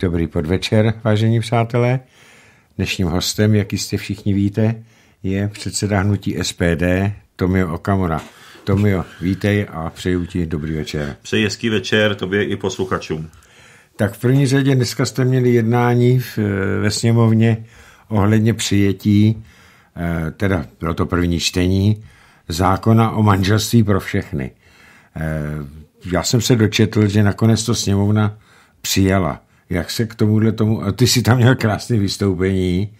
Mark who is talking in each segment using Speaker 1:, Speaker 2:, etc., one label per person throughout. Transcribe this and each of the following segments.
Speaker 1: Dobrý podvečer, vážení přátelé. Dnešním hostem, jak jistě všichni víte, je předseda hnutí SPD Tomio Okamura. Tomio, vítej
Speaker 2: a přeju ti dobrý večer. Přeji hezký večer tobě i posluchačům.
Speaker 1: Tak v první řadě dneska jste měli jednání v, eh, ve sněmovně ohledně přijetí, eh, teda bylo to první čtení, zákona o manželství pro všechny. Eh, já jsem se dočetl, že nakonec to sněmovna přijala jak se k tomuhle tomu, ty si tam měl krásné vystoupení,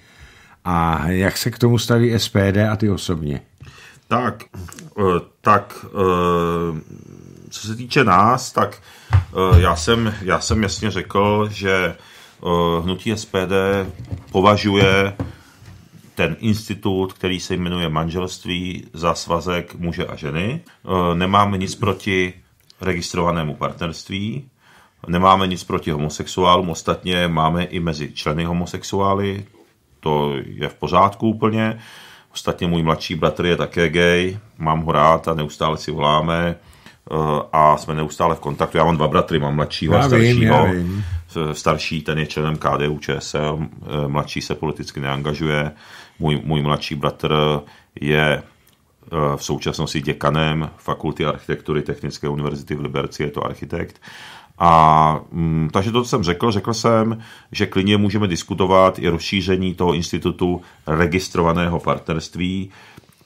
Speaker 1: a jak se k tomu staví SPD a ty osobně?
Speaker 2: Tak, eh, tak eh, co se týče nás, tak eh, já jsem, já jsem jasně řekl, že hnutí SPD považuje ten institut, který se jmenuje manželství za svazek muže a ženy. Nemáme nic proti registrovanému partnerství. Nemáme nic proti homosexuálům, ostatně máme i mezi členy homosexuály, to je v pořádku úplně. Ostatně můj mladší bratr je také gay, mám ho rád a neustále si voláme eh, a jsme neustále v kontaktu. Já mám dva bratry, mám mladšího a staršího. Eh, starší ten je členem KDU ČSL, eh, mladší se politicky neangažuje. Můj, můj mladší bratr je v současnosti děkanem Fakulty architektury Technické univerzity v Liberci, je to architekt. A mm, takže to, co jsem řekl, řekl jsem, že klidně můžeme diskutovat i rozšíření toho institutu registrovaného partnerství,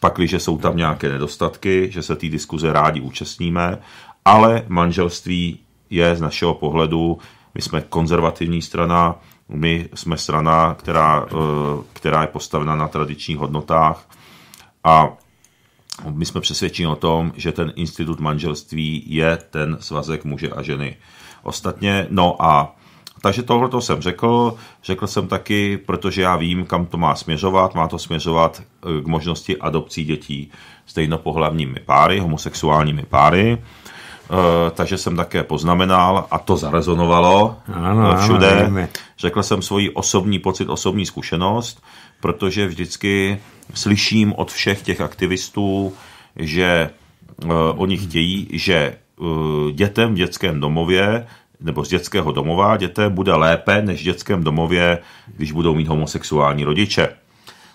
Speaker 2: pakliže jsou tam nějaké nedostatky, že se té diskuze rádi účastníme, ale manželství je z našeho pohledu, my jsme konzervativní strana, my jsme strana, která, e, která je postavena na tradičních hodnotách a my jsme přesvědčeni o tom, že ten institut manželství je ten svazek muže a ženy. Ostatně, no a takže tohle to jsem řekl. Řekl jsem taky, protože já vím, kam to má směřovat. Má to směřovat e, k možnosti adopcí dětí stejnopohlavními páry, homosexuálními páry. e, takže jsem také poznamenal a to zarezonovalo ano, všude. Ano, ano. Řekl jsem svoji osobní pocit, osobní zkušenost, protože vždycky slyším od všech těch aktivistů, že e, oni chtějí, že Eh, dětem v dětském domově nebo z dětského domova děte bude lépe než v dětském domově, když budou mít homosexuální rodiče.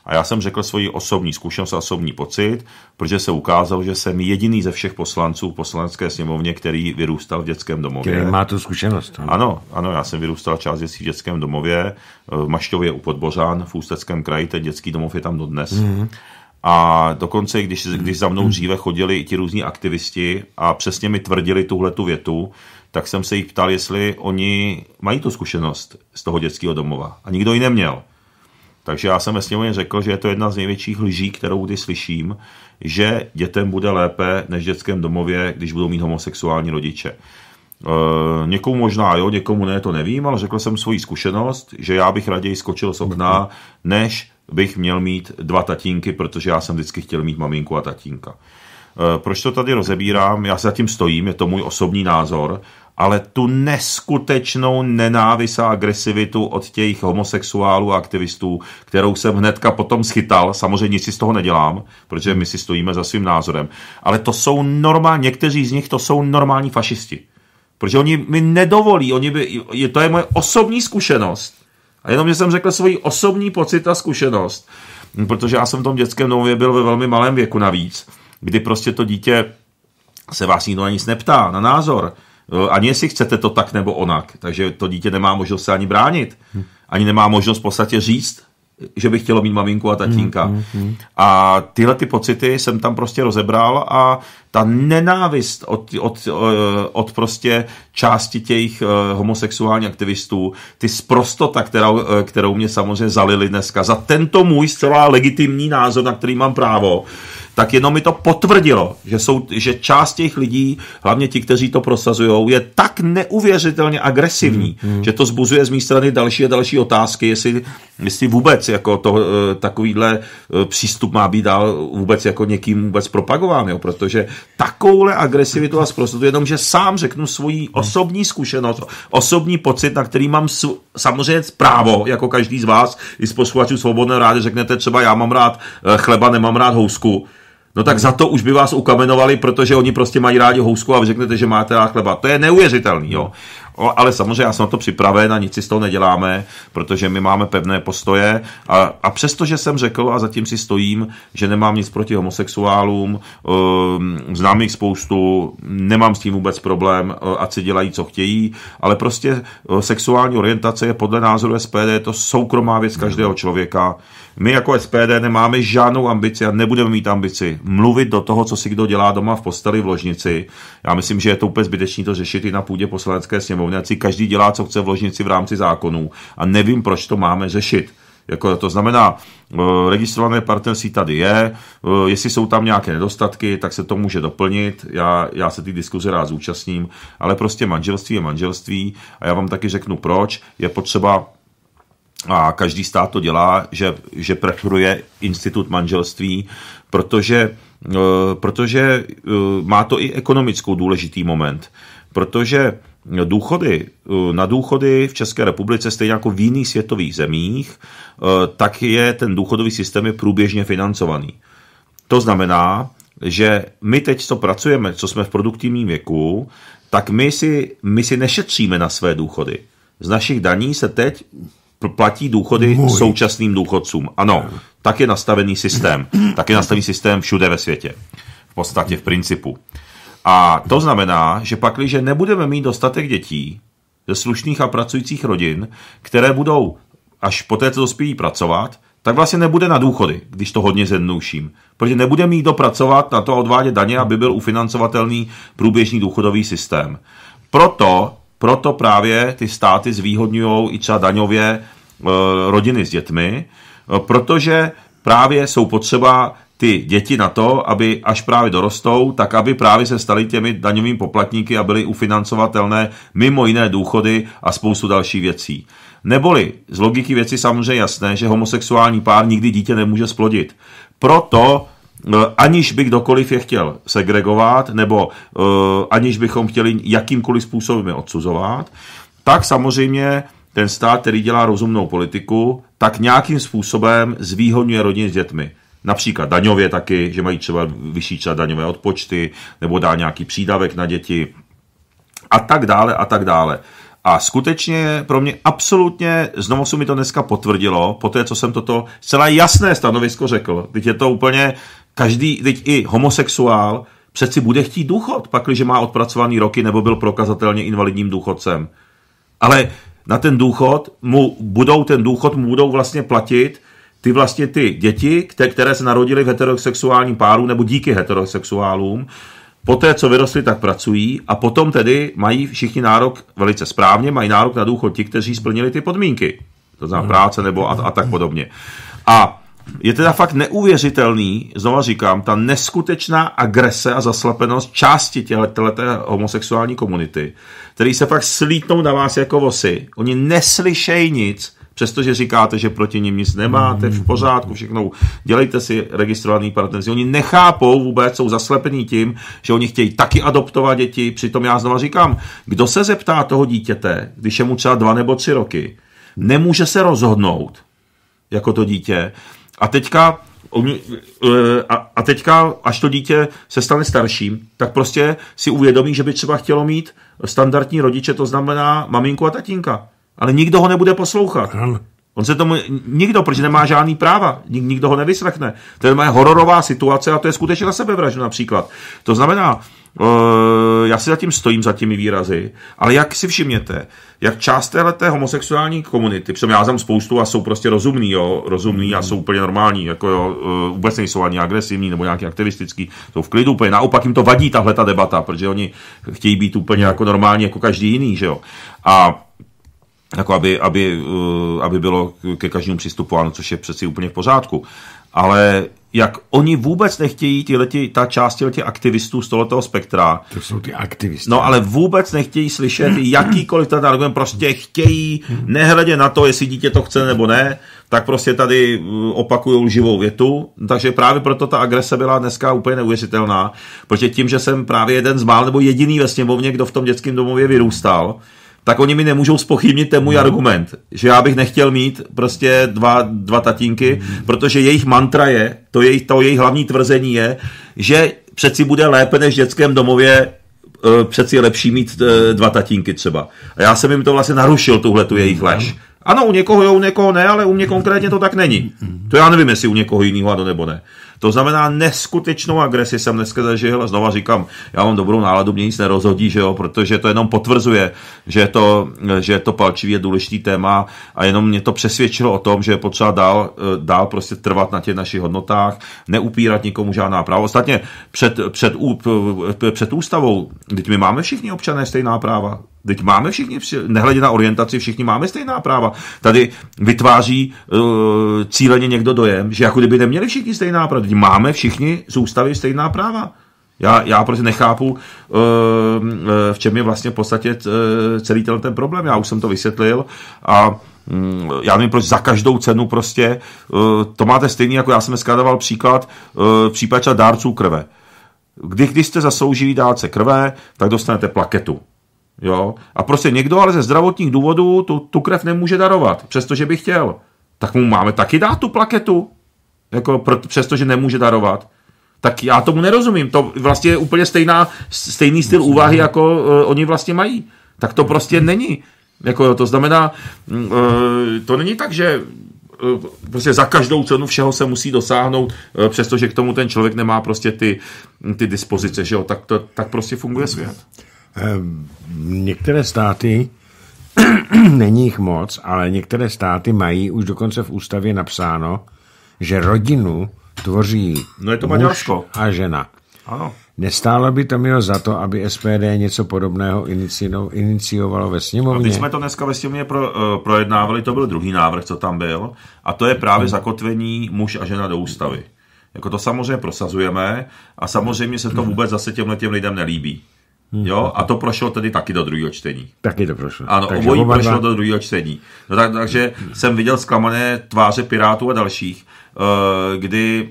Speaker 2: A já jsem řekl svoji osobní zkušenost a osobní pocit, protože se ukázalo, že jsem jediný ze všech poslanců v poslanecké sněmovně, který vyrůstal v dětském domově. Který má tu zkušenost. Ne? No. Ano, ano, já jsem vyrůstal část dětství v dětském domově, eh, v Mašťově u Podbořán, v Ústeckém kraji, ten dětský domov je tam dodnes. Mm-hmm. A dokonce, když, když za mnou hmm. dříve chodili i ti různí aktivisti a přesně mi tvrdili tuhle tu větu, tak jsem se jich ptal, jestli oni mají tu zkušenost z toho dětského domova. A nikdo ji neměl. Takže já jsem ve sněmovně řekl, že je to jedna z největších lží, kterou kdy slyším, že dětem bude lépe než v dětském domově, když budou mít homosexuální rodiče. E, někomu možná jo, někomu ne, to nevím, ale řekl jsem svoji zkušenost, že já bych raději skočil z okna, než bych měl mít dva tatínky, protože já jsem vždycky chtěl mít maminku a tatínka. Eh, proč to tady rozebírám? Já se zatím stojím, je to můj osobní názor, ale tu neskutečnou nenávis a agresivitu od těch homosexuálů a aktivistů, kterou jsem hnedka potom schytal, samozřejmě nic si z toho nedělám, protože my si stojíme za svým názorem, ale to jsou normální, někteří z nich to jsou normální fašisti. Protože oni mi nedovolí, oni by, je, to je moje osobní zkušenost, a jenom, že jsem řekl svoji osobní pocit a zkušenost, protože já jsem v tom dětském domově byl ve velmi malém věku navíc, kdy prostě to dítě se vás nikdo na nic neptá, na názor. E, ani jestli chcete to tak nebo onak. Takže to dítě nemá možnost se ani bránit. Ani nemá možnost v podstatě říct, že by chtělo mít maminku a tatínka. Mm, mm, mm. mm. A tyhle ty pocity jsem tam prostě rozebral a ta nenávist od, od, eh, od prostě části těch eh, homosexuálních aktivistů, ty sprostota, kterou, eh, kterou mě samozřejmě zalili dneska, za tento můj zcela legitimní názor, na který mám právo, tak jenom mi to potvrdilo, že, jsou, že část těch lidí, hlavně ti, kteří to prosazují, je tak neuvěřitelně agresivní, mm, mm. že to zbuzuje z mé strany další a další otázky, jestli, jestli vůbec jako to, takovýhle přístup má být dál vůbec jako někým vůbec propagován, jo? protože takovouhle agresivitu a zprostotu, jenomže sám řeknu svoji osobní zkušenost, osobní pocit, na který mám sv- samozřejmě právo, jako každý z vás, i z posluchačů svobodného rády, řeknete třeba já mám rád eh, chleba, nemám rád housku, No tak za to už by vás ukamenovali, protože oni prostě mají rádi housku a vy řeknete, že máte rád chleba. To je neuvěřitelný, jo. O, ale samozřejmě já jsem na to připraven a nic si z toho neděláme, protože my máme pevné postoje a, a přesto, že jsem řekl a zatím si stojím, že nemám nic proti homosexuálům, e, znám jich spoustu, nemám s tím vůbec problém, e, ať si dělají, co chtějí, ale prostě e, sexuální orientace je podle názoru SPD je to soukromá věc mhm. každého člověka, my jako SPD nemáme žádnou ambici a nebudeme mít ambici mluvit do toho, co si kdo dělá doma v posteli v ložnici. Já myslím, že je to úplně zbytečné to řešit i na půdě poslanecké sněmovny, si každý dělá, co chce v ložnici v rámci zákonů a nevím, proč to máme řešit. Jako, to znamená, eh, registrované partnerství tady je, eh, jestli jsou tam nějaké nedostatky, tak se to může doplnit, já, já se ty diskuze rád zúčastním, ale prostě manželství je manželství a já vám taky řeknu proč, je potřeba a každý stát to dělá, že, že preferuje institut manželství, protože, eh, protože eh, má to i ekonomickou důležitý moment. Protože důchody, eh, na důchody v České republice, stejně jako v jiných světových zemích, tak je ten důchodový systém je průběžně financovaný. To znamená, že my teď, co pracujeme, co jsme v produktivním věku, tak my si, my si nešetříme na své důchody. Z našich daní se teď platí důchody Můj. současným důchodcům. Ano, tak je nastavený systém. Tak je nastavený systém všude ve světě. V podstatě, v principu. A to znamená, že pakliže nebudeme mít dostatek dětí ze slušných a pracujících rodin, které budou až poté, co dospějí pracovat, tak vlastně nebude na důchody, když to hodně zjednouším. Protože nebude mít dopracovat na to a odvádět daně, aby byl ufinancovatelný průběžný důchodový systém. Proto proto právě ty státy zvýhodňují i třeba daňově Eh, rodiny s dětmi, eh, protože právě jsou potřeba ty děti na to, aby až právě dorostou, tak aby právě se staly těmi daňovými poplatníky a byly ufinancovatelné mimo jiné důchody a spoustu dalších věcí. Neboli z logiky věci samozřejmě jasné, že homosexuální pár nikdy dítě nemůže splodit. Proto eh, aniž by kdokoliv je chtěl segregovat, nebo uh, aniž bychom chtěli jakýmkoliv způsobem je odsuzovat, tak samozřejmě ten stát, který dělá rozumnou politiku, tak nějakým způsobem zvýhodňuje rodiny s dětmi. Například daňově taky, že mají třeba vyšší třeba daňové odpočty, nebo dá nějaký přídavek na děti a tak dále a tak dále. A skutečně pro mě absolutně, znovu se mi to dneska potvrdilo, po té, co jsem toto zcela jasné stanovisko řekl, teď je to úplně každý, teď i homosexuál, přeci bude chtít důchod, pakliže má odpracovaný roky nebo byl prokazatelně invalidním důchodcem. Ale na ten důchod mu budou, ten důchod mu budou vlastně platit ty vlastně ty děti, které se narodily v heterosexuálním páru nebo díky heterosexuálům, poté, co vyrostly, tak pracují a potom tedy mají všichni nárok, velice správně, mají nárok na důchod ti, kteří splnili ty podmínky. To znamená práce nebo a, a tak podobně. A je teda fakt neuvěřitelný, znova říkám, ta neskutečná agrese a zaslepenost části téhleté homosexuální komunity, který se fakt slítnou na vás jako vosy. Oni neslyšejí nic, přestože říkáte, že proti nim nic nemáte, v pořádku, všechno, dělejte si registrovaný partnerství. Oni nechápou vůbec, jsou zaslepení tím, že oni chtějí taky adoptovat děti, přitom já znova říkám, kdo se zeptá toho dítěte, když je mu třeba dva nebo tři roky, nemůže se rozhodnout jako to dítě, a teďka, eh, a, teďka, až to dítě se stane starším, tak prostě si uvědomí, že by třeba chtělo mít standardní rodiče, to znamená maminku a tatínka. Ale nikdo ho nebude poslouchat. On se tomu, nikdo, protože nemá žádný práva, Nik, nikdo ho nevyslechne. To je hororová situace a to je skutečně na sebevraždu například. To znamená, eh, já si zatím stojím za těmi výrazy, ale jak si všimněte, jak část té homosexuální komunity, přitom já znám spoustu a jsou prostě rozumný, jo, rozumný a jsou úplně normální, jako jo, e, vůbec nejsou ani agresivní nebo nějaký aktivistický, jsou v klidu úplně, naopak jim to vadí tahle ta debata, protože oni chtějí být úplně jako normální jako každý jiný, že jo. A jako aby, aby, e, aby bylo ke každému přistupováno, což je přeci úplně v pořádku. Ale jak oni vůbec nechtějí tyhleti, ta část těch aktivistů z tohoto spektra. To jsou ty aktivisté. No ale vůbec nechtějí slyšet jakýkoliv ten argument, prostě chtějí, nehledě na to, jestli dítě to chce nebo ne, tak prostě tady uh, opakují živou větu. Takže právě proto ta agrese byla dneska úplně neuvěřitelná, protože tím, že jsem právě jeden z mál nebo jediný ve sněmovně, kdo v tom dětském domově vyrůstal, tak oni mi nemůžou spochybnit ten můj no. argument, že já bych nechtěl mít prostě dva, dva tatínky, mm. protože jejich mantra je, to jejich, to jejich hlavní tvrzení je, že přeci bude lépe než v dětském domově eh, přeci lepší mít eh, dva tatínky třeba. A já jsem jim to vlastně narušil, tuhle tu jejich mhm. lež. Ano, u někoho jo, u někoho ne, ale u mě konkrétně to tak není. Mhm. To já nevím, jestli u někoho jiného ano nebo ne. To znamená, neskutečnou agresi jsem dneska zažil a znova říkám, já mám dobrou náladu, mě nic nerozhodí, že jo, protože to jenom potvrzuje, že to, že to palčivý a důležitý téma a jenom mě to přesvědčilo o tom, že je potřeba dál, eh, dál prostě trvat na těch našich hodnotách, neupírat nikomu žádná práva. Ostatně před, před, před, před ústavou, teď my máme všichni občané stejná práva, Teď máme všichni, nehledě na orientaci, všichni máme stejná práva. Tady vytváří uh, cíleně někdo dojem, že jako kdyby neměli všichni stejná práva. Teď máme všichni z ústavy stejná práva. Já, já prostě nechápu, uh, v čem je vlastně v podstatě celý ten, ten problém. Já už jsem to vysvětlil a mm, já nevím, proč za každou cenu prostě, to máte stejný, jako já jsem dneska dával příklad, případ dárců krve. Kdy, když jste zasloužili dárce krve, tak dostanete plaketu. Jo? A prostě někdo ale ze zdravotních důvodů tu, tu krev nemůže darovat, přestože by chtěl. Tak mu máme taky dát tu plaketu, jako pro, přestože nemůže darovat. Tak já tomu nerozumím. To vlastně je úplně stejná, stejný styl Myslím, úvahy, jako uh, oni vlastně mají. Tak to prostě není. Jako, to znamená, uh, to není tak, že eh, prostě za každou cenu všeho se musí dosáhnout, přestože k tomu ten člověk nemá prostě ty, ty dispozice, že jo, tak, to, tak prostě funguje svět.
Speaker 1: Ehm, některé státy, není jich moc, ale některé státy mají už dokonce v ústavě napsáno, že rodinu tvoří no je to muž Maďarsko. a žena. Ano. Nestálo by to mělo za to, aby SPD něco podobného iniciovalo ve sněmovně? A když jsme
Speaker 2: to dneska ve sněmovně pro, uh, projednávali, to byl druhý návrh, co tam byl, a to je právě hmm. zakotvení muž a žena do ústavy. Jako to samozřejmě prosazujeme a samozřejmě se to hmm. vůbec zase těmhle těm lidem nelíbí. Hmm. Jo, a to prošlo tedy taky do druhého čtení.
Speaker 1: Taky to prošlo. Ano, takže obojí oba prošlo dva...
Speaker 2: do druhého čtení. No tak, takže hmm. jsem viděl zklamané tváře Pirátů a dalších, eh, kdy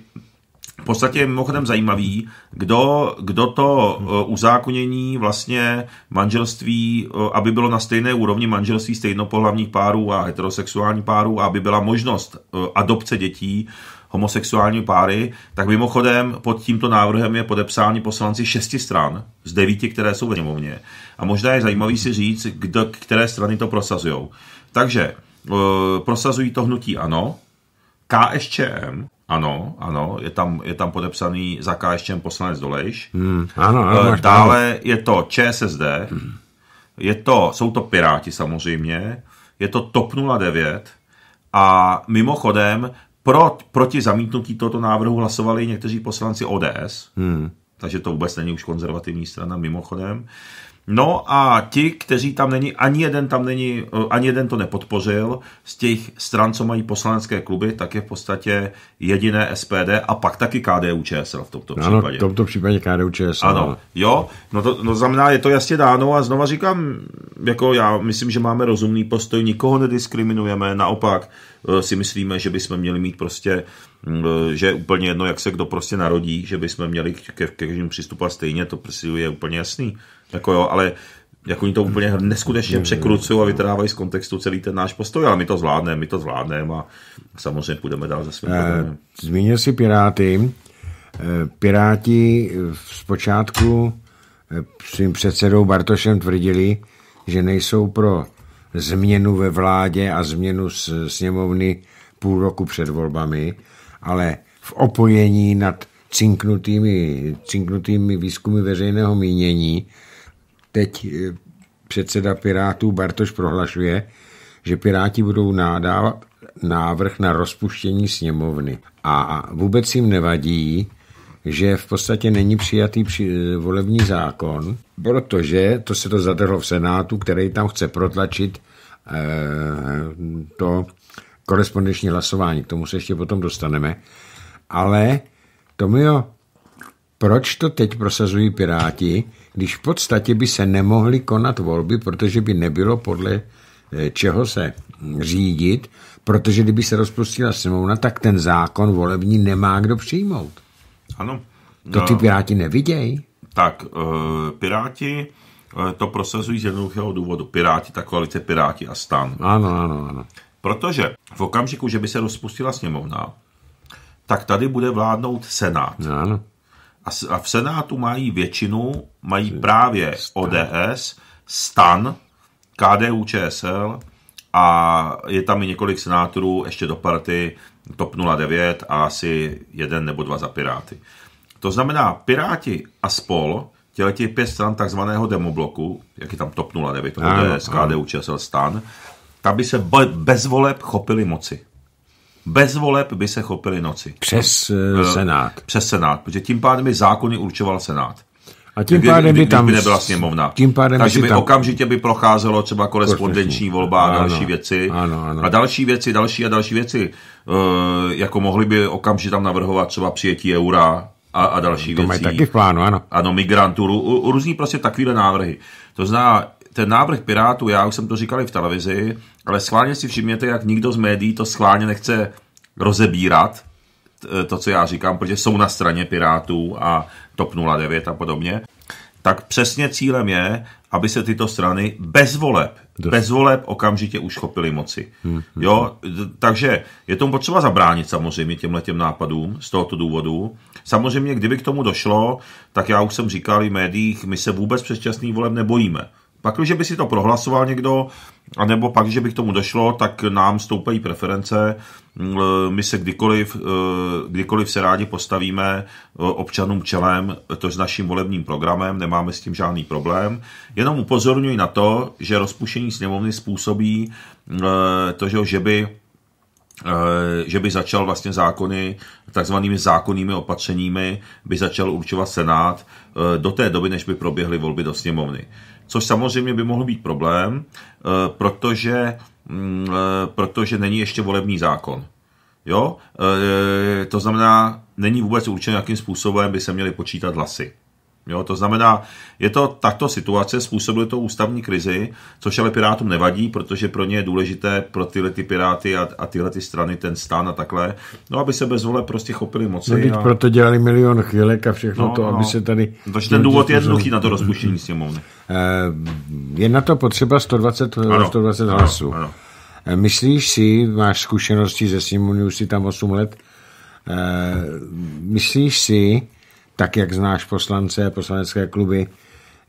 Speaker 2: v podstatě je mimochodem zajímavý, kdo, kdo to eh, uzákonění vlastně manželství, eh, aby bylo na stejné úrovni manželství stejnopohlavních párů a heterosexuálních párů, aby byla možnost adopce dětí, homosexuální páry, tak mimochodem pod tímto návrhem je podepsáni poslanci šesti stran z devíti, které jsou ve němovně. A možná je zajímavý si říct, kdo, které strany to prosazují. Takže e, prosazují to hnutí ANO, KSČM, ano, ano, je tam, je tam podepsaný za KSČM poslanec Dolejš. Hmm, ano, ano, e, dále ano. je to ČSSD, hmm. je to, jsou to Piráti samozřejmě, je to TOP 09, a mimochodem, pro, proti zamítnutí tohoto návrhu hlasovali někteří poslanci ODS, hmm. takže to vůbec není už konzervativní strana mimochodem. No a ti, kteří tam není, ani jeden tam není, eh, ani jeden to nepodpořil, z těch stran, co mají poslanecké kluby, tak je v podstatě jediné SPD a pak taky KDU ČSL v tomto ano, případě. v tomto případě KDU ČSL. Ano, jo, no to no znamená, je to jasně dáno a znova říkám, jako já myslím, že máme rozumný postoj, nikoho nediskriminujeme, naopak eh, si myslíme, že bychom měli mít prostě, mm, eh, že je úplně jedno, jak se kdo prostě narodí, že bychom měli ke, ke každému přistupovat stejně, to prostě je úplně jasný. Jako jo, ale jak oni to úplně neskutečně mm. překrucují a vytrávají z kontextu celý ten náš postoj, ale my to zvládneme, my to zvládneme a samozřejmě půjdeme dál za svým eh,
Speaker 1: Zmínil si Piráty. Eh, Piráti eh, zpočátku eh, svým předsedou Bartošem tvrdili, že nejsou pro změnu ve vládě a změnu s sněmovny půl roku před volbami, ale v opojení nad cinknutými, cinknutými výzkumy veřejného mínění teď eh, předseda Pirátů Bartoš prohlašuje, že Piráti budou nádávat návrh na rozpuštění sněmovny. A vůbec jim nevadí, že v podstatě není přijatý eh, volební zákon, protože to se to zadrhlo v Senátu, který tam chce protlačit eh, to korespondenční hlasování. K tomu se ještě potom dostaneme. Ale, Tomio, proč to teď prosazují Piráti? když v podstatě by se nemohly konat volby, protože by nebylo podle eh, čeho se řídit, protože kdyby se rozpustila sněmovna, tak ten zákon volební nemá kdo přijmout. Ano. To ty no. Piráti nevidějí.
Speaker 2: Tak, eh, Piráti eh, to prosazují z jednoduchého důvodu. Piráti, ta koalice Piráti a stan. Ano, ano, ano. Protože v okamžiku, že by se rozpustila sněmovna, tak tady bude vládnout Senát. Ano a v Senátu mají většinu, mají právě ODS, STAN, KDU ČSL a je tam i několik senátorů ještě do party TOP 09 a asi jeden nebo dva za Piráty. To znamená, Piráti a spol, těch pět stran takzvaného demobloku, jak je tam TOP 09, ODS, KDU, ČSL, STAN, tam by se bez voleb chopili moci. Bez voleb by se chopili noci. Přes no, Senát. Přes Senát, protože tím pádem by zákony určoval Senát. A tím kdyby, pádem by tam by nebyla sněmovna.
Speaker 1: Tím pádem Takže by tam...
Speaker 2: okamžitě by procházelo třeba korespondenční volba a další ano, věci. Ano, ano. A další věci, další a další věci. E, jako mohli by okamžitě tam navrhovat třeba přijetí eura a, a další to věci. To mají taky v plánu, ano. Ano, migrantů, různý prostě takovýhle návrhy. To zná, ten návrh Pirátů, já už jsem to říkal i v televizi, ale schválně si všimněte, jak nikdo z médií to schválně nechce rozebírat, to, co já říkám, protože jsou na straně Pirátů a TOP 09 a podobně, tak přesně cílem je, aby se tyto strany bez voleb, Dost. bez voleb okamžitě už chopily moci. Hmm, hmm, hmm. jo, takže je tomu potřeba zabránit samozřejmě těmhle těm nápadům z tohoto důvodu. Samozřejmě, kdyby k tomu došlo, tak já už jsem říkal i médiích, my se vůbec předčasných voleb nebojíme. Pak, když by si to prohlasoval někdo, anebo pak, že by k tomu došlo, tak nám stoupají preference. Mm, my se kdykoliv, eh, kdykoliv se rádi postavíme eh, občanům čelem, to s naším volebním programem, nemáme s tím žádný problém. Jenom upozorňuji na to, že rozpuštění sněmovny způsobí eh, to, že by že by začal vlastně zákony, takzvanými zákonnými opatřeními, by začal určovat Senát do té doby, než by proběhly volby do sněmovny což samozřejmě by mohl být problém, eh, protože, mm, eh, protože není ještě volební zákon. Jo? Eh, to znamená, není vůbec určeno, jakým způsobem by se měly počítat hlasy. Jo, to znamená, je to takto situace, způsobuje to ústavní krizi, což ale Pirátům nevadí, protože pro ně je důležité pro tyhle ty Piráty a, a tyhle ty strany, ten stán a takhle, no aby se bez vole prostě chopili moci. No, a... proto
Speaker 1: dělali milion chvílek a všechno no, to, aby no. se tady... No, takže ten důvod je jednoduchý
Speaker 2: na to rozpuštění
Speaker 1: sněmovny. Eh, je na to potřeba 120, ano, 120 ano, hlasů. Ano. Eh, myslíš si, máš zkušenosti ze sněmovny, už si tam 8 let, eh, myslíš si, tak jak znáš poslance, poslanecké kluby,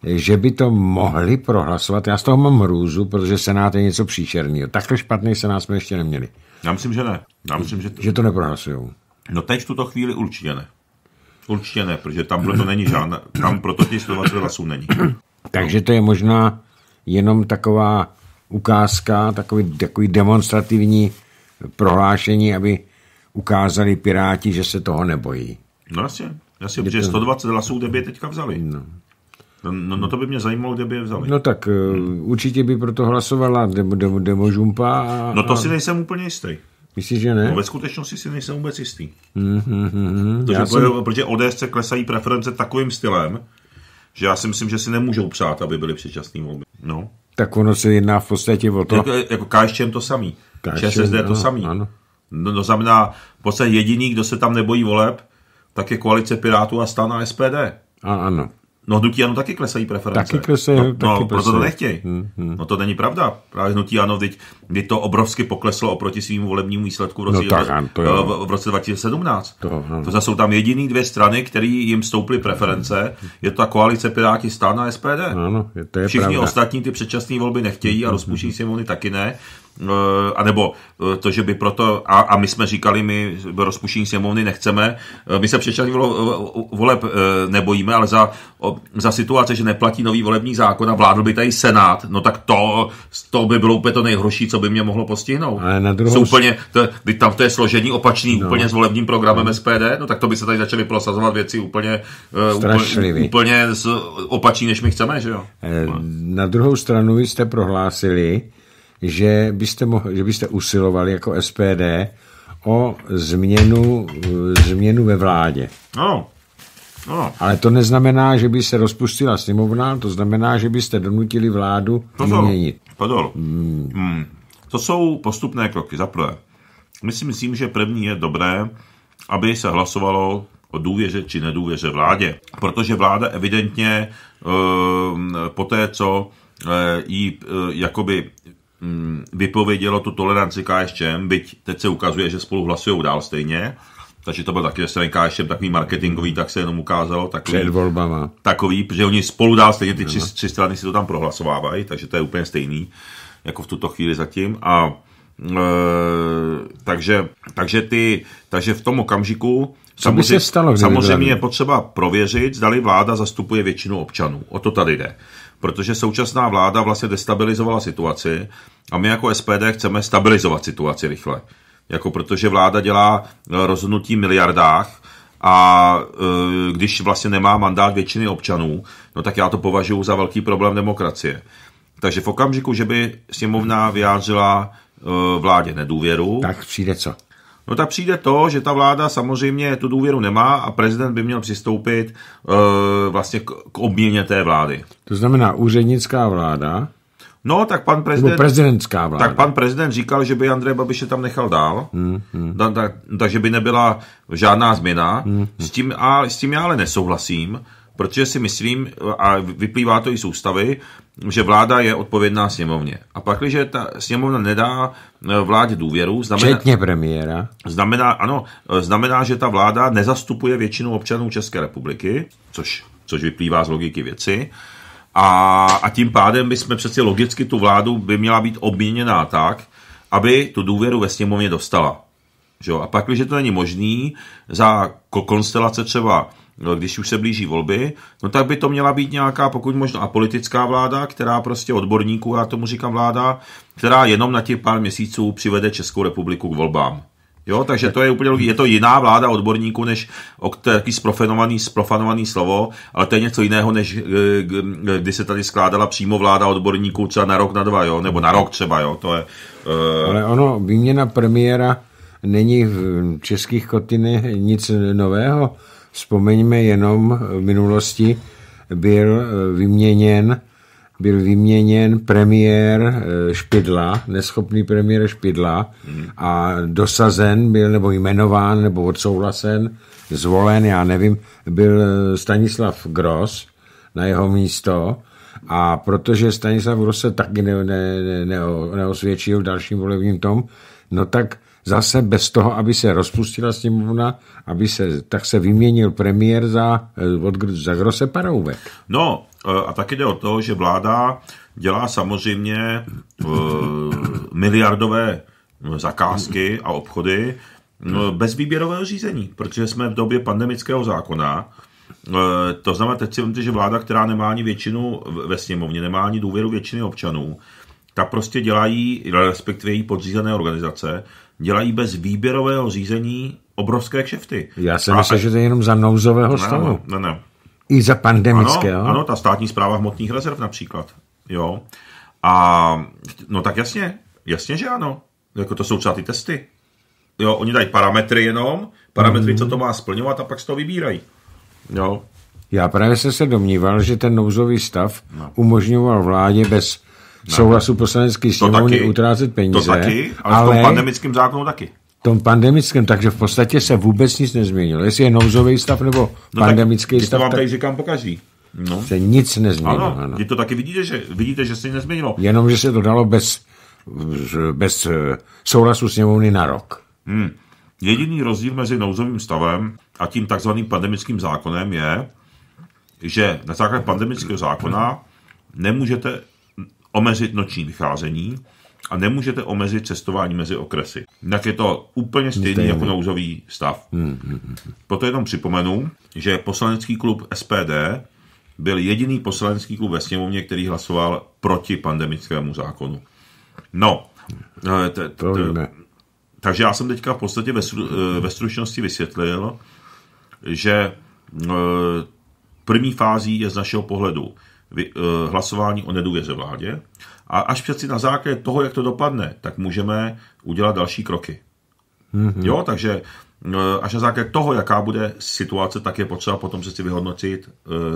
Speaker 1: že by to mohli prohlasovat. Já z toho mám růzu, protože Senát je něco příšerného. Takhle špatný
Speaker 2: Senát jsme ještě neměli. Já myslím, že ne. Já myslím, že to, že to neprohlasují. No teď v tuto chvíli určitě ne. Určitě ne, protože tam to není žádná, tam proto těch 120 hlasů není.
Speaker 1: Takže to je možná jenom taková ukázka, takový, takový demonstrativní prohlášení, aby ukázali Piráti, že se toho nebojí.
Speaker 2: No jasně. Jasně, protože 120 hlasů, kde by je teďka vzali. Hmm. No. No, no to by mě zajímalo, kde by je vzali. No
Speaker 1: tak eh, hmm. určitě by proto hlasovala Demo, demo, demo Žumpa. A, no to a... si nejsem úplně jistý. Myslíš, že ne? No, ve
Speaker 2: skutečnosti si nejsem vůbec jistý.
Speaker 1: Mm-hmm, mm, protože, hmm, hmm. jsem...
Speaker 2: protože ODS klesají preference takovým stylem, že já si myslím, že si nemůžou přát, aby byly předčasné volby. No.
Speaker 1: Tak ono se jedná v podstatě o to... Jako,
Speaker 2: jako KSČM to samý. KSČM, ČSSD no, to samý. Ano. No, no znamená, v podstatě jediný, kdo se tam nebojí voleb, tak je koalice Pirátů a stan a SPD. A ano. No hnutí ano taky klesají preference. Taky klesají. No, taky no klesají. proto to nechtějí. Hmm, hmm. No to není pravda. Právě hnutí ano, teď, kdy to obrovsky pokleslo oproti svým volebnímu výsledku v no roce, no, tak, to je... Eh, v, roce 2017. To, to zase jsou tam jediný dvě strany, které jim stouply preference. Je to ta koalice Piráti stána SPD. Ano, je to je Všichni pravda. ostatní ty předčasné volby nechtějí a hmm, hmm, rozpuští hmm. oni taky ne. No, a nebo eh, to, že by proto, a, a my jsme říkali, my rozpuštění sněmovny nechceme, eh, my se přečali eh, voleb nebojíme, ale za, za situace, že neplatí nový volební zákon a vládl by tady Senát, no tak to, to by bylo úplně to nejhorší, co by mě mohlo postihnout. Ale na druhou... úplně, to, tam to je složení opačný no. úplně s volebním programem no. SPD, no tak to by se tady začaly prosazovat věci úplně, úplně, úplně opačný, než my chceme, že jo?
Speaker 1: Na druhou stranu jste prohlásili, že byste, mohli, že byste usilovali jako SPD o změnu, změnu ve vládě.
Speaker 2: No. No.
Speaker 1: Ale to neznamená, že by se rozpustila sněmovna, to znamená, že byste donutili vládu pozor, měnit.
Speaker 2: Pozor. Hmm. Hmm. To jsou postupné kroky. Za prvé, my si myslím, že první je dobré, aby se hlasovalo o důvěře či nedůvěře vládě. Protože vláda evidentně e, eh, po té, co e, jí e, jakoby Mm, vypovědělo tu toleranci KSČM, byť teď se ukazuje, že spolu hlasují dál stejně, takže to byl taky ze strany KSČM takový marketingový, tak se jenom ukázalo. Takový, Před volbama. Takový, že oni spolu dál stejně ty tři, tři strany si to tam prohlasovávají, takže to je úplně stejný, jako v tuto chvíli zatím. A e, takže, takže, ty, takže v tom okamžiku co samozřejmě, by se stalo, samozřejmě je potřeba prověřit, zdali vláda zastupuje většinu občanů. O to tady jde protože současná vláda vlastně destabilizovala situaci a my jako SPD chceme stabilizovat situaci rychle. Jako protože vláda dělá e, rozhodnutí miliardách a e, když vlastně nemá mandát většiny občanů, no tak já to považuji za velký problém demokracie. Takže v okamžiku, že by sněmovna vyjádřila e, vládě nedůvěru. Tak přijde co? No tak přijde to, že ta vláda samozřejmě tu důvěru nemá a prezident by měl přistoupit e, vlastně k, k obměně té vlády. To
Speaker 1: znamená úřednická vláda
Speaker 2: No, tak pan prezident... prezidentská vláda. Tak pan prezident říkal, že by Andrej Babiše tam nechal dál, hmm, hmm. takže by nebyla žádná změna. Hmm, hmm. S, tím, a, s tím já ale nesouhlasím, protože si myslím, a vyplývá to i z ústavy, že vláda je odpovědná sněmovně. A pak, když ta sněmovna nedá eh, vládě důvěru, znamená... Včetně premiéra. Znamená, ano, eh, znamená, že ta vláda nezastupuje většinu občanů České republiky, což, což vyplývá z logiky věci. A, a tím pádem by jsme přeci logicky tu vládu by měla být obměněná tak, aby tu důvěru ve sněmovně dostala. Že jo? A pak, když to není možný, za konstelace třeba No, když už se blíží volby, no tak by to měla být nějaká pokud možno apolitická vláda, která prostě odborníků, já tomu říkám vláda, která jenom na těch pár měsíců přivede Českou republiku k volbám. Jo, takže to je úplně je to jiná vláda odborníků, než o taky sprofanovaný, sprofanovaný slovo, ale to je něco jiného, než eh, eh, kdy se tady skládala přímo vláda odborníků třeba na rok, na dva, jo, nebo na rok třeba, jo, to je... Uh... Ale
Speaker 1: ono, výměna premiéra není v českých kotinech nic nového Vzpomeňme jenom eh, v minulosti byl eh, vyměněn byl vyměněn premiér eh, Špidla, neschopný premiér Špidla a dosazen byl, nebo jmenován, nebo odsouhlasen, zvolen, já nevím, byl Stanislav Gross na jeho místo a protože Stanislav Gross se taky ne, ne, ne, neosvědčil v dalším volebním tom, no tak zase bez toho, aby se rozpustila sněmovna, aby se, tak se vyměnil premiér za, eh, za Grose Paroubek.
Speaker 2: No eh, a taky jde o to, že vláda dělá samozřejmě eh, miliardové zakázky a obchody bez výběrového řízení, protože jsme v době pandemického zákona, to znamená, teď si vemte, že vláda, která nemá ani většinu ve sněmovně, nemá ani důvěru většiny občanů, ta prostě dělají, respektive její podřízené organizace, dělají bez výběrového řízení obrovské kšefty. Já jsem myslel, že
Speaker 1: to je jenom za nouzového stavu. Ne, ne, ne. I za pandemického. Ano, ano,
Speaker 2: ta státní zpráva hmotných rezerv například. Jo. A no tak jasně, jasně, že ano. Jako to jsou třeba ty testy. Jo, oni dají parametry jenom, parametry, mm. co to má splňovat a pak z toho vybírají.
Speaker 1: Jo. Já právě jsem se domníval, že ten nouzový stav no. umožňoval vládě bez No. souhlasu poslanecké sněmovny utrácet peníze. To taky, ale, ale v tom pandemickém zákonu taky tom pandemickém, takže v podstatě se vůbec nic nezměnilo. Jestli je nouzový stav nebo no pandemický tak, stav. To vám tady
Speaker 2: říkám pokaží.
Speaker 1: No. Se nic nezměnilo. Ano, ano. Vy
Speaker 2: to taky vidíte, že, vidíte, že se nic nezměnilo.
Speaker 1: Jenom, že se to dalo bez, bez eh, souhlasu sněmovny na rok.
Speaker 2: Hmm. Jediný rozdíl mezi nouzovým stavem a tím takzvaným pandemickým zákonem je, že na základě pandemického zákona nemůžete omezit noční vycházení a nemůžete omezit cestování mezi okresy. Tak je to úplně stejný Zdejný. jako nouzový stav. Mm-hmm. Proto jenom připomenu, že poslanecký klub SPD byl jediný poslanecký klub ve sněmovně, který hlasoval proti pandemickému zákonu. No, eh, t- t- t- takže já jsem teďka v podstatě ve, eh, ve stručnosti vysvětlil, že eh, první fází je z našeho pohledu Eh, hlasování o nedůvěře vládě a až přeci na základě toho, jak to dopadne, tak můžeme udělat další kroky. Mm-hmm. Jo, takže eh, až na základě toho, jaká bude situace, tak je potřeba potom přeci vyhodnotit,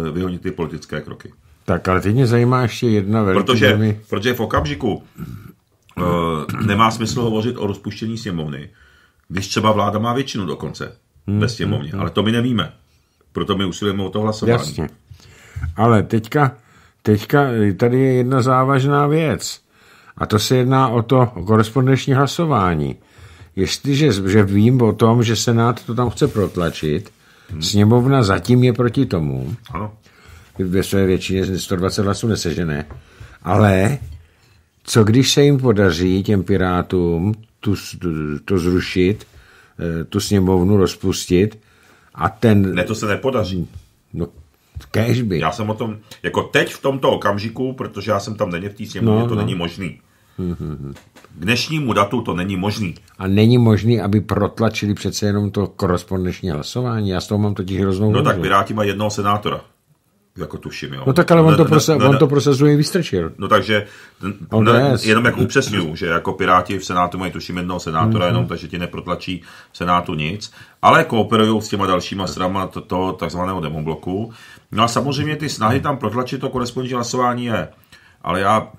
Speaker 2: eh, vyhodnit ty politické kroky.
Speaker 1: Tak, ale teď mě zajímá ještě jedna velká Protože, mi...
Speaker 2: protože v okamžiku uh, nemá smysl hovořit o rozpuštění sněmovny, když třeba vláda má většinu dokonce
Speaker 1: hmm, ve mhm, sněmovně, mhm. ale
Speaker 2: to my nevíme. Proto my usilujeme o to hlasování. Jasně.
Speaker 1: Ale teďka, teďka tady je jedna závažná věc. A to se jedná o to o korespondenční hlasování. Jestliže že vím o tom, že Senát to tam chce protlačit, hmm. sněmovna zatím je proti tomu. Ano. Ve své většině 120 hlasů nesežené. Ale co když se jim podaří, těm pirátům, tu, tu, to zrušit, eh, tu sněmovnu rozpustit a
Speaker 2: ten... Ne, to se nepodaří. No Kéžby. Já jsem o tom, jako teď v tomto okamžiku, protože já jsem tam není v té sněmovně, no, to no. není možný. K dnešnímu datu to není možný.
Speaker 1: A není možný, aby protlačili přece jenom to korespondenční hlasování. Já s toho mám totiž hroznou No můžu. tak Piráti
Speaker 2: má jednoho senátora. Jako tuším, jo. No tak ale on, to, prosa, ne, ne, on to
Speaker 1: prosazuje vystrčil.
Speaker 2: No takže, on ne, jenom jak upřesňuju, že jako Piráti v Senátu mají tuším jednoho senátora, mm-hmm. jenom takže ti neprotlačí v Senátu nic, ale kooperují s těma dalšíma stranama to, to takzvaného demobloku. No a samozřejmě ty snahy tam protlačit to korespondenční hlasování je. Ale já,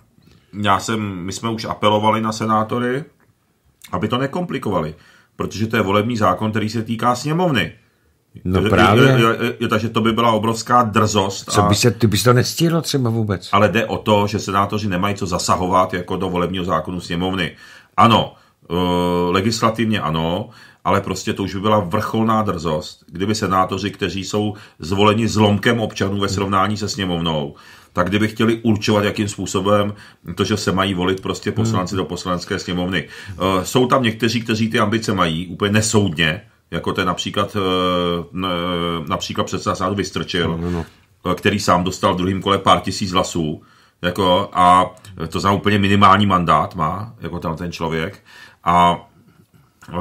Speaker 2: já jsem, my jsme už apelovali na senátory, aby to nekomplikovali, protože to je volební zákon, který se týká sněmovny.
Speaker 1: No je, právě. Je,
Speaker 2: je, je, takže to by byla obrovská drzost. Co a, by se,
Speaker 1: ty bys to nestihlo třeba vůbec.
Speaker 2: Ale jde o to, že senátoři nemají co zasahovat jako do volebního zákonu sněmovny. Ano, eh, legislativně ano, ale prostě to už by byla vrcholná drzost, kdyby senátoři, kteří jsou zvoleni zlomkem občanů ve srovnání se sněmovnou, tak kdyby chtěli určovat, jakým způsobem to, že se mají volit prostě hmm. poslanci do poslanecké sněmovny. Eh, jsou tam někteří, kteří ty ambice mají úplně nesoudně, jako ten například, eh, eh, například předseda sádu Vystrčil, který sám dostal v druhém kole pár tisíc hlasů, jako, a to za úplně minimální mandát má, jako tam ten člověk. A Eh,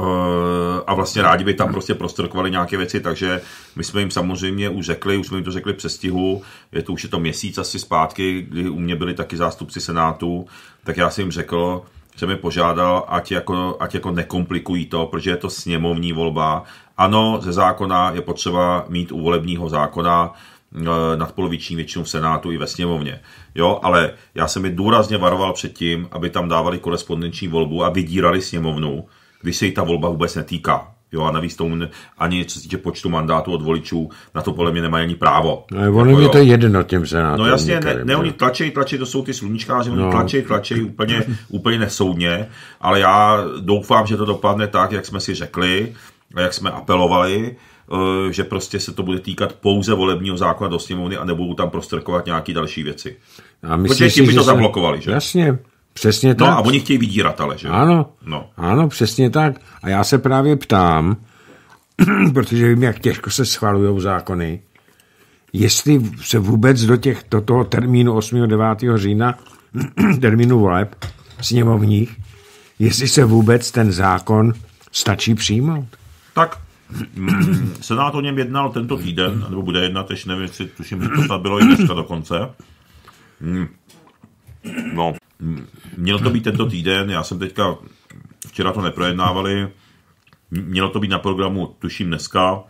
Speaker 2: a vlastně rádi by tam prostě prostorkovali nějaké věci, takže my jsme jim samozřejmě už řekli, už jsme jim to řekli přestihu, je to už je to měsíc asi zpátky, kdy u mě byli taky zástupci Senátu, tak já jsem jim řekl, že mi požádal, ať jako, ať jako nekomplikují to, protože je to sněmovní volba. Ano, ze zákona je potřeba mít u volebního zákona eh, nadpoloviční většinu v Senátu i ve sněmovně. Jo, ale já jsem mi důrazně varoval před tím, aby tam dávali korespondenční volbu a vydírali sněmovnu, když se jí ta volba vůbec netýká. Jo, a navíc tomu ani co se týče počtu mandátů od voličů, na to podle mě nemají ani právo. No, jako, oni je to jedno těm senátům. No jasně, ne, ne oni tlačejí, tlačejí, to jsou ty sluníčkáři, oni no. tlačejí, tlačejí úplně, úplně nesoudně, ale já doufám, že to dopadne tak, jak jsme si řekli, jak jsme apelovali, eh, že prostě se to bude týkat pouze volebního zákona do sněmovny a nebudou tam prostrkovat nějaké další věci. A myslím Protože tím by to zablokovali, že?
Speaker 1: Jasně. Přesně no, tak. No a oni
Speaker 2: chtějí vydírat ale, že Ano, no.
Speaker 1: ano, přesně tak. A já se právě ptám, protože vím, jak těžko se schvalují zákony, jestli se vůbec do, těch, do toho termínu 8. 9. října, termínu voleb sněmovních, jestli se vůbec ten zákon stačí přijmout.
Speaker 2: Tak mm, Senát o něm jednal tento týden, nebo bude jednat, ještě nevím, jestli tuším, že to bylo i dneska dokonce. Mm. No, Mělo to být tento týden, já jsem teďka, včera to neprojednávali, mělo to být na programu, tuším dneska,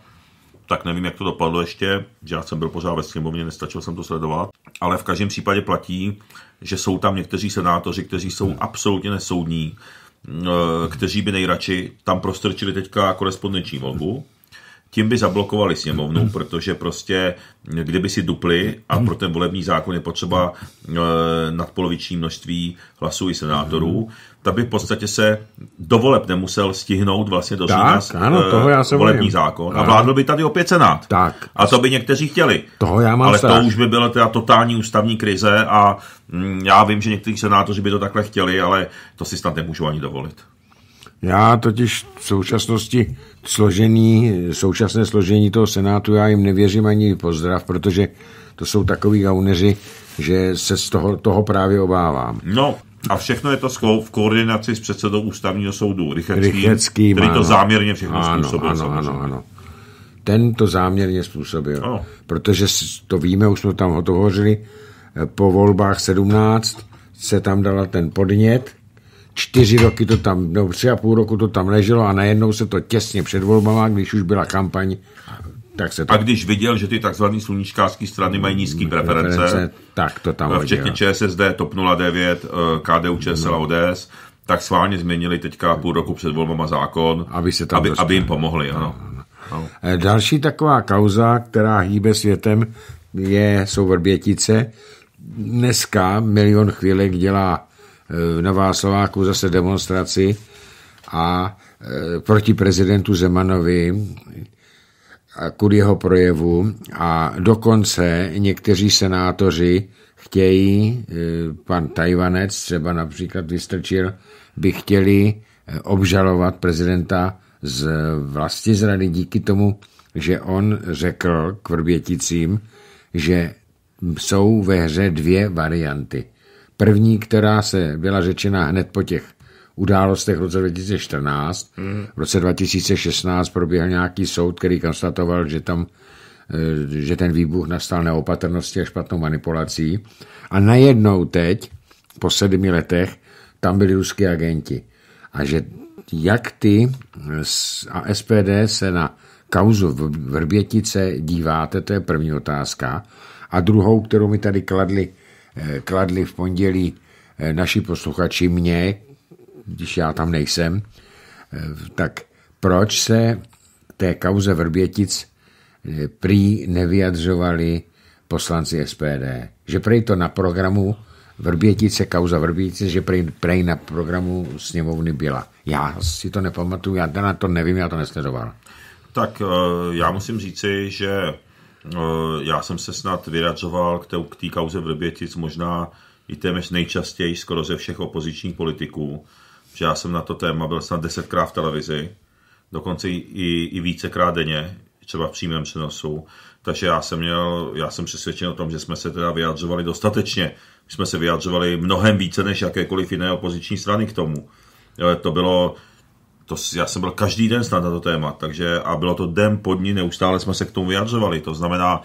Speaker 2: tak nevím, jak to dopadlo ještě, že já jsem byl pořád ve sněmovně, nestačil jsem to sledovat, ale v každém případě platí, že jsou tam někteří senátoři, kteří jsou hmm. absolutně nesoudní, e, kteří by nejradši tam prostrčili teďka korespondenční volbu, tím by zablokovali sněmovnu, mm-hmm. protože prostě kdyby si dupli a mm-hmm. pro ten volební zákon je potřeba eh, nadpoloviční množství hlasů i senátorů, mm-hmm. tak by v podstatě se dovoleb nemusel stihnout vlastně do října eh, volební vím. zákon. A vládl by tady opět senát. Tak. A to by někteří chtěli. Toho já mám Ale to už by byla teda totální ústavní krize a mm, já vím, že někteří senátoři by to takhle chtěli, ale to si snad nemůžu ani dovolit.
Speaker 1: Já totiž v současnosti složení, současné složení toho Senátu, já jim nevěřím ani pozdrav, protože to jsou takový gauneři, že se z toho, toho právě obávám. No,
Speaker 2: a všechno je to v koordinaci s předsedou ústavního soudu Rychecký, Rycheckým který ano. to záměrně všechno ano, způsobil. Ano, samozřejmě. ano,
Speaker 1: ano. Ten to záměrně způsobil, ano. protože to víme, už jsme tam o to hovořili, eh, po volbách 17 se tam dala ten podnět, čtyři roky to tam, no tři a půl roku to tam leželo a najednou se to těsně před volbama, když už byla kampaň,
Speaker 2: tak se to... A když viděl, že ty tzv. sluníčkářské strany mají nízké hmm, preference, preference, tak to tam včetně hodilo. ČSSD, TOP 09, eh, KDU, ČSL a hmm. ODS, tak sválně změnili teďka půl roku před volbama zákon, aby, se tam aby, dostali. aby jim pomohli. Ano.
Speaker 1: Ano. Eh, další taková kauza, která hýbe světem, je, jsou Vrbětice. Dneska Milion chvílek dělá Eh, na Václaváku zase demonstraci a eh, proti prezidentu Zemanovi a jeho projevu a dokonce někteří senátoři chtějí, eh, pan Tajvanec třeba například vystrčil, by chtěli obžalovat prezidenta z vlasti zrady díky tomu, že on řekl k Vrběticím, že jsou ve hře dvě varianty. První, která se byla řečena hned po těch událostech v roce 2014. Hmm. V roce 2016 proběhl nějaký soud, který konstatoval, že tam eh, že ten výbuch nastal neopatrností a špatnou manipulací. A najednou teď, po sedmi letech, tam byli ruský agenti. A že jak ty a SPD se na kauzu Vrbětice díváte, to je první otázka. A druhou, kterou mi tady kladli Eh, kladli v pondělí eh, naši posluchači mě, když já tam nejsem, eh, tak proč se té kauze Vrbětic prý nevyjadřovali poslanci SPD. Že prý to na programu Vrbětice, kauza Vrbětice, že prý, prý na programu sněmovny byla. Já si to nepamatuju, já na to nevím, já to nesledoval.
Speaker 2: Tak já musím říci, že Eh, já jsem se snad vyradřoval k té kauze Vrbětic možná i téměř nejčastěji skoro ze všech opozičních politiků, že já jsem na to téma byl snad desetkrát v televizi, dokonce i, i, i vícekrát denně, třeba v přímém přenosu. Takže já jsem, měl, já jsem přesvědčen o tom, že jsme se teda vyjadřovali dostatečně. My jsme se vyjadřovali mnohem více než jakékoliv jiné opoziční strany k tomu. Eh, to bylo, to, já jsem byl každý den snad na to téma, takže a bylo to den po dní, neustále jsme se k tomu vyjadřovali, to znamená,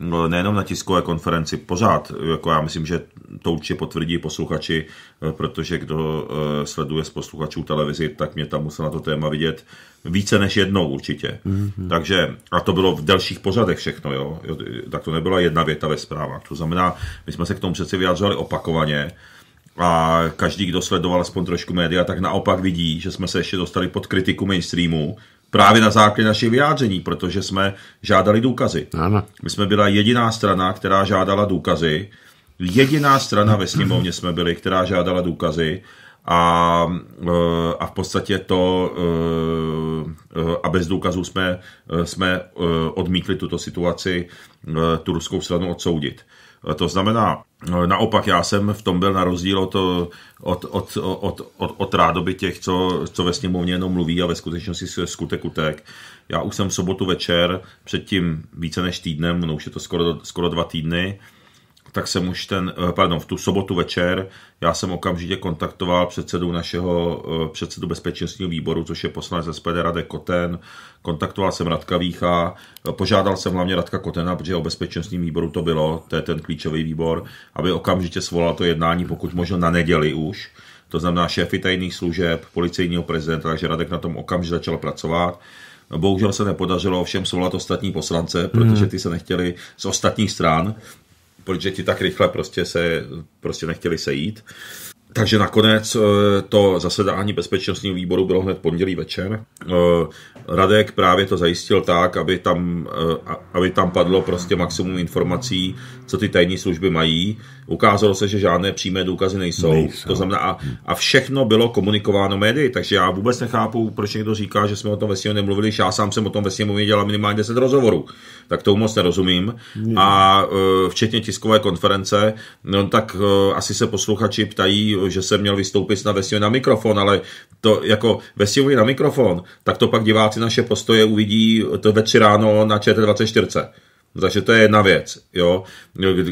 Speaker 2: no, nejenom na tiskové konferenci, pořád, jako já myslím, že to určitě potvrdí posluchači, eh, protože kdo eh, sleduje z posluchačů televizi, tak mě tam musel na to téma vidět více než jednou určitě. Mm-hmm. Takže, a to bylo v delších pořadech všechno, jo? tak to nebyla jedna věta ve zprávách. To znamená, my jsme se k tomu přece vyjadřovali opakovaně, a každý, kdo sledoval aspoň trošku média, tak naopak vidí, že jsme se ještě dostali pod kritiku mainstreamu právě na základě našich vyjádření, protože jsme žádali důkazy. Ano. My jsme byla jediná strana, která žádala důkazy. Jediná strana ve sněmovně jsme byli, která žádala důkazy a, e, a v podstatě to e, e, a bez důkazů jsme, jsme odmítli tuto situaci ruskou stranu odsoudit. To znamená, naopak já jsem v tom byl na rozdíl od, od, od, od, od, od rádoby těch, co, co ve sněmovně jenom mluví a ve skutečnosti se skutek utek. Já už jsem v sobotu večer, před tím více než týdnem, no už je to skoro, skoro dva týdny, tak jsem už ten, eh, pardon, v tu sobotu večer, já jsem okamžitě kontaktoval předsedu našeho, eh, předsedu bezpečnostního výboru, což je poslanec SPD Radek Koten, kontaktoval jsem Radka Vícha, eh, požádal jsem hlavně Radka Kotena, protože o bezpečnostním výboru to bylo, to je ten klíčový výbor, aby okamžitě svolal to jednání, pokud možno na neděli už, to znamená šéfy tajných služeb, policejního prezidenta, takže Radek na tom okamžitě začal pracovat. Bohužel se nepodařilo ovšem svolat ostatní poslance, protože mhm. ty se nechtěli z ostatních stran, protože ti tak rychle prostě se prostě nechtěli sejít. Takže nakonec eh, to zasedání bezpečnostního výboru bylo hned pondělí večer. Eh, Radek právě to zajistil tak, aby tam, eh, aby tam padlo prostě maximum informací co ty tajní služby mají. Ukázalo se, že žádné přímé důkazy nejsou. nejsou. To znamená, a, a všechno bylo komunikováno médii, takže já vůbec nechápu, proč někdo říká, že jsme o tom ve sněmu nemluvili, já sám jsem o tom ve sněmu dělal minimálně 10 rozhovorů, tak tomu moc nerozumím. Hmm. A e, včetně tiskové konference, no tak e, asi se posluchači ptají, že jsem měl vystoupit na vesnici na mikrofon, ale to jako ve na mikrofon, tak to pak diváci naše postoje uvidí e, to ve tři ráno na ČT24. Takže to je jedna věc. Jo?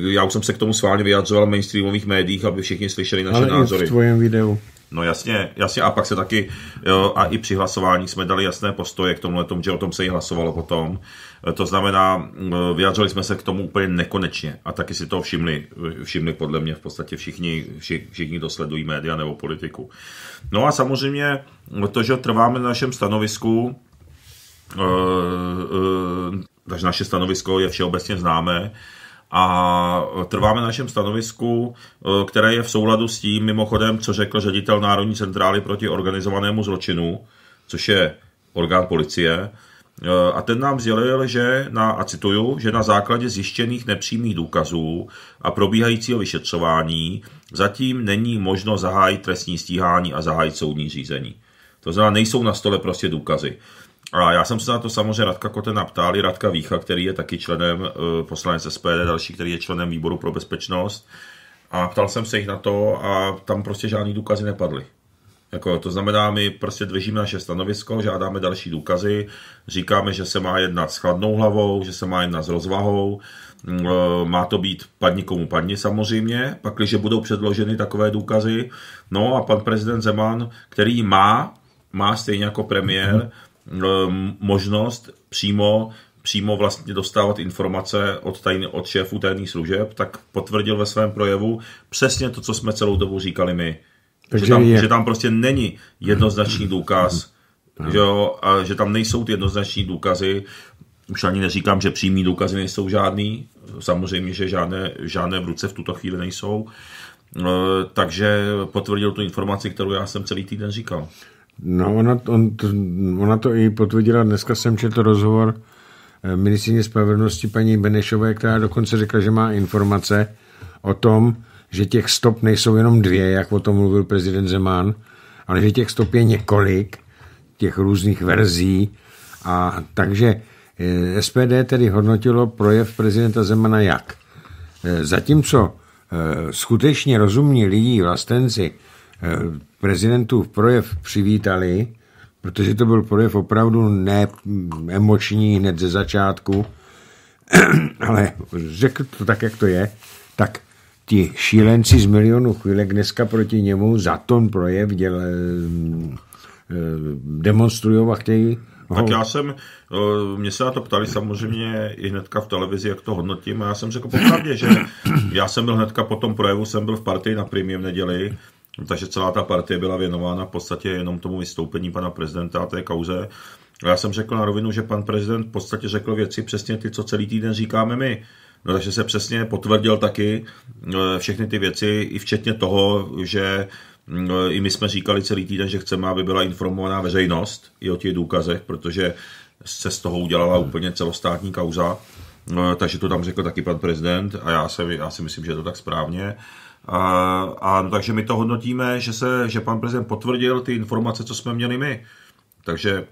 Speaker 2: Já už jsem se k tomu sválně vyjadřoval v mainstreamových médiích, aby všichni slyšeli naše Ale názory. Ale v tvojem videu. No jasně, jasně, a pak se taky, jo, a i při hlasování jsme dali jasné postoje k tomu, že o tom se i hlasovalo potom. E, to znamená, vyjadřili jsme se k tomu úplně nekonečně a taky si to všimli, všimli podle mě v podstatě všichni, všichni dosledují sledují média nebo politiku. No a samozřejmě to, že trváme na našem stanovisku, e, e, takže naše stanovisko je všeobecně známé a trváme na našem stanovisku, eh, které je v souladu s tím, mimochodem, co řekl ředitel Národní centrály proti organizovanému zločinu, což je orgán policie, eh, a ten nám sdělil, že na, a cituju, že na základě zjištěných nepřímých důkazů a probíhajícího vyšetřování zatím není možno zahájit trestní stíhání a zahájit soudní řízení. To znamená, nejsou na stole prostě důkazy. A já jsem se na to samozřejmě Radka Kotena ptal, i Radka Vícha, který je taky členem eh, poslanec SPD, další, který je členem výboru pro bezpečnost. A ptal jsem se jich na to a tam prostě žádný důkazy nepadly. Jako, to znamená, my prostě držíme naše stanovisko, žádáme další důkazy, říkáme, že se má jednat s chladnou hlavou, že se má jednat s rozvahou, mm, eh, má to být padni komu padni samozřejmě, pak když budou předloženy takové důkazy, no a pan prezident Zeman, který má, má stejně jako premiér, mm-hmm možnost přímo přímo vlastně dostávat informace od, tajný, od šéfů tajných služeb, tak potvrdil ve svém projevu přesně to, co jsme celou dobu říkali my. Že tam, že tam prostě není jednoznačný důkaz, že, jo, a že tam nejsou ty jednoznační důkazy. Už ani neříkám, že přímý důkazy nejsou žádný. Samozřejmě, že žádné, žádné v ruce v tuto chvíli nejsou. E, takže potvrdil tu informaci, kterou já jsem celý týden říkal. No,
Speaker 1: ona, on, ona to i potvrdila. Dneska jsem četl rozhovor eh, ministrině spravedlnosti paní Benešové, která dokonce řekla, že má informace o tom, že těch stop nejsou jenom dvě, jak o tom mluvil prezident Zeman, ale že těch stop je několik, těch různých verzí. A takže eh, SPD tedy hodnotilo projev prezidenta Zemana jak? Eh, zatímco skutečně rozumní lidi, vlastenci, Eh, prezidentův projev přivítali, protože to byl projev opravdu emoční hned ze začátku, ale řekl to tak, jak to je, tak ti šílenci z milionu chvílek dneska proti němu za ten projev eh, eh, demonstrují a chtějí Oh. Tak já
Speaker 2: jsem, mě se na to ptali samozřejmě i hnedka v televizi, jak to hodnotím a já jsem řekl popravdě, že já jsem byl hnedka po tom projevu, jsem byl v partii na Primě v neděli takže celá ta partie byla věnována v podstatě jenom tomu vystoupení pana prezidenta a té kauze. Já jsem řekl na rovinu, že pan prezident v podstatě řekl věci přesně ty, co celý týden říkáme my. No, takže se přesně potvrdil taky eh, všechny ty věci, i včetně toho, že eh, i my jsme říkali celý týden, že chceme, aby byla informovaná veřejnost i o těch důkazech, protože se z toho udělala hmm. úplně celostátní kauza. Eh, takže to tam řekl taky pan prezident a já, se, já si myslím, že je to tak správně. Uh, a, takže my to hodnotíme, že, se, že pan prezident potvrdil ty informace, co jsme měli my. Takže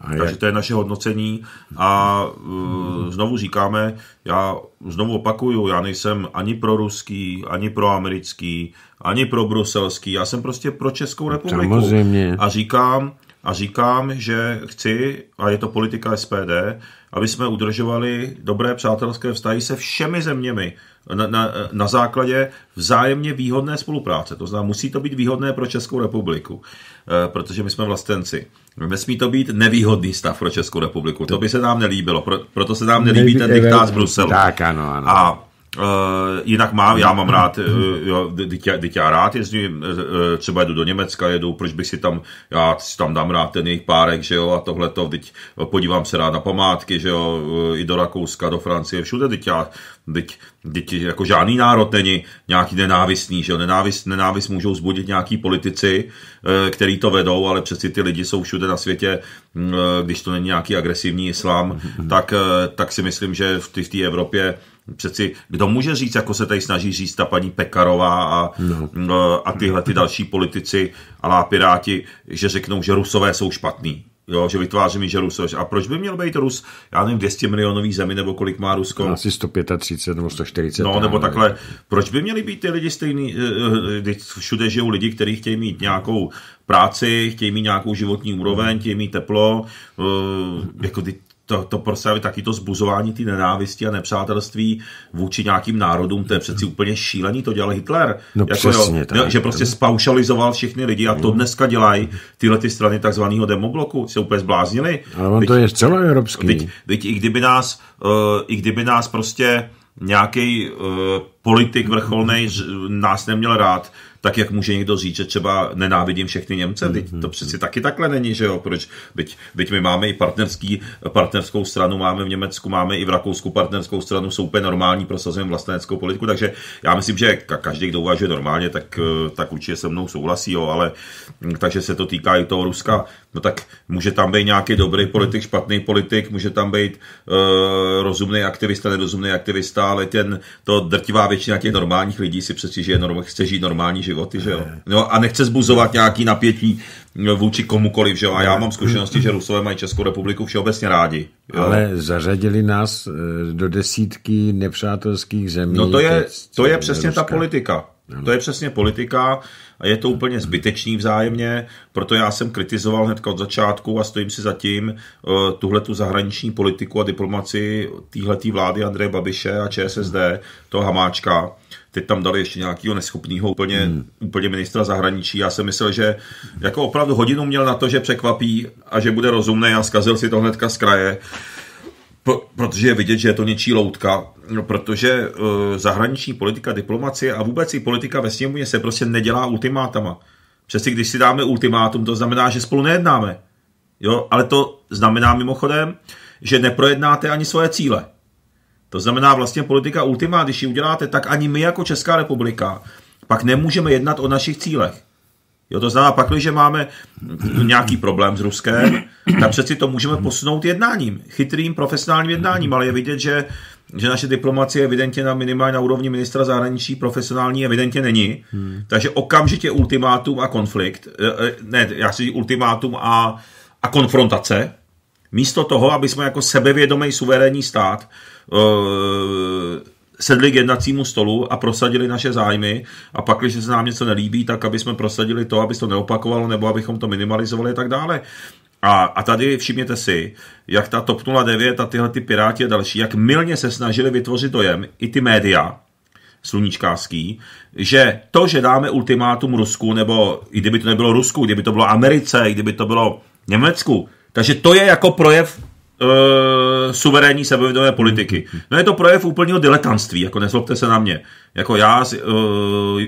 Speaker 2: a Takže to je naše hodnocení a uh, znovu říkáme, já znovu opakuju, já nejsem ani pro ruský, ani pro americký, ani pro bruselský, já jsem prostě pro Českou no, republiku. Samozřejmě. A říkám, a říkám, že chci, a je to politika SPD, aby jsme udržovali dobré přátelské vztahy se všemi zeměmi na, na, na základě vzájemně výhodné spolupráce. To znamená, musí to být výhodné pro Českou republiku, eh, protože my jsme vlastenci. Nesmí to být nevýhodný stav pro Českou republiku. To by se nám nelíbilo, proto se nám nelíbí ten diktát z Bruselu. Tak, ano, ano. A Uh, jinak mám, já mám rád, uh, jo, teď, já, já rád jezdím, uh, třeba jdu do Německa, jedu, proč bych si tam, já si tam dám rád ten jejich párek, že jo, a tohle to, teď podívám se rád na památky, že jo, i do Rakouska, do Francie, všude, teď já, teď, teď jako žádný národ není nějaký nenávistný, že jo, nenávist, nenávist můžou zbudit nějaký politici, uh, který to vedou, ale přeci ty lidi jsou všude na světě, uh, když to není nějaký agresivní islám, tak, uh, tak si myslím, že v té Evropě Přeci, kdo může říct, jako se tady snaží říct ta paní Pekarová a, no. a tyhle ty další politici a piráti, že řeknou, že rusové jsou špatný. Jo, že vytváříme, že Ruso. A proč by měl být Rus, já nevím, 200 milionový zemí, nebo kolik má Rusko? Asi 135 nebo 140. No, nebo takhle. Proč by měli být ty lidi stejný, když eh, eh, eh, všude žijou lidi, kteří chtějí mít nějakou práci, chtějí mít nějakou životní úroveň, chtějí mít teplo, jako ty, to, to prostě taky to zbuzování ty nenávisti a nepřátelství vůči nějakým národům, to je přeci úplně šílený, to dělal Hitler. No jako, přesně, jo, tak, že prostě spaušalizoval všechny lidi a to mm. dneska dělají tyhle ty strany takzvaného demobloku, se úplně zbláznili. Ale
Speaker 1: on teď, to je celoevropský. Teď,
Speaker 2: teď i kdyby nás, uh, i kdyby nás prostě nějaký uh, eh, politik vrcholný nás neměl rád, tak jak může někdo říct, že třeba nenávidím všechny Němce? Mm-hmm. To mhm. přeci taky takhle není, že jo? Proč? Byť, byť my máme i partnerský, partnerskou stranu, máme v Německu, máme i v Rakousku partnerskou stranu, jsou úplně normální, prosazujeme vlasteneckou politiku, takže já myslím, že každý, kdo uvažuje normálně, tak, eh, tak určitě se mnou souhlasí, jo, ale takže se to týká i toho Ruska no tak může tam být nějaký dobrý politik, špatný politik, může tam být uh, rozumný aktivista, nerozumný aktivista, ale ten, to drtivá většina těch normálních lidí si přeci, že je norm, chce žít normální životy, že jo. No a nechce zbuzovat nějaký napětí eh, vůči komukoliv, že jo. A já mám zkušenosti, že Rusové mají Českou republiku všeobecně rádi. Jo? Ale zařadili nás eh,
Speaker 1: do desítky nepřátelských zemí. No to je, to je přesně Ruska. ta
Speaker 2: politika. Ano. To je přesně politika, a je to úplně zbytečný vzájemně, proto já jsem kritizoval hned od začátku a stojím si za tím eh, tuhle tu zahraniční politiku a diplomaci téhletý vlády Andreje Babiše a ČSSD, toho Hamáčka. Teď tam dali ještě nějakého neschopného úplně, hmm. úplně ministra zahraničí. Já jsem myslel, že jako opravdu hodinu měl na to, že překvapí a že bude rozumný a zkazil si to hnedka z kraje. Pro, protože je vidět, že je to něčí loutka, no, protože e, zahraniční politika, diplomacie a vůbec i politika ve sněmovně se prostě nedělá ultimátama. Přesně když si dáme ultimátum, to znamená, že spolu nejednáme. Jo, ale to znamená mimochodem, že neprojednáte ani svoje cíle. To znamená vlastně politika ultimá, když ji uděláte, tak ani my jako Česká republika pak nemůžeme jednat o našich cílech. Jo, to znamená, pak, když máme nějaký problém s Ruskem, tak přeci to můžeme posunout jednáním, chytrým profesionálním jednáním, ale je vidět, že, že naše diplomacie evidentně na minimálně na úrovni ministra zahraničí profesionální evidentně není. Takže okamžitě ultimátum a konflikt, eh, eh, ne, já si ultimátum a, a konfrontace, místo toho, aby jsme jako sebevědomý suverénní stát eh, sedli k jednacímu stolu a prosadili naše zájmy a pak, když se nám něco nelíbí, tak aby jsme prosadili to, aby se to neopakovalo nebo abychom to minimalizovali a tak dále. A, a tady všimněte si, jak ta TOP 09 a tyhle ty Piráti a další, jak milně se snažili vytvořit dojem, i ty média, sluníčkářský, že to, že dáme ultimátum Rusku, nebo i kdyby to nebylo Rusku, kdyby to bylo Americe, i kdyby to bylo Německu, takže to je jako projev Eh, suverénní sebevědomé mhm. politiky. Mhm. No je to projev úplného diletantství, jako nezlobte se na mě. Jako já, eh,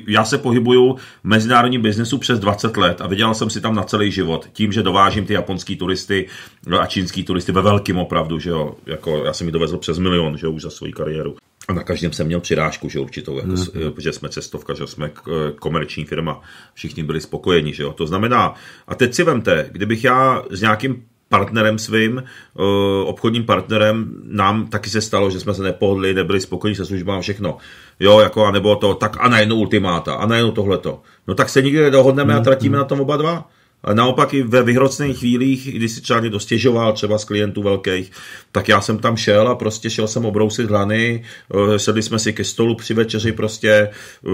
Speaker 2: já se pohybuju v mezinárodním biznesu přes 20 let a vydělal jsem si tam na celý život tím, že dovážím ty japonský turisty no a čínský turisty ve velkým opravdu, že jo. Jako já jsem mi dovezl přes milion, že jo, už za svoji kariéru. A na každém jsem měl přirážku, že určitou, jako, mm. že jsme cestovka, že jsme eh, komerční firma. Všichni byli spokojeni, že jo. To znamená, a teď si vemte, kdybych já s nějakým partnerem svým, eh, obchodním partnerem, nám taky se stalo, že jsme se nepohodli, nebyli spokojení se službám, všechno. Jo, jako a nebo to, tak a najednou ultimáta, a najednou tohleto. No tak se nikdy nedohodneme a mm-hmm. tratíme na tom oba dva. Naopak i ve vyhrocených chvílích, když si třeba někdo stěžoval třeba z klientů velkých, tak já jsem tam šel a prostě šel jsem obrousit hlany, eh, sedli jsme si ke stolu při večeři prostě eh,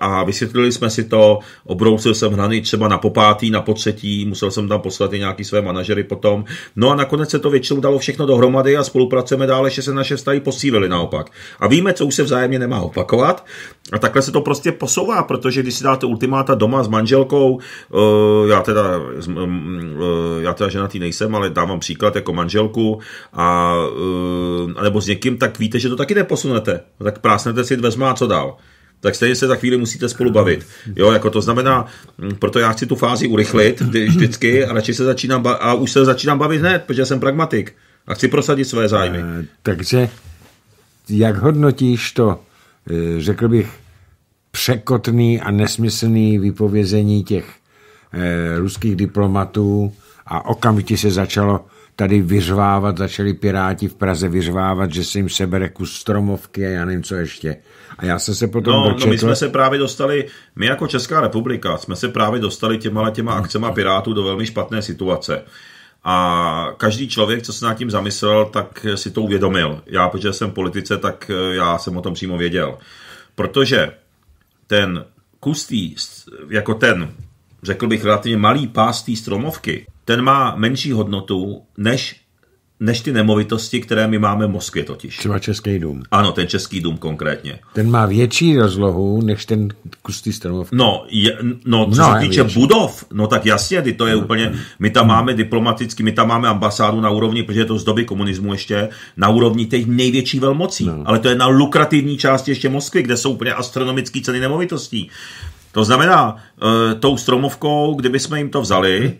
Speaker 2: a vysvětlili jsme si to, obrousil jsem hlany třeba na popátý, na potřetí, musel jsem tam poslat i nějaký své manažery potom. No a nakonec se to většinou dalo všechno dohromady a spolupracujeme dále, že se naše vztahy posílili naopak. A víme, co už se vzájemně nemá opakovat a takhle se to prostě posouvá, protože když si dáte ultimáta doma s manželkou, eh, já teda Eh, já teda ženatý nejsem, ale dávám příklad jako manželku a, eh, a nebo s někým, tak víte, že to taky neposunete. No tak prásnete si dveřma a co dál tak stejně se za chvíli musíte spolu bavit. Jo, jako to znamená, hm, proto já chci tu fázi urychlit vždycky a radši se začínám a už se začínám bavit hned, protože jsem pragmatik a chci prosadit své zájmy. E,
Speaker 1: takže jak hodnotíš to, řekl bych, překotný a nesmyslný vypovězení těch Eh, ruských diplomatů a okamžitě se začalo tady vyřvávat, začali piráti v Praze vyřvávat, že se jim sebere kus stromovky a já nevím, co ještě. A já jsem se potom no, dočetl... no, my jsme se
Speaker 2: právě dostali, my jako Česká republika, jsme se právě dostali těma těma akcema pirátů do velmi špatné situace. A každý člověk, co se nad tím zamyslel, tak si to uvědomil. Já, protože jsem v politice, tak eh, já jsem o tom přímo věděl. Protože ten kustý, jako ten řekl bych, relativně malý pás té stromovky, ten má menší hodnotu než než ty nemovitosti, které my máme v Moskvě totiž. Třeba
Speaker 1: Český dům.
Speaker 2: Ano, ten Český dům konkrétně.
Speaker 1: Ten má větší rozlohu než ten kus
Speaker 2: té stromovky. No, je, no co no, se týče větší. budov, no tak jasně, ty to je no, úplně, my tam no. máme diplomaticky, my tam máme ambasádu na úrovni, protože je to z doby komunismu ještě, na úrovni těch největší velmocí. No. Ale to je na lukrativní části ještě Moskvy, kde jsou úplně astronomické ceny nemovitostí. To znamená, e, tou stromovkou, kdyby jsme jim to vzali, e,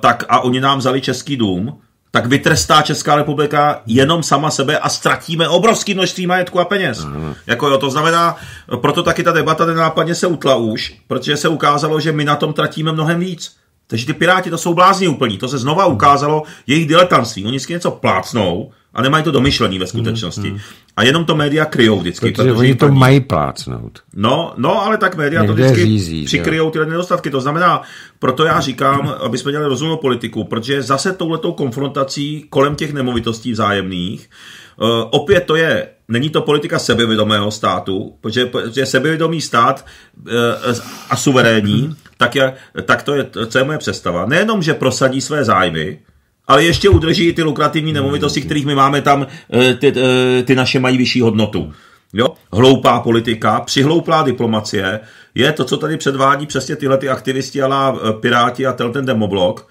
Speaker 2: tak a oni nám vzali Český dům, tak vytrestá Česká republika jenom sama sebe a ztratíme obrovský množství majetku a peněz. Mm. Jako jo, to znamená, proto taky ta debata nenápadně se utla už, protože se ukázalo, že my na tom tratíme mnohem víc. Takže ty piráti to jsou blázni úplní. To se znova ukázalo jejich diletantství. Oni si něco plácnou, a nemají to domyšlení ve skutečnosti. Hmm, hmm. A jenom to média kryjou vždycky. Protože, protože oni to paní... mají plácnout. No, no, ale tak média Někde to vždycky řízí, přikryjou tyhle nedostatky. To znamená, proto já říkám, aby jsme dělali rozumnou politiku, protože zase touhletou konfrontací kolem těch nemovitostí vzájemných, uh, opět to je není to politika sebevědomého státu, protože, protože sebevědomý stát eh, a suverénní, tak, je, tak to je, co je moje představa. Nejenom, že prosadí své zájmy, ale ještě udrží ty lukrativní nemovitosti, kterých my máme tam, eh, ty, eh, ty naše mají vyšší hodnotu. Jo? Hloupá politika, přihlouplá diplomacie je to, co tady předvádí přesně tyhle ty aktivisti a eh, Piráti a ten demoblok,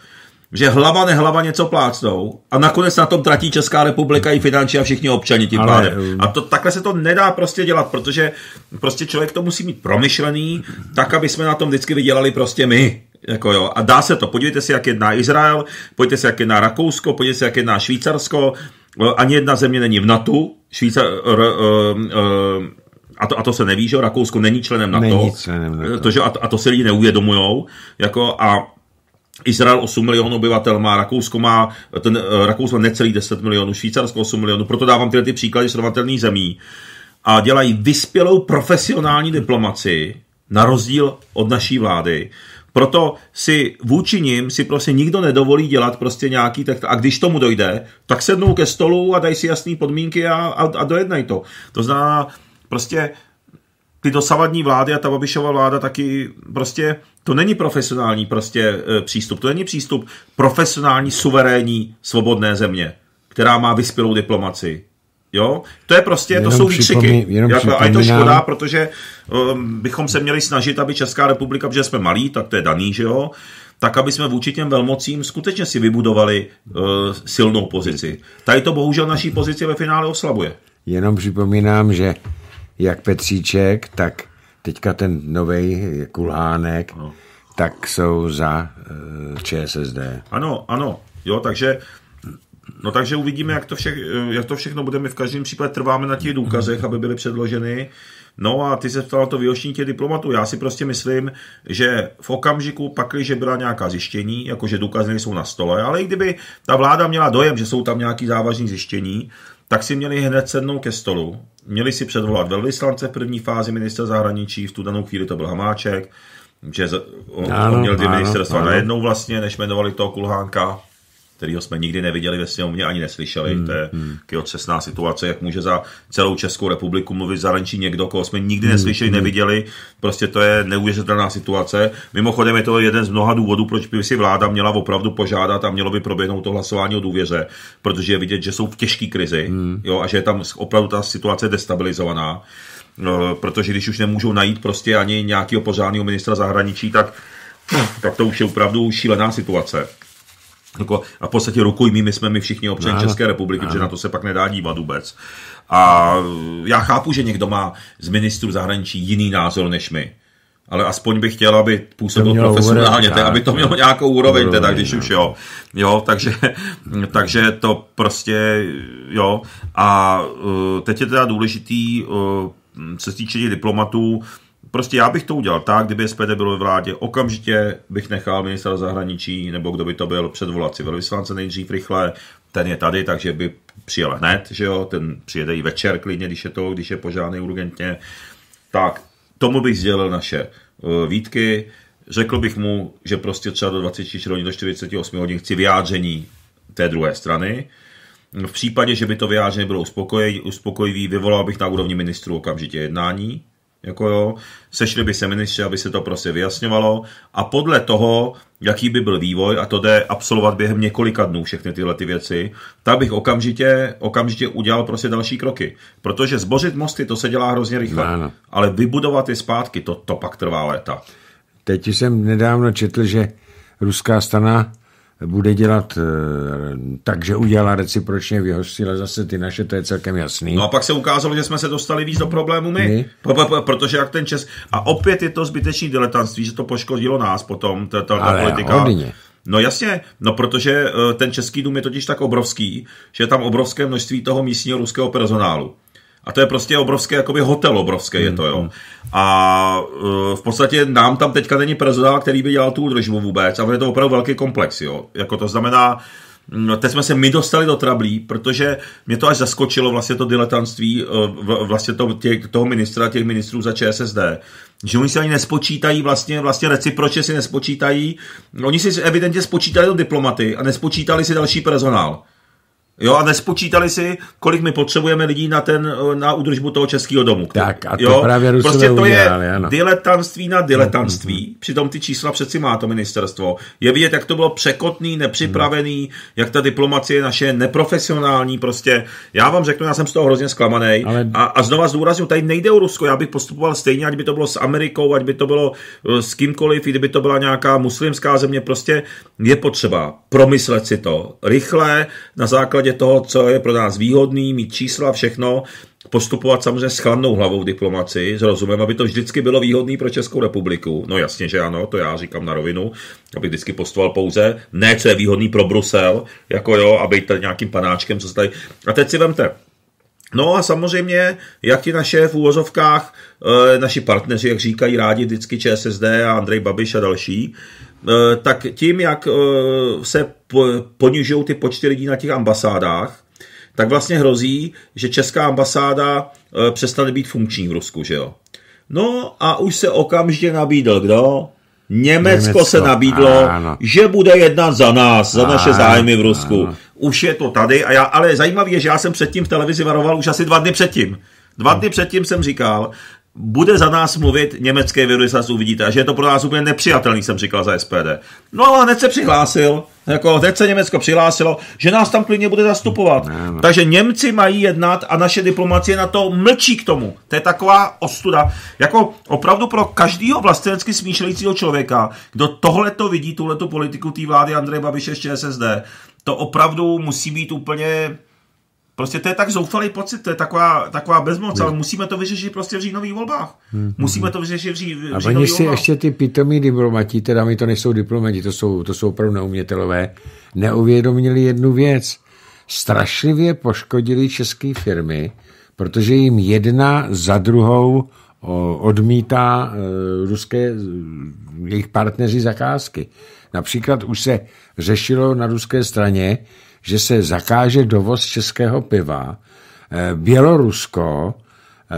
Speaker 2: že hlava nehlava něco plácnou a nakonec na tom tratí Česká republika i finančně a všichni občani tím Ale, pádem. A to, takhle se to nedá prostě dělat, protože prostě člověk to musí mít promyšlený, tak, aby jsme na tom vždycky vydělali prostě my. Jako jo, a dá se to. Podívejte se, jak jedná Izrael, podívejte se, jak jedná Rakousko, podívejte se, jak jedná Švýcarsko. E, ani jedna země není v NATO. Švýca, r, r, e, r, e, a to, a to se neví, že Rakousko není členem NATO. Není členem NATO. To, že, a, to, a to se lidi neuvědomujou. Jako, a Izrael 8 milionů obyvatel má, Rakousko má, ten, Rakousko má 10 milionů, Švýcarsko 8 milionů, proto dávám tyhle ty příklady srovnatelných zemí. A dělají vyspělou profesionální diplomaci, na rozdíl od naší vlády. Proto si vůči ním si prostě nikdo nedovolí dělat prostě nějaký tak a když tomu dojde, tak sednou ke stolu a dají si jasné podmínky a, a, a dojednají to. To znamená, prostě ty dosavadní vlády a ta Babišova vláda taky prostě, to není profesionální prostě e, přístup, to není přístup profesionální, suverénní, svobodné země, která má vyspělou diplomaci, Jo, to je prostě, jenom to jsou výkřiky. jako, a je to škoda, protože um, bychom se měli snažit, aby Česká republika, protože jsme malí, tak to je daný, že jo, tak aby jsme vůči těm velmocím skutečně si vybudovali uh, silnou pozici. Tady to bohužel naší pozici ve finále oslabuje.
Speaker 1: Jenom připomínám, že jak Petříček, tak teďka ten nový Kulhánek, no. tak jsou za uh, ČSSD.
Speaker 2: Ano, ano, jo, takže No takže uvidíme, jak to, vše, jak to všechno bude. My v každém případě trváme na těch důkazech, aby byly předloženy. No a ty se ptal na to vyhoštění těch diplomatů. Já si prostě myslím, že v okamžiku pakli, že byla nějaká zjištění, jakože důkazy nejsou na stole, ale i kdyby ta vláda měla dojem, že jsou tam nějaký závažné zjištění, tak si měli hned sednout ke stolu. Měli si předvolat velvyslance v první fázi ministra zahraničí, v tu danou chvíli to byl Hamáček, že on, ano, on měl dvě ministerstva najednou vlastně, než jmenovali toho Kulhánka kterého jsme nikdy neviděli ve sněmovně ani neslyšeli. Hmm, to je hmm. otřesná situace, jak může za celou Českou republiku mluvit zahraničí někdo, koho jsme nikdy hmm, neslyšeli, hmm, neviděli. Prostě to je neuvěřitelná situace. Mimochodem je to jeden z mnoha důvodů, proč by si vláda měla opravdu požádat a mělo by proběhnout to hlasování o důvěře, protože je vidět, že jsou v těžké krizi hmm. jo, a že je tam opravdu ta situace destabilizovaná. No, protože když už nemůžou najít prostě ani nějakého pořádného ministra zahraničí, tak, tak to už je opravdu šílená situace. Jako, a v podstatě my jsme my všichni občané no, České republiky, no. že na to se pak nedá dívat vůbec. A já chápu, že někdo má z ministrů zahraničí jiný názor než my. Ale aspoň bych chtěl, aby působil profesionálně, úroveň, aby to mělo nějakou úroveň, úroveň teda, když no. už jo. Jo, takže, takže to prostě, jo. A eh, teď je teda důležitý, eh, co se týče diplomatů, Prostě já bych to udělal tak, kdyby SPD bylo ve vládě, okamžitě bych nechal ministra zahraničí, nebo kdo by to byl, předvolat si velvyslance nejdřív rychle, ten je tady, takže by přijel hned, že jo, ten přijede i večer klidně, když je to, když je požádný urgentně. Tak, tomu bych sdělil naše eh, výtky, řekl bych mu, že prostě třeba do 24 hodin, do 48 hodin chci vyjádření té druhé strany, v případě, že by to vyjádření bylo uspokojivý, vyvolal bych na úrovni ministru okamžitě jednání jako jo, sešli by se ministři, aby se to prostě vyjasňovalo a podle toho, jaký by byl vývoj, a to jde absolvovat během několika dnů všechny tyhle ty věci, tak bych okamžitě, okamžitě udělal prostě další kroky. Protože zbořit mosty, to se dělá hrozně rychle, ano. ale vybudovat je zpátky, to, to pak trvá léta.
Speaker 1: Teď jsem nedávno četl, že ruská strana bude dělat eh, tak, že udělá recipročně síle zase ty naše, to je celkem jasný. No a
Speaker 2: pak se ukázalo, že jsme se dostali víc do problému my, my? Pro, pro, pro, protože jak ten Čes... A opět je to zbytečný diletantství, že to poškodilo nás potom, ta, ta, ta Ale politika. Hodně. No jasně, no protože eh, ten Český dům je totiž tak obrovský, že je tam obrovské množství toho místního ruského personálu a to je prostě obrovské, jakoby hotel obrovský je to, jo. Mhm. A e, v podstatě nám tam teďka není personál, který by dělal tu údržbu vůbec, ale je to opravdu velký komplex, jo. Jako to znamená, mm, no, teď jsme se my dostali do trablí, protože mě to až zaskočilo vlastně to diletantství e, vlastně to, těch, toho ministra, těch ministrů za ČSSD, že oni si ani nespočítají vlastně, vlastně recipročně si nespočítají, oni si evidentně spočítali do diplomaty a nespočítali si další personál. Jo, a nespočítali si, kolik my potřebujeme lidí na, ten, na udržbu toho českého domu. Který, tak a to jo? právě Rusové Prostě to udělali, je ano. diletanství na diletanství. Mm-hmm. Mhm, Přitom ty čísla přeci má to ministerstvo. Je vidět, jak to bylo překotný, nepřipravený, mm. jak ta diplomacie naše neprofesionální prostě. Já vám řeknu, já jsem z toho hrozně zklamaný. Ale... A, a znova zdůraznu, tady nejde o Rusko, já bych postupoval stejně, ať by to bylo s Amerikou, ať by to bylo e, s kýmkoliv, i kdyby to byla nějaká muslimská země, prostě je potřeba promyslet si to rychle na základě základě toho, co je pro nás výhodný, mít čísla, všechno, postupovat samozřejmě s chladnou hlavou v diplomaci, s rozumem, aby to vždycky bylo výhodné pro Českou republiku. No jasně, že ano, to já říkám na rovinu, aby vždycky postoval pouze, ne co je výhodný pro Brusel, jako jo, aby tady nějakým panáčkem, co se tady... A teď si vemte, No a samozřejmě, jak ti naše v úvozovkách, e, eh, naši partneři, jak říkají rádi vždycky ČSSD a Andrej Babiš a další, Eh, tak tím, jak eh, se ponižují ty počty lidí na těch ambasádách, tak vlastně hrozí, že česká ambasáda eh, přestane být funkční v Rusku, že jo. No a už se okamžitě nabídl kdo? Německo, Německo. se nabídlo, ano. že bude jednat za nás, za ano. naše zájmy v Rusku. Ano. Už je to tady, a já, ale zajímavé je, že já jsem předtím v televizi varoval už asi dva dny předtím. Dva dny předtím jsem říkal, bude za nás mluvit německé velvyslanec, uvidíte, a že je to pro nás úplně nepřijatelný, jsem říkal za SPD. No ale hned se přihlásil, jako hned se Německo přihlásilo, že nás tam klidně bude zastupovat. Ne, ne. Takže Němci mají jednat a naše diplomacie na to mlčí k tomu. To je taková ostuda. Jako opravdu pro každého vlastenecky smýšlejícího člověka, kdo tohle to vidí, tuhle politiku té vlády Andreje Babiše z ČSSD, to opravdu musí být úplně Prostě to je tak zoufalý pocit, to je taková, taková bezmoc, ale musíme to vyřešit prostě v říjnových volbách. Hmm. Musíme to vyřešit v, říjnových volbách. A oni si ještě
Speaker 1: ty pitomí diplomati, teda my to nejsou diplomati, to jsou, to jsou opravdu neumětelové, neuvědomili jednu věc. Strašlivě poškodili české firmy, protože jim jedna za druhou odmítá e, ruské, e, jejich partneři zakázky. Například už se řešilo na ruské straně, že se zakáže dovoz českého piva. Eh, Bělorusko eh,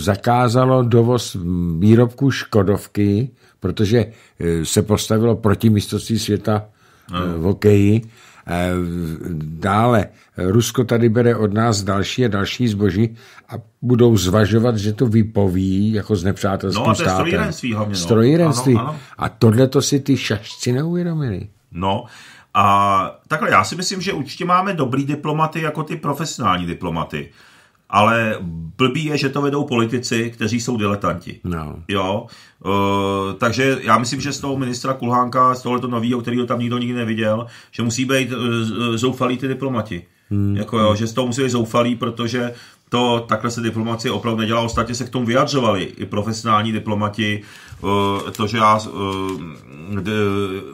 Speaker 1: zakázalo dovoz výrobků Škodovky, protože eh, se postavilo proti mistrovství světa no. v hokeji. Dále Rusko tady bere od nás další a další zboží a budou zvažovat, že to vypoví jako z nepřátelským no, a to je Strojírenství hlavně. No. Strojírenství. Ano, ano.
Speaker 2: A tohle to si ty šašci neuvědomili. No, a takhle, já si myslím, že určitě máme dobrý diplomaty jako ty profesionální diplomaty. Ale blbý je, že to vedou politici, kteří jsou diletanti. No. Jo? Uh, takže já myslím, že z toho ministra Kulhánka, z tohoto nového, kterého tam nikdo nikdy neviděl, že musí být uh, zoufalí ty diplomati. Hmm. Jako jo, že z toho musí být zoufalí, protože to takhle se diplomacie opravdu nedělá. Ostatně se k tomu vyjadřovali i profesionální diplomati. Eh, to, že já eh,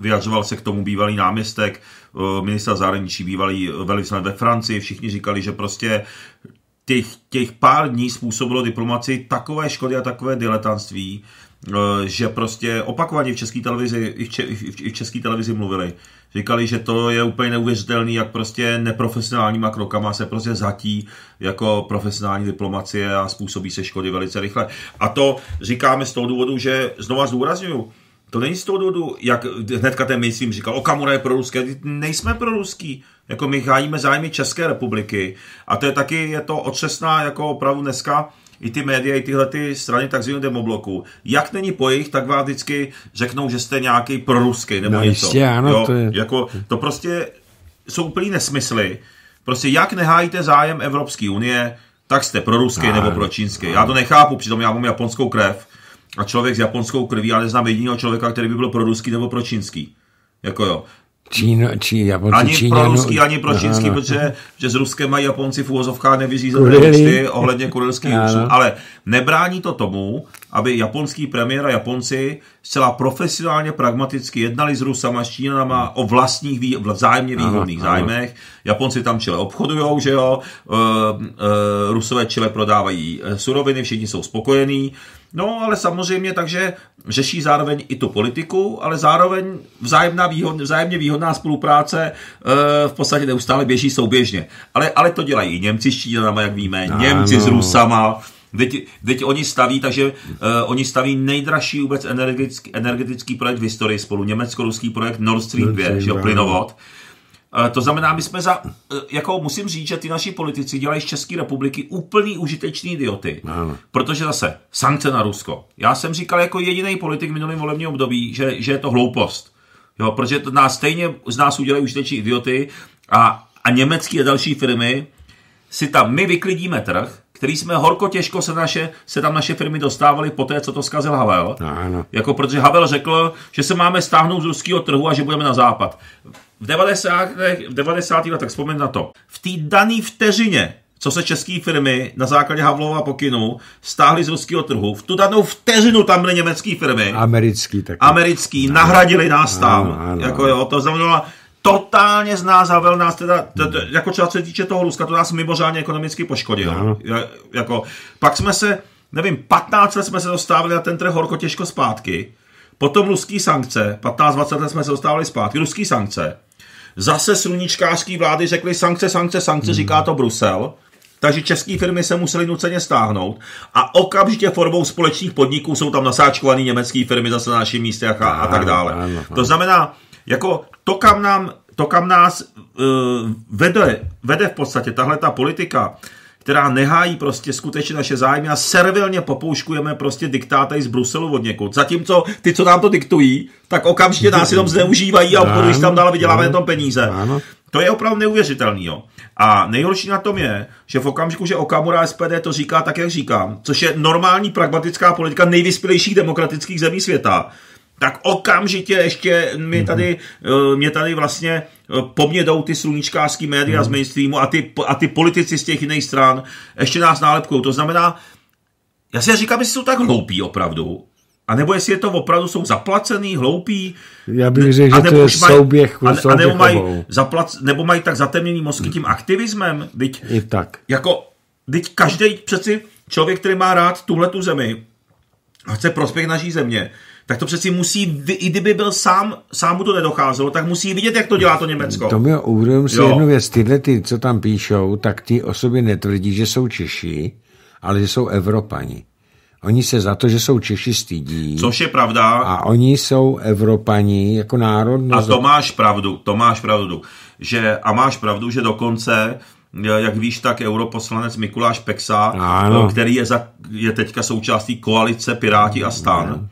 Speaker 2: vyjadřoval se k tomu bývalý náměstek eh, ministra zahraničí, bývalý velvyslanec ve Francii, všichni říkali, že prostě těch, těch pár dní způsobilo diplomaci takové škody a takové diletantství, Eh, že prostě opakovaně v české televizi, i v, české televizi mluvili. Říkali, že to je úplně neuvěřitelný, jak prostě neprofesionálníma krokama se prostě zatí jako profesionální diplomacie a způsobí se škody velice rychle. A to říkáme z toho důvodu, že znova zdůraznuju, to není z toho důvodu, jak hnedka ten myslím říkal, Okamura je ruské? nejsme proruský, jako my hájíme zájmy České republiky a to je taky, je to otřesná jako opravdu dneska i ty média, i tyhle ty strany takzvaného demobloku, jak není po jejich, tak vám vždycky řeknou, že jste nějaký proruský nebo no, něco. Jistě, ano, jo, to, je... jako, to prostě jsou úplný nesmysly. Prostě jak nehájíte zájem Evropské unie, tak jste proruský nebo pročínský. Já to nechápu, přitom já mám japonskou krev a člověk s japonskou krví, já neznám jediného člověka, který by byl proruský nebo pročínský. Jako jo. Číno, či
Speaker 1: Japonci, ani Číňanů. pro ruský, ani pro čínský, no, no.
Speaker 2: protože že s Ruskem mají Japonci v úvozovkách nevyřízené účty ohledně kurilských no, no. Ale nebrání to tomu, aby japonský premiér a Japonci zcela profesionálně, pragmaticky jednali s Rusama, s Čínama o vlastních vý, vzájemně výhodných aha, zájmech. Aha. Japonci tam čile obchodujou, že jo, e, e, Rusové čile prodávají eh, suroviny, všichni jsou spokojení. No, ale samozřejmě, takže řeší zároveň i tu politiku, ale zároveň vzájemná výhod, vzájemně výhodná spolupráce e, v podstatě neustále běží souběžně. Ale, ale to dělají i Němci s Číňanama, jak víme, ano. Němci s Rusama. Teď, teď oni staví, takže uh, oni staví nejdražší vůbec energetický, energetický projekt v historii spolu. Německo-ruský projekt Nord Stream 2, že plynovod. Ano to znamená, my jsme za, jako musím říct, že ty naši politici dělají z České republiky úplný užitečný idioty. Ano. No. Protože zase, sankce na Rusko. Já jsem říkal jako jediný politik v minulém volebním období, že, že je to hloupost. Jo, protože to nás stejně z nás udělají užiteční idioty a, a německé a další firmy si tam my vyklidíme trh, který jsme horko těžko se, naše, se tam naše firmy dostávali po té, co to zkazil Havel. Ano. No. Jako protože Havel řekl, že se máme stáhnout z ruského trhu a že budeme na západ v 90. v 90. letech, vzpomeň na to, v té dané vteřině, co se české firmy na základě Havlova pokynu stáhly z ruského trhu, v tu danou vteřinu tam byly německé firmy.
Speaker 1: Americký
Speaker 2: taky. Americký, ano. nahradili nás tam. Ano, jako ano. Jako jo, to znamená, totálně z nás teda, t, jako třeba se týče toho Ruska, to nás mimořádně ekonomicky poškodilo. Ja, Jako, pak jsme se, nevím, 15 let jsme se dostávali na ten trh horko těžko zpátky, potom ruský sankce, 15-20 let jsme se dostávali zpátky, ruský sankce, Zase sluníčkářský vlády řekly sankce, sankce, sankce, hmm. říká to Brusel. Takže české firmy se musely nuceně stáhnout a okamžitě formou společných podniků jsou tam nasáčkované německé firmy zase na našich místech a, a tak dále. To znamená, jako to, kam nám to, kam nás uh, vede, vede v podstatě tahle ta politika, která nehájí prostě skutečně naše zájmy a servilně popouškujeme prostě diktáty z Bruselu od někud. Zatímco ty, co nám to diktují, tak okamžitě nás jenom zneužívají a obchodují tam dál vyděláme na tom peníze. To je opravdu neuvěřitelný. Jo. A nejhorší na tom je, že v okamžiku, že Okamura SPD to říká tak, jak říkám, což je normální pragmatická politika nejvyspělejších demokratických zemí světa, tak okamžitě ještě mě mhm. tady, eh, mě tady vlastně eh, po jdou ty sluníčkářský média z mhm. mainstreamu a ty, a ty politici z těch jiných stran ještě nás nálepkou. To znamená, já si říkám, jestli jsou tak hloupí opravdu, a nebo jestli je to opravdu jsou zaplacený, hloupí. Já bych řekl, že to je maj, souběh. A, a nebo, mají zaplac, nebo mají tak zatemněný mozky mhm. tím aktivismem. Teď, I tak. Jako, teď každý přeci člověk, který má rád tuhle tu zemi a chce prospěch naší země, tak to přeci musí, i kdyby byl sám, sám mu to nedocházelo, tak musí vidět, jak to dělá to Německo. To mi
Speaker 1: uvědom si jednu věc, tyhle ty, co tam píšou, tak ty osoby netvrdí, že jsou Češi, ale že jsou Evropani. Oni se za to, že jsou Češi stydí. Což je
Speaker 2: pravda. A
Speaker 1: oni jsou Evropani jako národ. A to
Speaker 2: máš pravdu, to máš pravdu. Že, a máš pravdu, že dokonce jak víš, tak europoslanec Mikuláš Peksa, ano. který je, za, je teďka součástí koalice Piráti a stan, ano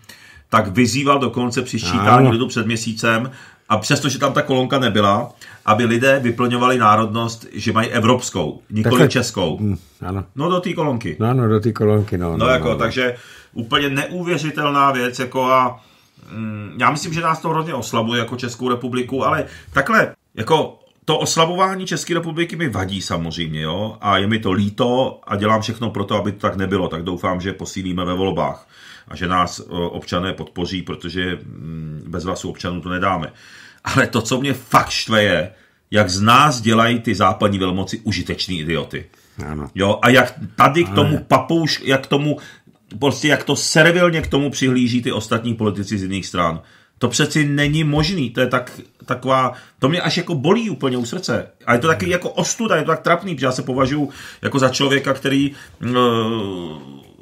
Speaker 2: tak vyzýval dokonce při sčítání lidu před měsícem, a přestože tam ta kolonka nebyla, aby lidé vyplňovali národnost, že mají evropskou, nikoli Takhle, českou. Mh, hm, ano. No do
Speaker 1: té kolonky. No, ano, do té kolonky, no. No, no jako, no, no, takže
Speaker 2: úplně neuvěřitelná věc, jako a mm, já myslím, že nás to hrozně oslabuje jako Českou republiku, ale takhle, jako to oslabování České republiky mi vadí samozřejmě, jo, a je mi to líto a dělám všechno pro to, aby to tak nebylo, tak doufám, že posílíme ve volbách a že nás eh, občané podpoří, protože mm, bez vás občanů to nedáme. Ale to, co mě fakt štve, je, jak z nás dělají ty západní velmoci užiteční idioty. Ano. Jo, a jak tady k tomu papouš, jak k tomu, prostě jak to servilně k tomu přihlíží ty ostatní politici z jiných stran. To přeci není možný, to je tak, taková, to mě až jako bolí úplně u srdce. A je to taky mhm. jako ostuda, je to tak trapný, protože já se považuji jako za člověka, který uh,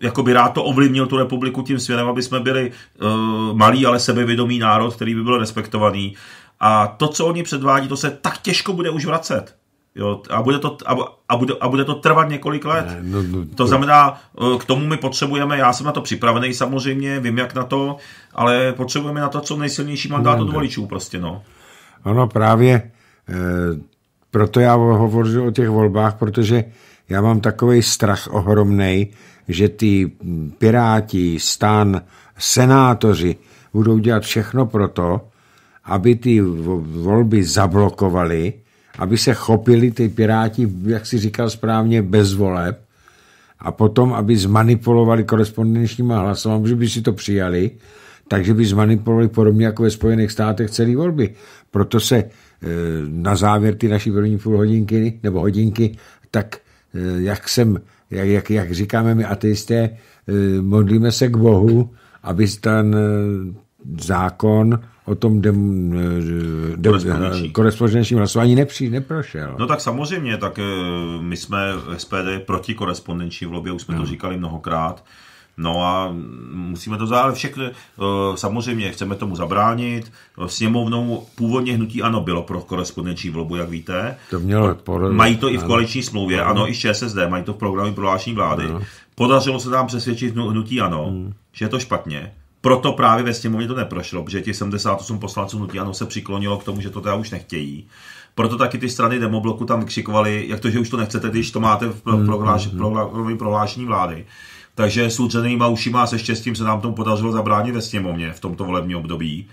Speaker 2: jakoby rád to ovlivnil tu republiku tím směrem, aby jsme byli uh, malý, ale sebevědomý národ, který by byl respektovaný. A to, co oni předvádí, to se tak těžko bude už vracet. Jo, a, bude to, a, a, bude, a bude to trvat několik let. No, no, no, to znamená, eh, k tomu my potřebujeme, já jsem na to připravený samozřejmě, vím jak na to, ale potřebujeme na to co nejsilnější mandát od no, no. voličů prostě, no.
Speaker 1: Ono právě, e, proto já hovořím o těch volbách, protože já mám takový strach ohromný, že ty piráti, stan, senátoři budou dělat všechno pro to, aby ty volby zablokovali, aby se chopili ty piráti, jak si říkal správně, bez voleb a potom, aby zmanipulovali korespondenčníma hlasama, že by si to přijali, takže by zmanipulovali podobně jako ve Spojených státech celý volby. Proto se e, na závěr ty naší první půl hodinky nebo hodinky, tak e, jak jsem jak, jak, jak říkáme my ateisté, eh, modlíme se k Bohu, aby ten eh, zákon o tom dem, eh, dem, korespondenčním hlasování nepři, neprošel. No
Speaker 2: tak samozřejmě, tak my jsme SPD proti korespondenční volbě, už jsme no. to říkali mnohokrát. No a musíme to zále všechno eh, samozřejmě chceme tomu zabránit. Sněmovnou původně hnutí ano bylo pro korespondenční volbu, jak víte.
Speaker 1: To mělo poradit. Mají to i v koaliční
Speaker 2: smlouvě, ano, ano i ČSSD, mají to v programu prohlášení vlády. Ano. Podařilo se nám přesvědčit hnutí ano, hmm. že je to špatně. Proto právě ve sněmovně to neprošlo, protože těch 78 poslanců hnutí ano se přiklonilo k tomu, že to teda už nechtějí. Proto taky ty strany demobloku tam křikovaly, jak to, že už to nechcete, když to máte v hmm, hmm, hmm. prohlášení vlády. Takže s udřenýma ušima a se štěstím se nám tomu podařilo zabránit ve sněmovně v tomto volebním období.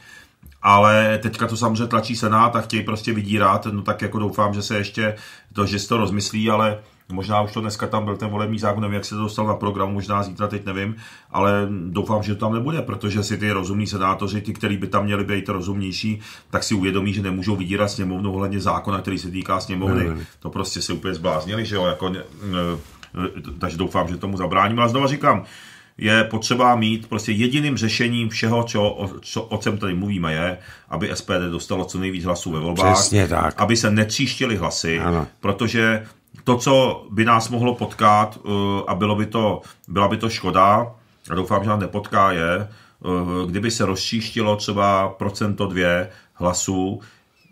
Speaker 2: Ale teďka to samozřejmě tlačí Senát a chtějí prostě vydírat, no tak jako doufám, že se ještě to, že se to rozmyslí, ale možná už to dneska tam byl ten volební zákon, nevím, jak se to dostal na program, možná zítra, teď nevím, ale doufám, že to tam nebude, protože si ty rozumní senátoři, ty, kteří by tam měli být rozumnější, tak si uvědomí, že nemůžou vydírat sněmovnu ohledně zákona, který se týká sněmovny. Ne, ne, ne. To prostě se úplně zbláznili, že jo, jako... Ne, ne, Eh, takže doufám, že tomu zabráním. Ale znova říkám, je potřeba mít prostě jediným řešením všeho, čo, o, čo, o čem tady mluvíme, je, aby SPD dostalo co nejvíc hlasů ve volbách, Přesně tak. aby se netříštili hlasy, ano. protože to, co by nás mohlo potkat eh, a bylo by to, byla by to škoda, a doufám, že nás nepotká, je, eh, kdyby se rozčíštilo třeba procento dvě hlasů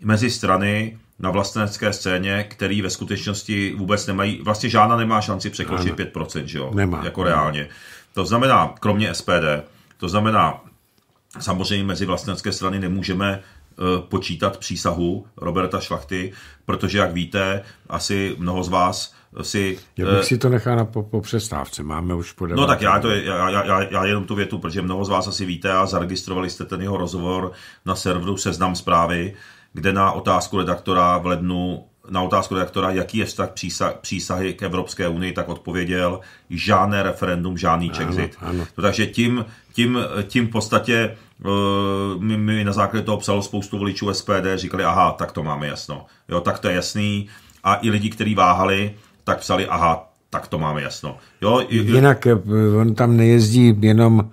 Speaker 2: mezi strany, na vlastenecké scéně, který ve skutečnosti vůbec nemají, vlastně žádná nemá šanci překročit 5%, že jo? Nemá. Jako reálně. To znamená, kromě SPD, to znamená, samozřejmě mezi vlastenecké strany nemůžeme eh, počítat přísahu Roberta Šlachty, protože, jak víte, asi mnoho z vás si... Já eh, bych si
Speaker 1: to nechal na po, po přestávce, máme už po No tak já, to,
Speaker 2: já, já, já jenom tu větu, protože mnoho z vás asi víte a zaregistrovali jste ten jeho rozhovor na serveru Seznam zprávy, kde na otázku redaktora v lednu na otázku redaktora, jaký je vztah přísah, přísahy k Evropské unii, tak odpověděl žádné referendum, žádný Czechzit. No, takže tím, tím, tím v podstatě uh, eh, mi, na základě toho psalo spoustu voličů SPD, říkali, aha, tak to máme jasno. Jo, tak to je jasný. A i lidi, kteří váhali, tak psali, aha, tak to máme jasno. Jo, Jinak
Speaker 1: eh, on tam nejezdí jenom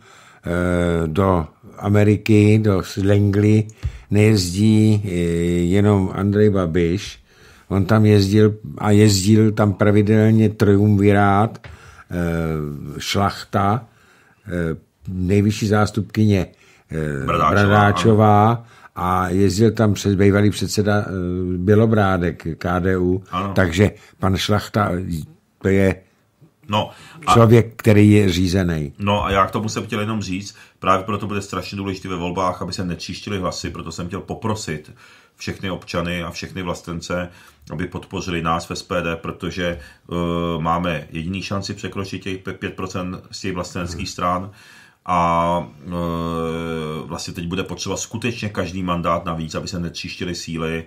Speaker 1: eh, do Ameriky, do Slengly, nejezdí eh, jenom Andrej Babiš, on tam jezdil a jezdil tam pravidelně triumvirát, eh, šlachta, eh, nejvyšší zástupkyně Bradáčová, Bradáčová a jezdil tam před bývalý předseda Bělobrádek KDU, ano. takže pan Šlachta to je no, a, člověk, který je řízený.
Speaker 2: No a já k tomu jsem chtěl jenom říct, Právě proto bude strašně důležité ve volbách, aby se nečištili hlasy, proto jsem chtěl poprosit všechny občany a všechny vlastence, aby podpořili nás v SPD, protože uh, máme jediný šanci překročit těch 5% z těch vlastenských stran a uh, vlastně teď bude potřeba skutečně každý mandát navíc, aby se netříštily síly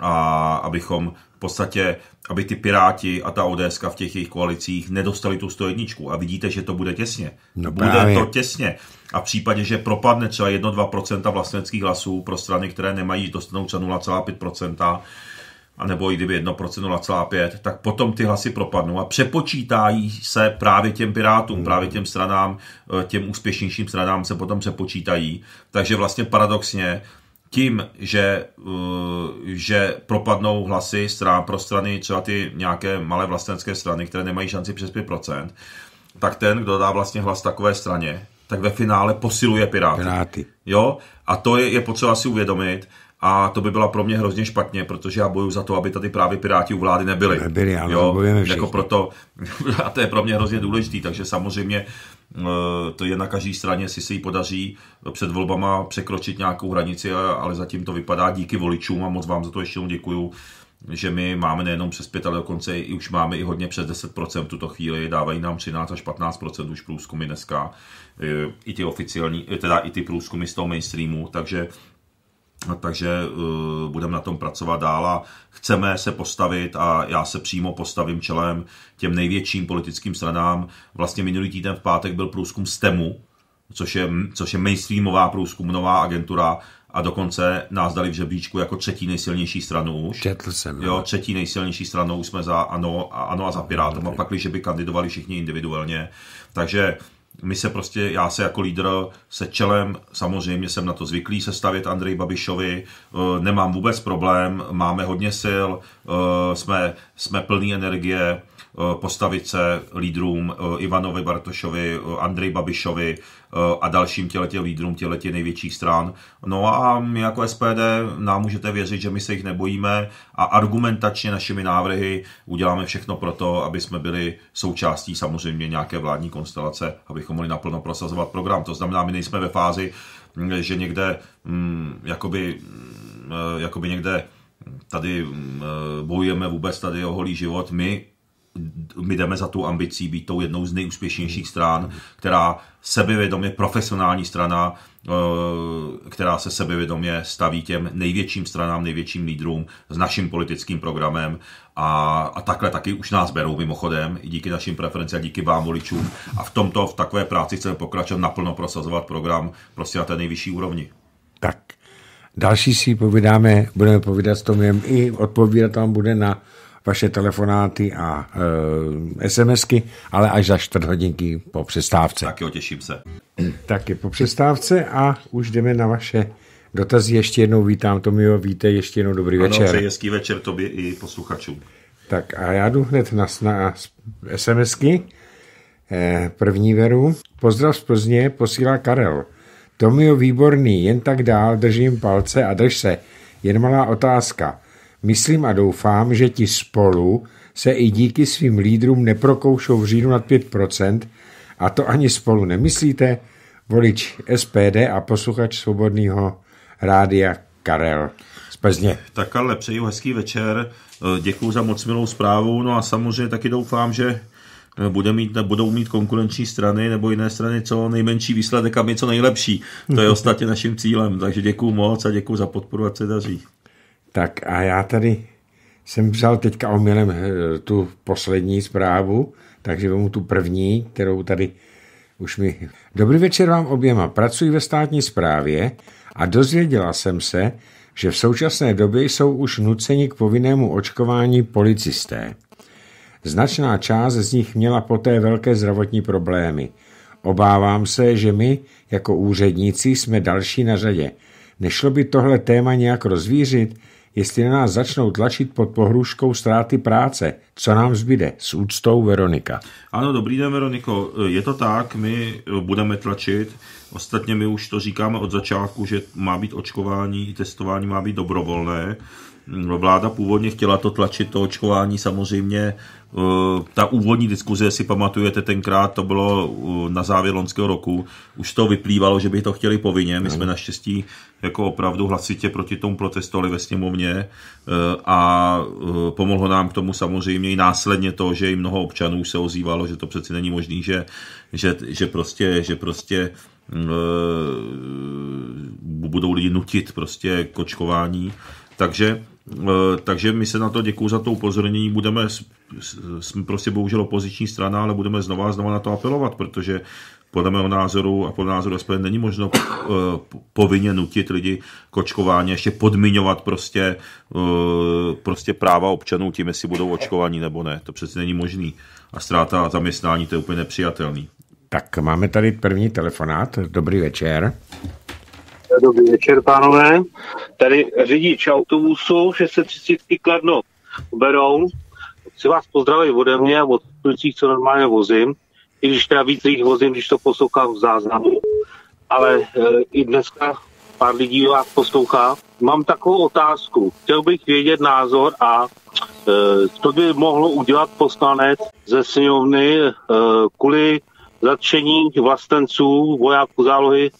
Speaker 2: a abychom v podstatě, aby ty Piráti a ta ODS v těch jejich koalicích nedostali tu 101. A vidíte, že to bude těsně. No bude právě. to těsně. A v případě, že propadne třeba 1-2% vlastnických hlasů pro strany, které nemají, dostanou třeba 0,5%, nebo i kdyby 1%, 0,5%, tak potom ty hlasy propadnou a přepočítají se právě těm pirátům, hmm. právě těm stranám, eh, těm úspěšnějším stranám se potom přepočítají. Takže vlastně paradoxně tím, že, uh, že propadnou hlasy strán pro strany, třeba ty nějaké malé vlastenské strany, které nemají šanci přes 5%, tak ten, kdo dá vlastně hlas takové straně, tak ve finále posiluje Piráty. Piráty. Jo? A to je, je potřeba si uvědomit, a to by byla pro mě hrozně špatně, protože já boju za to, aby tady právě Piráti u vlády nebyli. Nebyli, ale jo, Jako proto, a to je pro mě hrozně důležitý, takže samozřejmě Eh, to je na každé straně, jestli se jí podaří před volbama překročit nějakou hranici, ale zatím to vypadá díky voličům a moc vám za to ještě jednou děkuju, že my máme nejenom přes 5, ale dokonce i už máme i hodně přes 10% tuto chvíli, dávají nám 13 až 15% už průzkumy dneska, eh, i ty oficiální, eh, teda i ty průzkumy z toho mainstreamu, takže No, takže uh, budeme na tom pracovat dál a chceme se postavit a já se přímo postavím čelem těm největším politickým stranám. Vlastně minulý týden v pátek byl průzkum STEMu, což je, hm, což je mainstreamová průzkumnová agentura a dokonce nás dali v žebříčku jako třetí nejsilnější stranu už. Četl jsem. Jo, třetí nejsilnější stranou jsme za ANO, a, ANO a za Pirátem a pak, když by kandidovali všichni individuálně. Takže uh, my se prostě, já se jako lídr se čelem, samozřejmě jsem na to zvyklý se stavět Andrej Babišovi, eh, nemám vůbec problém, máme hodně sil, eh, jsme, jsme plní energie, Eh, postavit se lídrům eh, Ivanovi Bartošovi, eh, Andrej Babišovi a dalším těletě lídrům těletě největších stran. No a my jako SPD nám můžete věřit, že my se jich nebojíme a argumentačně našimi návrhy uděláme všechno pro to, aby jsme byli součástí samozřejmě nějaké vládní konstelace, abychom mohli naplno prosazovat program. To znamená, my nejsme ve fázi, mm, že někde mm, jakoby, mm, jakoby někde tady bojujeme vůbec tady o holý život. My my jdeme za tu ambicí být tou jednou z nejúspěšnějších stran, která sebevědomě profesionální strana, eh, která se sebevědomě staví těm největším stranám, největším lídrům s naším politickým programem a, a takhle taky už nás berou mimochodem, i díky našim preferencím a díky vám voličům a v tomto, v takové práci chceme pokračovat, naplno prosazovat program prostě na té nejvyšší úrovni. Tak,
Speaker 1: další si povídáme, budeme povídat s Tomem i odpovídat tam bude na vaše telefonáty a e, eh, SMSky, ale až za
Speaker 2: čtvrt hodinky po přestávce. Tak jo, těším se.
Speaker 1: Taky po přestávce a už jdeme na vaše dotazy. Ještě jednou vítám Tomio, víte, ještě jednou dobrý ano, večer. Ano,
Speaker 2: hezký večer tobě i posluchačům.
Speaker 1: Tak a já jdu hned na, na SMSky. E, eh, první veru. Pozdrav z Plzně posílá Karel. Tomio, výborný, jen tak dál, držím palce a drž se. Jen malá otázka. Myslím a doufám, že ti spolu se i díky svým lídrům neprokoušou v říjnu nad 5%, a to ani spolu nemyslíte, volič SPD a posluchač svobodného rádia Karel z Plzně.
Speaker 2: Tak Karle, přeji hezký večer, e, děkuji za moc milou zprávu, no a samozřejmě taky doufám, že e, bude mít, budou mít konkurenční strany nebo jiné strany co nejmenší výsledek a my co nejlepší. To je ostatně naším cílem, takže děkuji moc a děkuji za podporu a se daří. Tak a já
Speaker 1: tady jsem vzal teďka omylem eh, tu poslední zprávu, takže vemu tu první, kterou tady už mi... Dobrý večer vám oběma. Pracuji ve státní správě a dozvěděla jsem se, že v současné době jsou už nuceni k povinnému očkování policisté. Značná část z nich měla poté velké zdravotní problémy. Obávám se, že my, jako úředníci, jsme další na řadě. Nešlo by tohle téma nějak rozvířit? jestli na nás začnou tlačit pod pohrůžkou ztráty práce. Co nám zbyde? S úctou Veronika.
Speaker 2: Ano, dobrý den, Veroniko. Je to tak, my eh, budeme tlačit. Ostatně my už to říkáme od začátku, že má být očkování i testování má být dobrovolné. Hm, vláda původně chtěla to tlačit, to očkování samozřejmě Eh, ta úvodní diskuze, si pamatujete tenkrát, to bylo eh, na závěr loňského roku, už to vyplývalo, že by to chtěli povinně, my jsme naštěstí jako opravdu hlasitě proti tomu protestovali ve sněmovně eh, a pomohlo nám k tomu samozřejmě i následně to, že i mnoho občanů se ozývalo, že to přeci není možný, že, že, že prostě, že prostě budou lidi nutit prostě kočkování. Takže Eh, takže my se na to děkuji za to upozornění. Budeme, jsme prostě bohužel opoziční strana, ale budeme znova a znova na to apelovat, protože podle mého názoru a podle názoru SPD není možno eh, povinně nutit lidi k ještě podmiňovat prostě, eh, prostě práva občanů tím, jestli budou očkovaní nebo ne. To přeci není možný. A ztráta zaměstnání, to je úplně nepřijatelný.
Speaker 1: Tak máme tady první telefonát. Dobrý večer.
Speaker 2: Dobrý večer, pánové. Tady řidič autobusu 630 Kladno berou. Chci vás pozdravit ode mě, od co normálně vozím.
Speaker 3: I když teda víc jich vozím, když to poslouchám v záznamu. Ale e, i dneska pár lidí vás poslouchá. Mám takovou otázku. Chtěl bych vědět názor a e,
Speaker 2: co by mohlo udělat poslanec ze sněmovny e, kvůli zatčení vlastenců, vojáků zálohy e,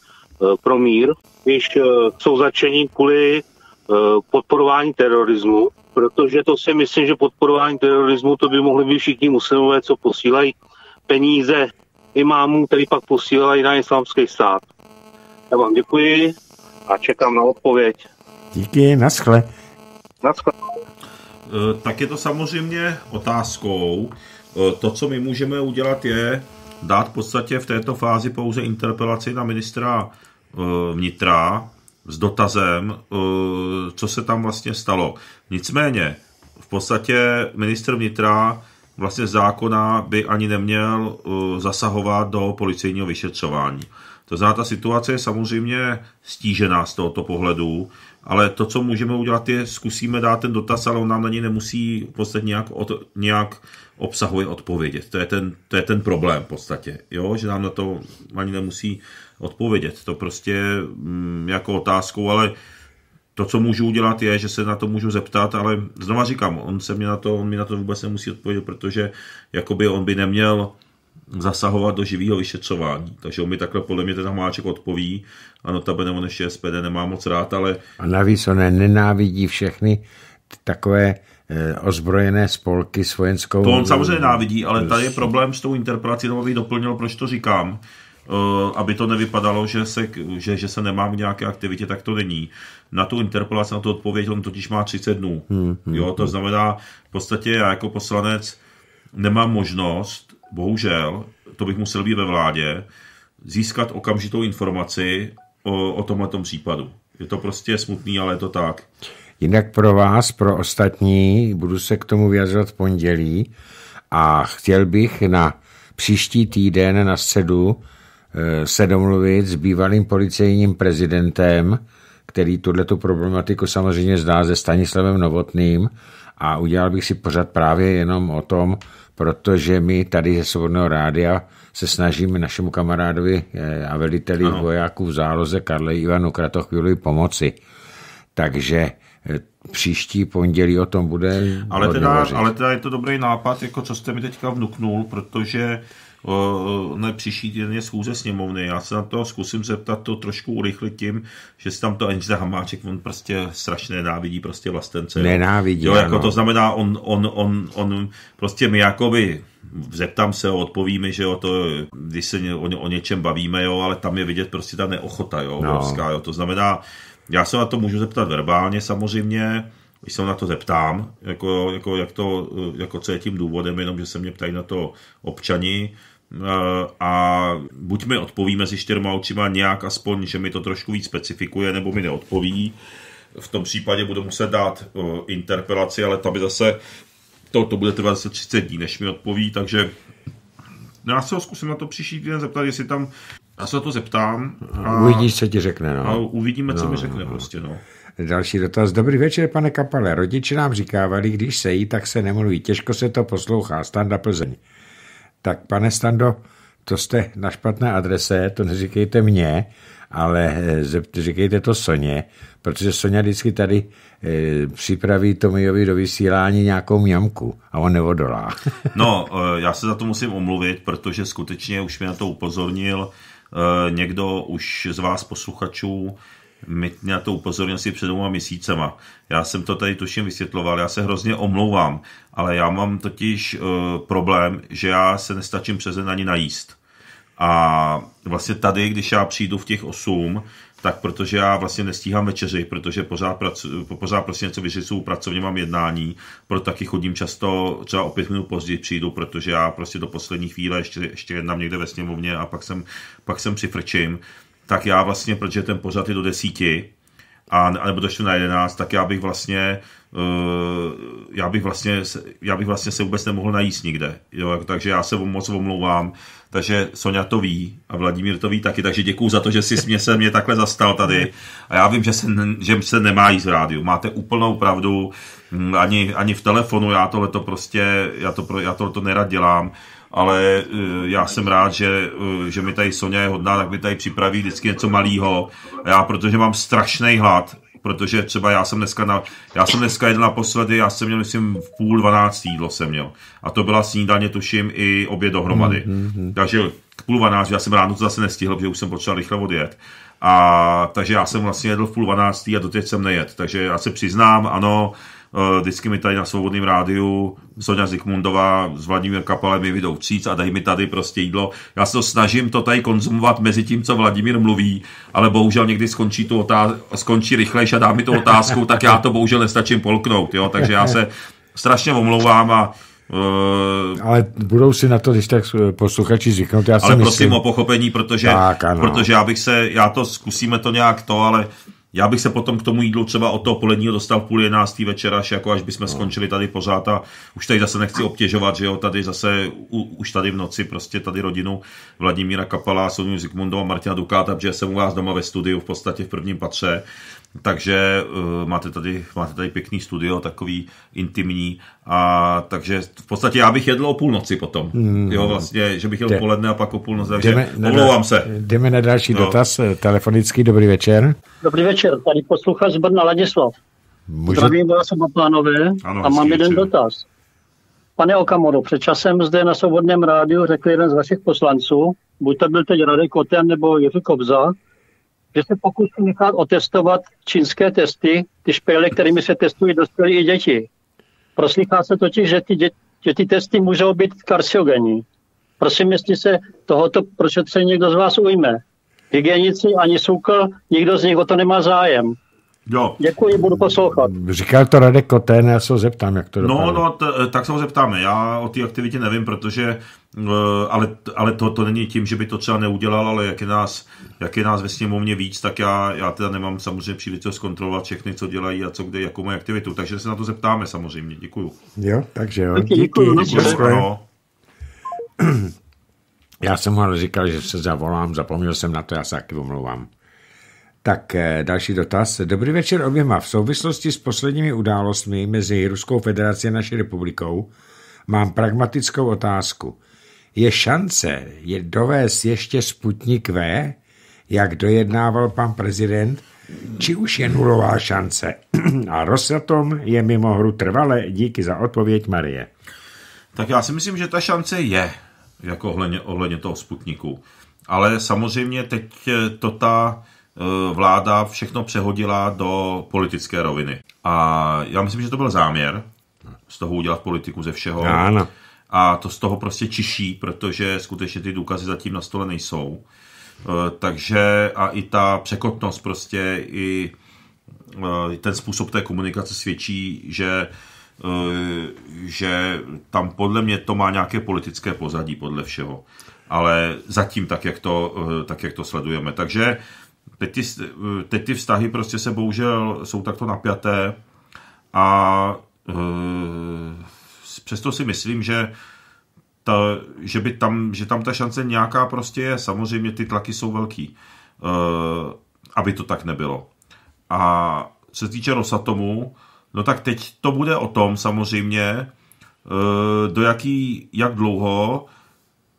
Speaker 2: pro mír když eh, jsou začení kvůli eh, podporování terorismu, protože to si myslím, že podporování terorismu to by mohli být všichni muslimové, co posílají peníze
Speaker 3: imámům, který pak posílají na islámský stát. Já vám děkuji
Speaker 2: a čekám na odpověď.
Speaker 1: Díky, naschle.
Speaker 2: Naschle. Eh, tak je to samozřejmě otázkou. To, co my můžeme udělat, je dát v podstatě v této fázi pouze interpelaci na ministra Eh, vnitra s dotazem, eh, co se tam vlastně stalo. Nicméně, v podstatě minister vnitra vlastně zákona by ani neměl eh, zasahovat do policejního vyšetřování. To znamená, ta situace je samozřejmě stížená z tohoto pohledu, ale to, co můžeme udělat, je zkusíme dát ten dotaz, ale on nám na něj nemusí v podstatě nějak, od, nějak obsahuje odpovědět. To je, ten, to je ten problém v podstatě, jo? že nám na to ani nemusí odpovědět. To prostě mm, jako otázkou, ale to, co můžu udělat, je, že se na to můžu zeptat, ale znova říkám, on se mě na to, on mi na to vůbec nemusí odpovědět, protože jakoby on by neměl zasahovat do živého vyšetřování. Takže on mi takhle podle mě ten Hamáček odpoví. Ano, ta on ještě SPD nemá moc rád, ale...
Speaker 1: A navíc on nenávidí všechny takové eh, ozbrojené spolky s vojenskou... To on samozřejmě návidí, ale
Speaker 2: tady je prostě. problém s tou interpelací, nebo bych doplnil, proč to říkám. Eh, aby to nevypadalo, že se, že, že se nemám v nějaké aktivitě, tak to není. Na tu interpelaci, na tu odpověď, on totiž má 30 dnů. Hmm, hmm, jo, to hmm. znamená, v podstatě já jako poslanec nemám možnost, bohužel, to bych musel být ve vládě, získat okamžitou informaci o, o tomhle případu. Je to prostě smutný, ale je to tak.
Speaker 1: Jinak pro vás, pro ostatní, budu se k tomu vyjadřovat v pondělí a chtěl bych na příští týden na středu Eh, se domluvit s bývalým policejním prezidentem, který tuto tu problematiku samozřejmě zná se Stanislavem Novotným a udělal bych si pořád právě jenom o tom, protože my tady ze Svobodného rádia se snažíme našemu kamarádovi eh, a veliteli ano. vojáků v záloze Karle Ivanu Kratochvílovi pomoci. Takže eh, příští pondělí o tom bude
Speaker 2: ale teda, ale teda je to dobrý nápad, jako co jste mi teďka vnuknul, protože ne příští týden je schůze sněmovny. Já se na to zkusím zeptat to trošku urychlit tím, že se tam to Enžda Hamáček, on prostě strašně nenávidí prostě vlastence. Nenávidí, jo, jako ano. jako to znamená, on, on, on, on prostě my jakoby zeptám se, odpovíme, že jo, to, když se o, o něčem bavíme, jo, ale tam je vidět prostě ta neochota, jo, no. obrovská, jo, to znamená, já se na to můžu zeptat verbálně samozřejmě, když se na to zeptám, jako, jako, jak to, jako co je tím důvodem, jenom že se mě ptají na to občani, Eh, a buď mi odpoví mezi čtyřma očima nějak aspoň, že mi to trošku víc specifikuje, nebo mi neodpoví. V tom případě budu muset dát eh, interpelaci, ale tam by zase, to, to bude trvat 30 dní, než mi odpoví, takže no já se ho zkusím na to příští týden zeptat, jestli tam já se to zeptám. A... Uvidíš, co ti řekne. No. A uvidíme, co no, mi řekne no, no. prostě. No.
Speaker 1: Další dotaz. Dobrý večer, pane Kapale. Rodiče nám říkávali, když sejí, tak se nemluví. Těžko se to poslouchá. Standa Plzeň. Tak pane Stando, to jste na špatné adrese, to neříkejte mně, ale eh, říkejte to Soně, protože Soně vždycky tady e, připraví Tomijovi do vysílání nějakou mňamku a on neodolá.
Speaker 2: no, eh, já se za to musím omluvit, protože skutečně už mi na to upozornil e, někdo už z vás posluchačů, my na to upozornil si před dvěma měsícema. Já jsem to tady tuším vysvětloval, já se hrozně omlouvám, ale já mám totiž uh, problém, že já se nestačím přes den ani najíst. A vlastně tady, když já přijdu v těch osm, tak protože já vlastně nestíhám večeři, protože pořád, pracu, pořád prostě něco vyřizuju, pracovně mám jednání, proto taky chodím často, třeba o pět minut později přijdu, protože já prostě do poslední chvíle ještě, ještě jednám někde ve sněmovně a pak jsem, pak jsem přifrčím, tak já vlastně, protože ten pořad je do desíti, a, a nebo došlo na jedenáct, tak já bych vlastně, uh, já bych vlastně, já bych vlastně se vůbec nemohl najíst nikde. Jo, jako takže já se moc omlouvám. Takže Sonja to ví a Vladimír to ví taky, takže děkuju za to, že jsi mě, se mě takhle zastal tady. A já vím, že se, že se nemá jít v rádiu. Máte úplnou pravdu, hm, ani, ani v telefonu, já tohle to prostě, já to, já tohle to nerad dělám ale e, já jsem rád, že, e, že mi tady Sonja je hodná, tak mi tady připraví vždycky něco malého. Já, protože mám strašný hlad, protože třeba já jsem dneska, na, já jsem dneska jedl naposledy, já jsem měl, myslím, v půl dvanáct jídlo jsem měl. A to byla snídaně, tuším, i obě dohromady. Mm-hmm. Takže k půl dvanáct, já jsem ráno to zase nestihl, protože už jsem potřeboval rychle odjet. A takže já jsem vlastně jedl v půl dvanáctý a doteď jsem nejet. Takže já se přiznám, ano, Eh, vždycky mi tady na Svobodném rádiu Sonja Zikmundová s Vladimír Kapalem mi vydou vstříc a dají mi tady prostě jídlo. Já se to snažím to tady konzumovat mezi tím, co Vladimír mluví, ale bohužel někdy skončí, tu otáz- skončí rychlejš a dá mi tu otázku, tak já to bohužel nestačím polknout, jo? takže já se strašně omlouvám a Uh,
Speaker 1: ale budou si na to, když tak posluchači říknout Já ale myslím... prosím o pochopení, protože, tak, protože já
Speaker 2: bych se, já to zkusíme to nějak to, ale já bych se potom k tomu jídlu třeba od toho poledního dostal v půl jedenáctý večer, až, jako až bychom no. skončili tady pořád a už tady zase nechci obtěžovat, že jo, tady zase u, už tady v noci prostě tady rodinu Vladimíra Kapala, Sonu Zikmundova, Martina Dukáta, protože jsem u vás doma ve studiu v podstatě v prvním patře takže uh, máte, tady, máte tady pěkný studio, takový intimní. A takže v podstatě já bych jedl o půlnoci potom. Mm. Jo, vlastně, že bych jel poledne a pak o půlnoci. Takže jdeme omlouvám se. Jdeme
Speaker 1: na další no. dotaz eh, telefonický. Dobrý večer.
Speaker 3: Dobrý večer, tady posluchač z Brna Ladislav.
Speaker 1: Může... Zdravím
Speaker 3: vás oba pánové ano, a mám jeden večer. dotaz. Pane Okamoro, před časem zde na Svobodném rádiu řekl jeden z vašich poslanců, buď to byl teď Radek Koten nebo Jiří Kobza, že se pokusí nechat otestovat čínské testy, ty špejle, kterými se testují dospělí i děti. Proslýchá se totiž, že ty, děti, že ty testy můžou být karcinogenní. Prosím, jestli se tohoto prošetření někdo z vás ujme. Hygienici ani soukl, nikdo z nich o to nemá zájem. Jo. Děkuji, budu poslouchat.
Speaker 1: Říkal to Radek Kotén, já se ho zeptám, jak to dopadne. No,
Speaker 2: no t- tak se ho zeptáme. Já o té aktivitě nevím, protože, eh, ale, ale to, to není tím, že by to třeba neudělal, ale jak je nás jak je nás ve sněmovně víc, tak já, já teda nemám samozřejmě příležitost zkontrolovat, všechny, co dělají a co kde, jakou mají aktivitu. Takže se na to zeptáme samozřejmě. Děkuju. Jo, takže jo. Díky. díky, Díky. díky.
Speaker 1: Já jsem ho říkal, že se zavolám, zapomněl jsem na to, já se taky omlouvám. Tak eh, další dotaz. Dobrý večer oběma. V souvislosti s posledními událostmi mezi Ruskou federací a naší republikou mám pragmatickou otázku. Je šance je dovést ještě Sputnik V jak dojednával pan prezident, či už je nulová šance. A Rosatom je mimo hru trvale. Díky
Speaker 2: za odpověď, Marie. Tak já si myslím, že ta šance je, jako ohledně, ohledně toho Sputniku. Ale samozřejmě teď eh, to ta eh, vláda všechno přehodila do politické roviny. A já myslím, že to byl záměr z toho udělat politiku ze všeho. Ano. A to z toho prostě čiší, protože skutečně ty důkazy zatím na stole nejsou. Eh, takže a i ta překotnost prostě, i eh, ten způsob té komunikace svědčí, že eh, že tam podle mě to má nějaké politické pozadí podle všeho. Ale zatím tak, jak to, tak, jak to sledujeme. Takže teď ty, teď ty vztahy prostě se bohužel jsou takto napjaté a přesto si myslím, že ta, že, by tam, že tam ta šance nějaká prostě je. Samozřejmě ty tlaky jsou velký, uh, aby to tak nebylo. A co se týče Rosatomu, no tak teď to bude o tom samozřejmě, uh, do jaký, jak dlouho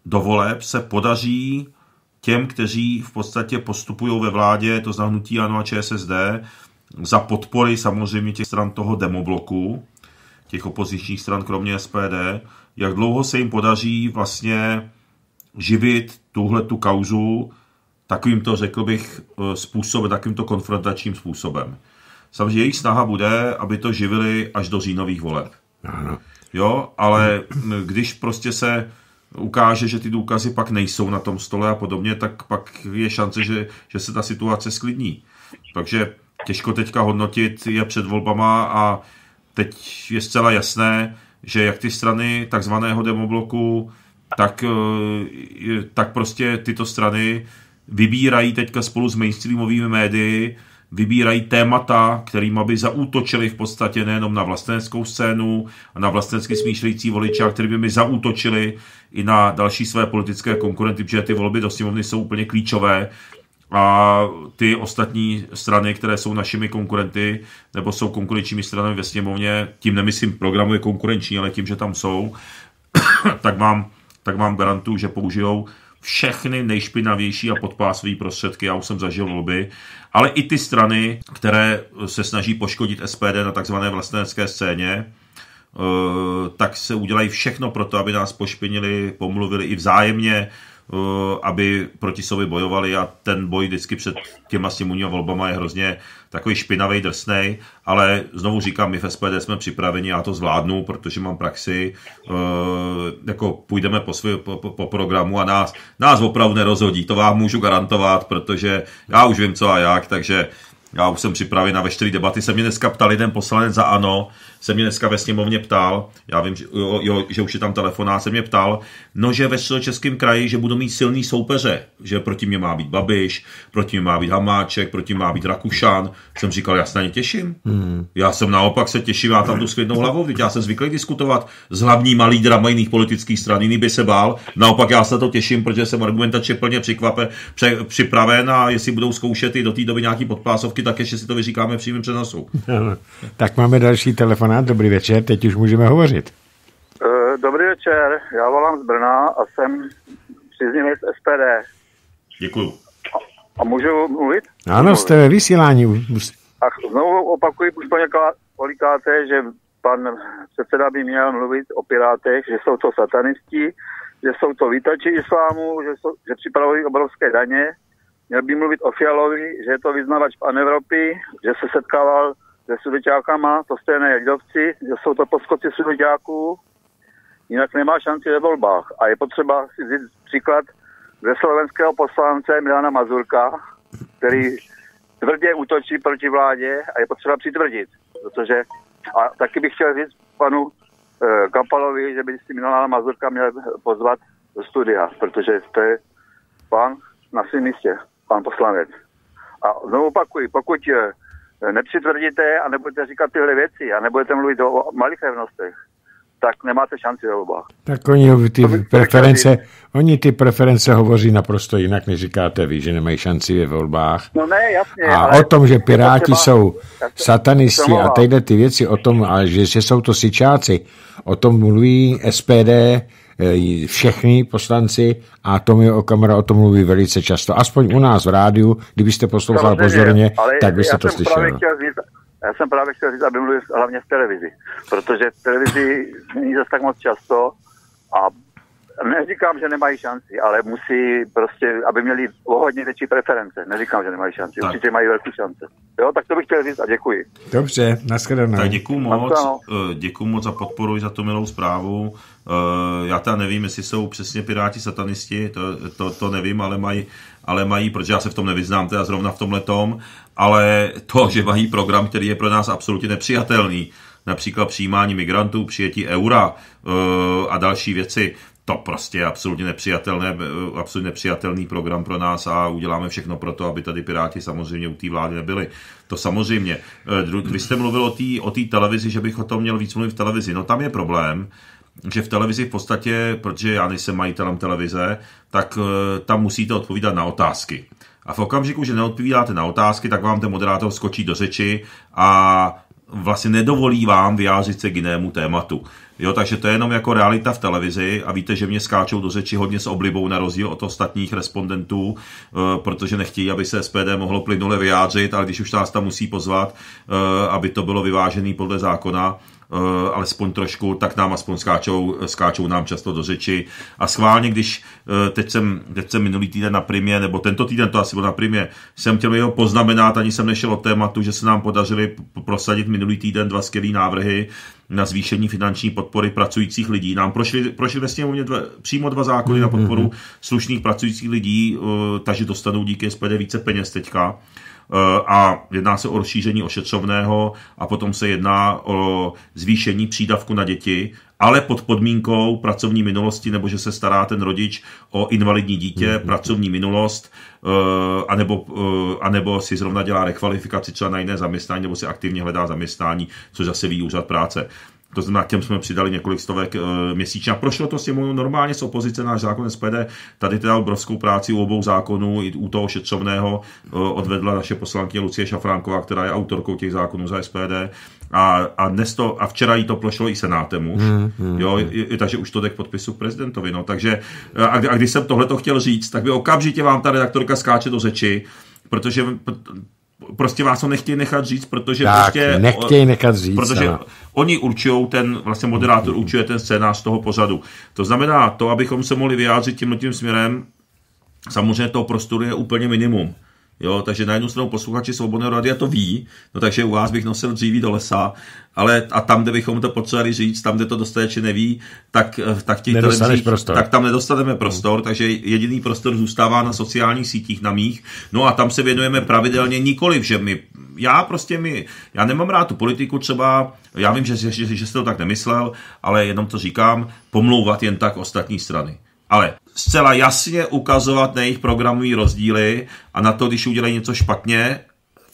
Speaker 2: do voleb se podaří těm, kteří v podstatě postupují ve vládě, to zahnutí ANO a ČSSD, za podpory samozřejmě těch stran toho demobloku, těch opozičních stran, kromě SPD, jak dlouho se jim podaří vlastně živit tuhle tu kauzu takovýmto, řekl bych, eh, způsobem, takovýmto konfrontačním způsobem. Samozřejmě jejich snaha bude, aby to živili až do říjnových voleb. Jo, ale když prostě se ukáže, že ty důkazy pak nejsou na tom stole a podobně, tak pak je šance, že, že se ta situace sklidní. Takže těžko teďka hodnotit je před volbama a teď je zcela jasné, že jak ty strany takzvaného demobloku, tak, eh, tak prostě tyto strany vybírají teďka spolu s mainstreamovými médii, vybírají témata, kterými by zaútočili v podstatě nejenom na vlasteneckou scénu a na vlastensky smýšlející voliče, a kterými by zaútočili i na další své politické konkurenty, protože ty volby do sněmovny jsou úplně klíčové a ty ostatní strany, které jsou našimi konkurenty, nebo jsou konkurenčními stranami ve sněmovně, tím nemyslím programu je konkurenční, ale tím, že tam jsou, tak vám, tak vám garantuju, že použijou všechny nejšpinavější a podpásové prostředky, já už jsem zažil lobby, ale i ty strany, které se snaží poškodit SPD na takzvané vlastenecké scéně, eh, tak se udělají všechno pro to, aby nás pošpinili, pomluvili i vzájemně, Eh, aby proti sobě bojovali a ten boj vždycky před těma sněmovníma volbama je hrozně takový špinavý, drsný, ale znovu říkám, my v SPD jsme připraveni, já to zvládnu, protože mám praxi, eh, jako půjdeme po, svý, po, po programu a nás, nás opravdu nerozhodí, to vám můžu garantovat, protože já už vím co a jak, takže já už jsem připraven na veškeré debaty. Se mě dneska ptal jeden poslanec za ANO, se mě dneska ve sněmovně ptal, já vím, že, jo, jo, že už je tam telefonát, se mě ptal, no, že ve českém kraji, že budou mít silný soupeře, že proti mě má být Babiš, proti mě má být Hamáček, proti mě má být Rakušan. Jsem říkal, já se na ně těším. Hmm. Já jsem naopak se těším, já tam jdu s klidnou hlavou, teď já jsem zvyklý diskutovat s hlavníma lídrama jiných politických stran, jiný by se bál. Naopak já se to těším, protože jsem argumentačně plně přikvapen, pře, připraven a jestli budou zkoušet i do té doby nějaký podpásovky, tak ještě si to vyříkáme přímým přenosu.
Speaker 1: tak máme další telefon dobrý večer, teď už můžeme hovořit.
Speaker 2: Eh, dobrý večer, já volám z Brna a jsem příznivec
Speaker 3: SPD. Děkuju. A, a můžu mluvit? Ano, jste
Speaker 1: ve vysílání.
Speaker 3: A znovu opakuji už kolikáté, že pan předseda by měl mluvit o pirátech, že jsou to satanisti, že jsou to výtači islámu, že, jsou, že připravují obrovské daně. Měl by mluvit o Fialovi, že je to vyznavač pan Evropy, že se setkával se sudeťákama, to stejné jak že jsou to poskoci sudeťáků, jinak nemá šanci ve volbách. A je potřeba si vzít příklad ze slovenského poslance Milana Mazurka, který tvrdě útočí proti vládě a je potřeba přitvrdit, protože a taky bych chtěl říct panu e, eh, Kampalovi, že by si Milana Mazurka měl pozvat do studia, protože to je pan na svém místě, pan poslanec. A znovu opakuji, pokud je eh, Eh, nepřitvrdíte a nebudete říkat tyhle věci a nebudete mluvit o malichernostech, tak nemáte šanci ve volbách.
Speaker 1: Tak oni ty preference, oni ty preference hovoří naprosto jinak, než říkáte vy, že nemají šanci ve volbách.
Speaker 3: No ne, jasně. A
Speaker 1: o tom, že Piráti třeba, jsou satanisti a tyhle ty věci, o tom, a že, že jsou to sičáci, o tom mluví SPD, Eh, všechny poslanci a Tomi Okamara o tom mluví velice často. Aspoň u nás v rádiu, kdybyste poslouchal pozorně, tak byste to slyšeli.
Speaker 3: Já jsem právě chtěl říct, aby mluvil hlavně v televizi, protože v televizi není zase tak moc často a Neříkám, že nemají šanci, ale musí prostě, aby měli o hodně větší preference. Neříkám, že nemají šanci. Tak. Určitě mají velkou šance. Jo, tak to bych chtěl říct a děkuji.
Speaker 2: Dobře, nashledanou. Tak děkuji moc. No. Eh, děkuji moc podporu i za tu milou zprávu. Eh, já teda nevím, jestli jsou přesně piráti satanisti, to, to, to nevím, ale mají, ale mají, protože já se v tom nevyznám, teda zrovna v tomhle tom, ale to, že mají program, který je pro nás absolutně nepřijatelný, například přijímání migrantů, přijetí eura eh, a další věci, to prostě je absolutně nepřijatelné, eh, absolutně nepřijatelný program pro nás a uděláme všechno pro to, aby tady Piráti samozřejmě u té vlády nebyli. To samozřejmě. Když jste mluvil o té o televizi, že bych o tom měl víc mluvit v televizi, no tam je problém, že v televizi v podstatě, protože já nejsem majitelem televize, tak eh, tam musíte odpovídat na otázky. A v okamžiku, že neodpovídáte na otázky, tak vám ten moderátor skočí do řeči a vlastně nedovolí vám vyjádřit se k jinému tématu. Jo, takže to je jenom jako realita v televizi a víte, že mě skáčou do řeči hodně s oblibou na rozdíl od ostatních respondentů, eh, protože nechtějí, aby se SPD mohlo plynule vyjádřit, ale když už nás tam musí pozvat, eh, aby to bylo vyvážené podle zákona, Eh, alespoň trošku, tak nám aspoň skáčou, skáčou nám často do řeči. A schválně, když eh, teď jsem, teď jsem minulý týden na primě, nebo tento týden to asi bylo na primě, jsem chtěl jeho poznamenat, ani jsem nešel od tématu, že se nám podařili prosadit minulý týden dva skvělé návrhy na zvýšení finanční podpory pracujících lidí. Nám prošly, prošly ve sněmovně dva, přímo dva zákony na podporu mhm, mhm. slušných pracujících lidí, eh, takže dostanou díky SPD více peněz teďka. Eh, a jedná se o rozšíření ošetřovného a potom se jedná o zvýšení přídavku na děti, ale pod podmínkou pracovní minulosti, nebo že se stará ten rodič o invalidní dítě, mm-hmm. pracovní minulost, eh, anebo, eh, anebo si zrovna dělá rekvalifikaci třeba na jiné zaměstnání, nebo si aktivně hledá zaměstnání, což zase ví úřad práce. To znamená, těm jsme přidali několik stovek e, měsíčně. A prošlo to sněmovnou normálně z opozice, náš zákon SPD. Tady teda obrovskou práci u obou zákonů, i u toho šetřovného e, odvedla naše poslankyně Lucie Šafránková, která je autorkou těch zákonů za SPD. A, a, dnes to, a včera jí to prošlo i senátem už. Hmm, hmm, jo, hmm. i, i, takže už to jde k podpisu prezidentovi. No. Takže, eh, a, a když jsem tohle to chtěl říct, tak by okamžitě vám ta redaktorka skáče do řeči, protože prostě vás ho nechtějí nechat říct, protože tak, prostě... Eh, nechtějí nechat říct. Protože no. oni určují ten, vlastně moderátor určuje ten scénář z toho pořadu. To znamená, to, abychom se mohli vyjádřit tímhle tím směrem, samozřejmě toho prostoru je úplně minimum. Jo, takže na jednu stranu posluchači Svobodného radia to ví, no takže u vás bych nosil dříví do lesa, ale a tam, kde bychom to potřebovali říct, tam, kde to dostatečně neví, tak, eh, tak, těch televizích, tak tam nedostaneme prostor, takže jediný prostor zůstává na sociálních sítích, na mých, no a tam se věnujeme pravidelně nikoliv, že my, já prostě mi, já nemám rád tu politiku třeba, já vím, že, že, že jste to tak nemyslel, ale jenom to říkám, pomlouvat jen tak ostatní strany. Ale zcela jasně ukazovat na jejich programové rozdíly a na to, když udělají něco špatně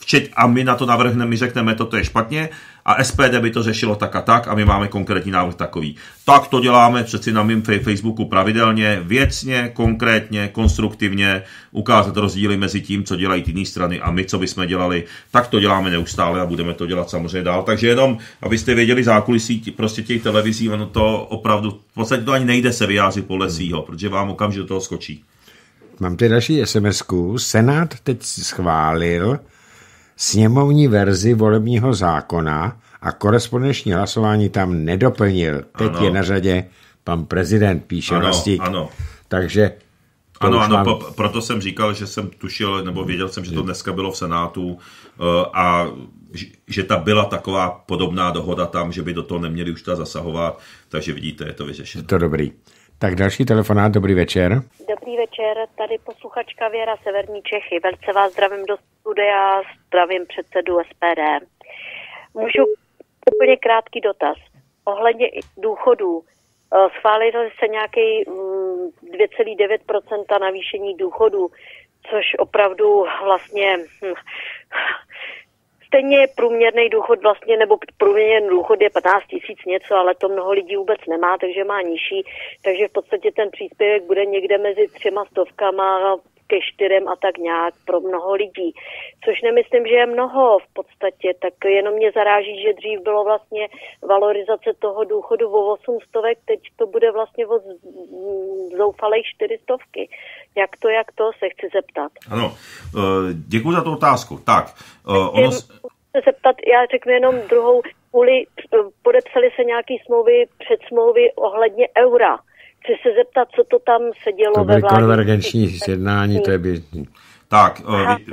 Speaker 2: včet a my na to navrhneme, my řekneme, toto je špatně a SPD by to řešilo tak a tak a my máme konkrétní návrh takový. Tak to děláme přeci na mém Facebooku pravidelně, věcně, konkrétně, konstruktivně, ukázat rozdíly mezi tím, co dělají ty jiné strany a my, co bychom dělali. Tak to děláme neustále a budeme to dělat samozřejmě dál. Takže jenom, abyste věděli zákulisí prostě těch televizí, ono to opravdu, v podstatě to ani nejde se vyjádřit podle hmm. svýho, protože vám okamžitě do toho skočí.
Speaker 1: Mám tady další sms -ku. Senát teď schválil sněmovní verzi volebního zákona a korespondenční hlasování tam nedoplnil. Teď ano. je na řadě pan prezident, píše ano, Ano. Takže
Speaker 2: ano, ano, mám... proto jsem říkal, že jsem tušil, nebo věděl jsem, že to dneska bylo v Senátu uh, a že ta byla taková podobná dohoda tam, že by do toho neměli už ta zasahovat, takže vidíte, je to vyřešeno.
Speaker 1: Je to dobrý. Tak další telefonát, dobrý večer.
Speaker 2: Dobrý večer,
Speaker 4: tady posluchačka Věra Severní Čechy. Velice vás zdravím do studia, zdravím předsedu SPD. Můžu úplně krátký dotaz. Ohledně důchodů, eh, schválili se nějaký 2,9% mm, navýšení důchodů, což opravdu vlastně hm, stejně průměrný důchod vlastně, nebo průměrný důchod je 15 tisíc něco, ale to mnoho lidí vůbec nemá, takže má nižší. Takže v podstatě ten příspěvek bude někde mezi třema stovkama ke čtyřem a tak nějak pro mnoho lidí. Což nemyslím, že je mnoho v podstatě, tak jenom mě zaráží, že dřív bylo vlastně valorizace toho důchodu o 800, teď to bude vlastně o zoufalej čtyřistovky. Jak to, jak to, se chci zeptat.
Speaker 2: Ano, eh, děkuji za tu otázku. Tak, eh, ono... Chci
Speaker 4: zeptat, já řeknu jenom druhou, kvůli, eh, podepsali se nějaký smlouvy, předsmlouvy ohledně eura. Chci se zeptat, co to tam se dělo ve vládě. konvergenční
Speaker 2: sjednání, to je běžný. Tak,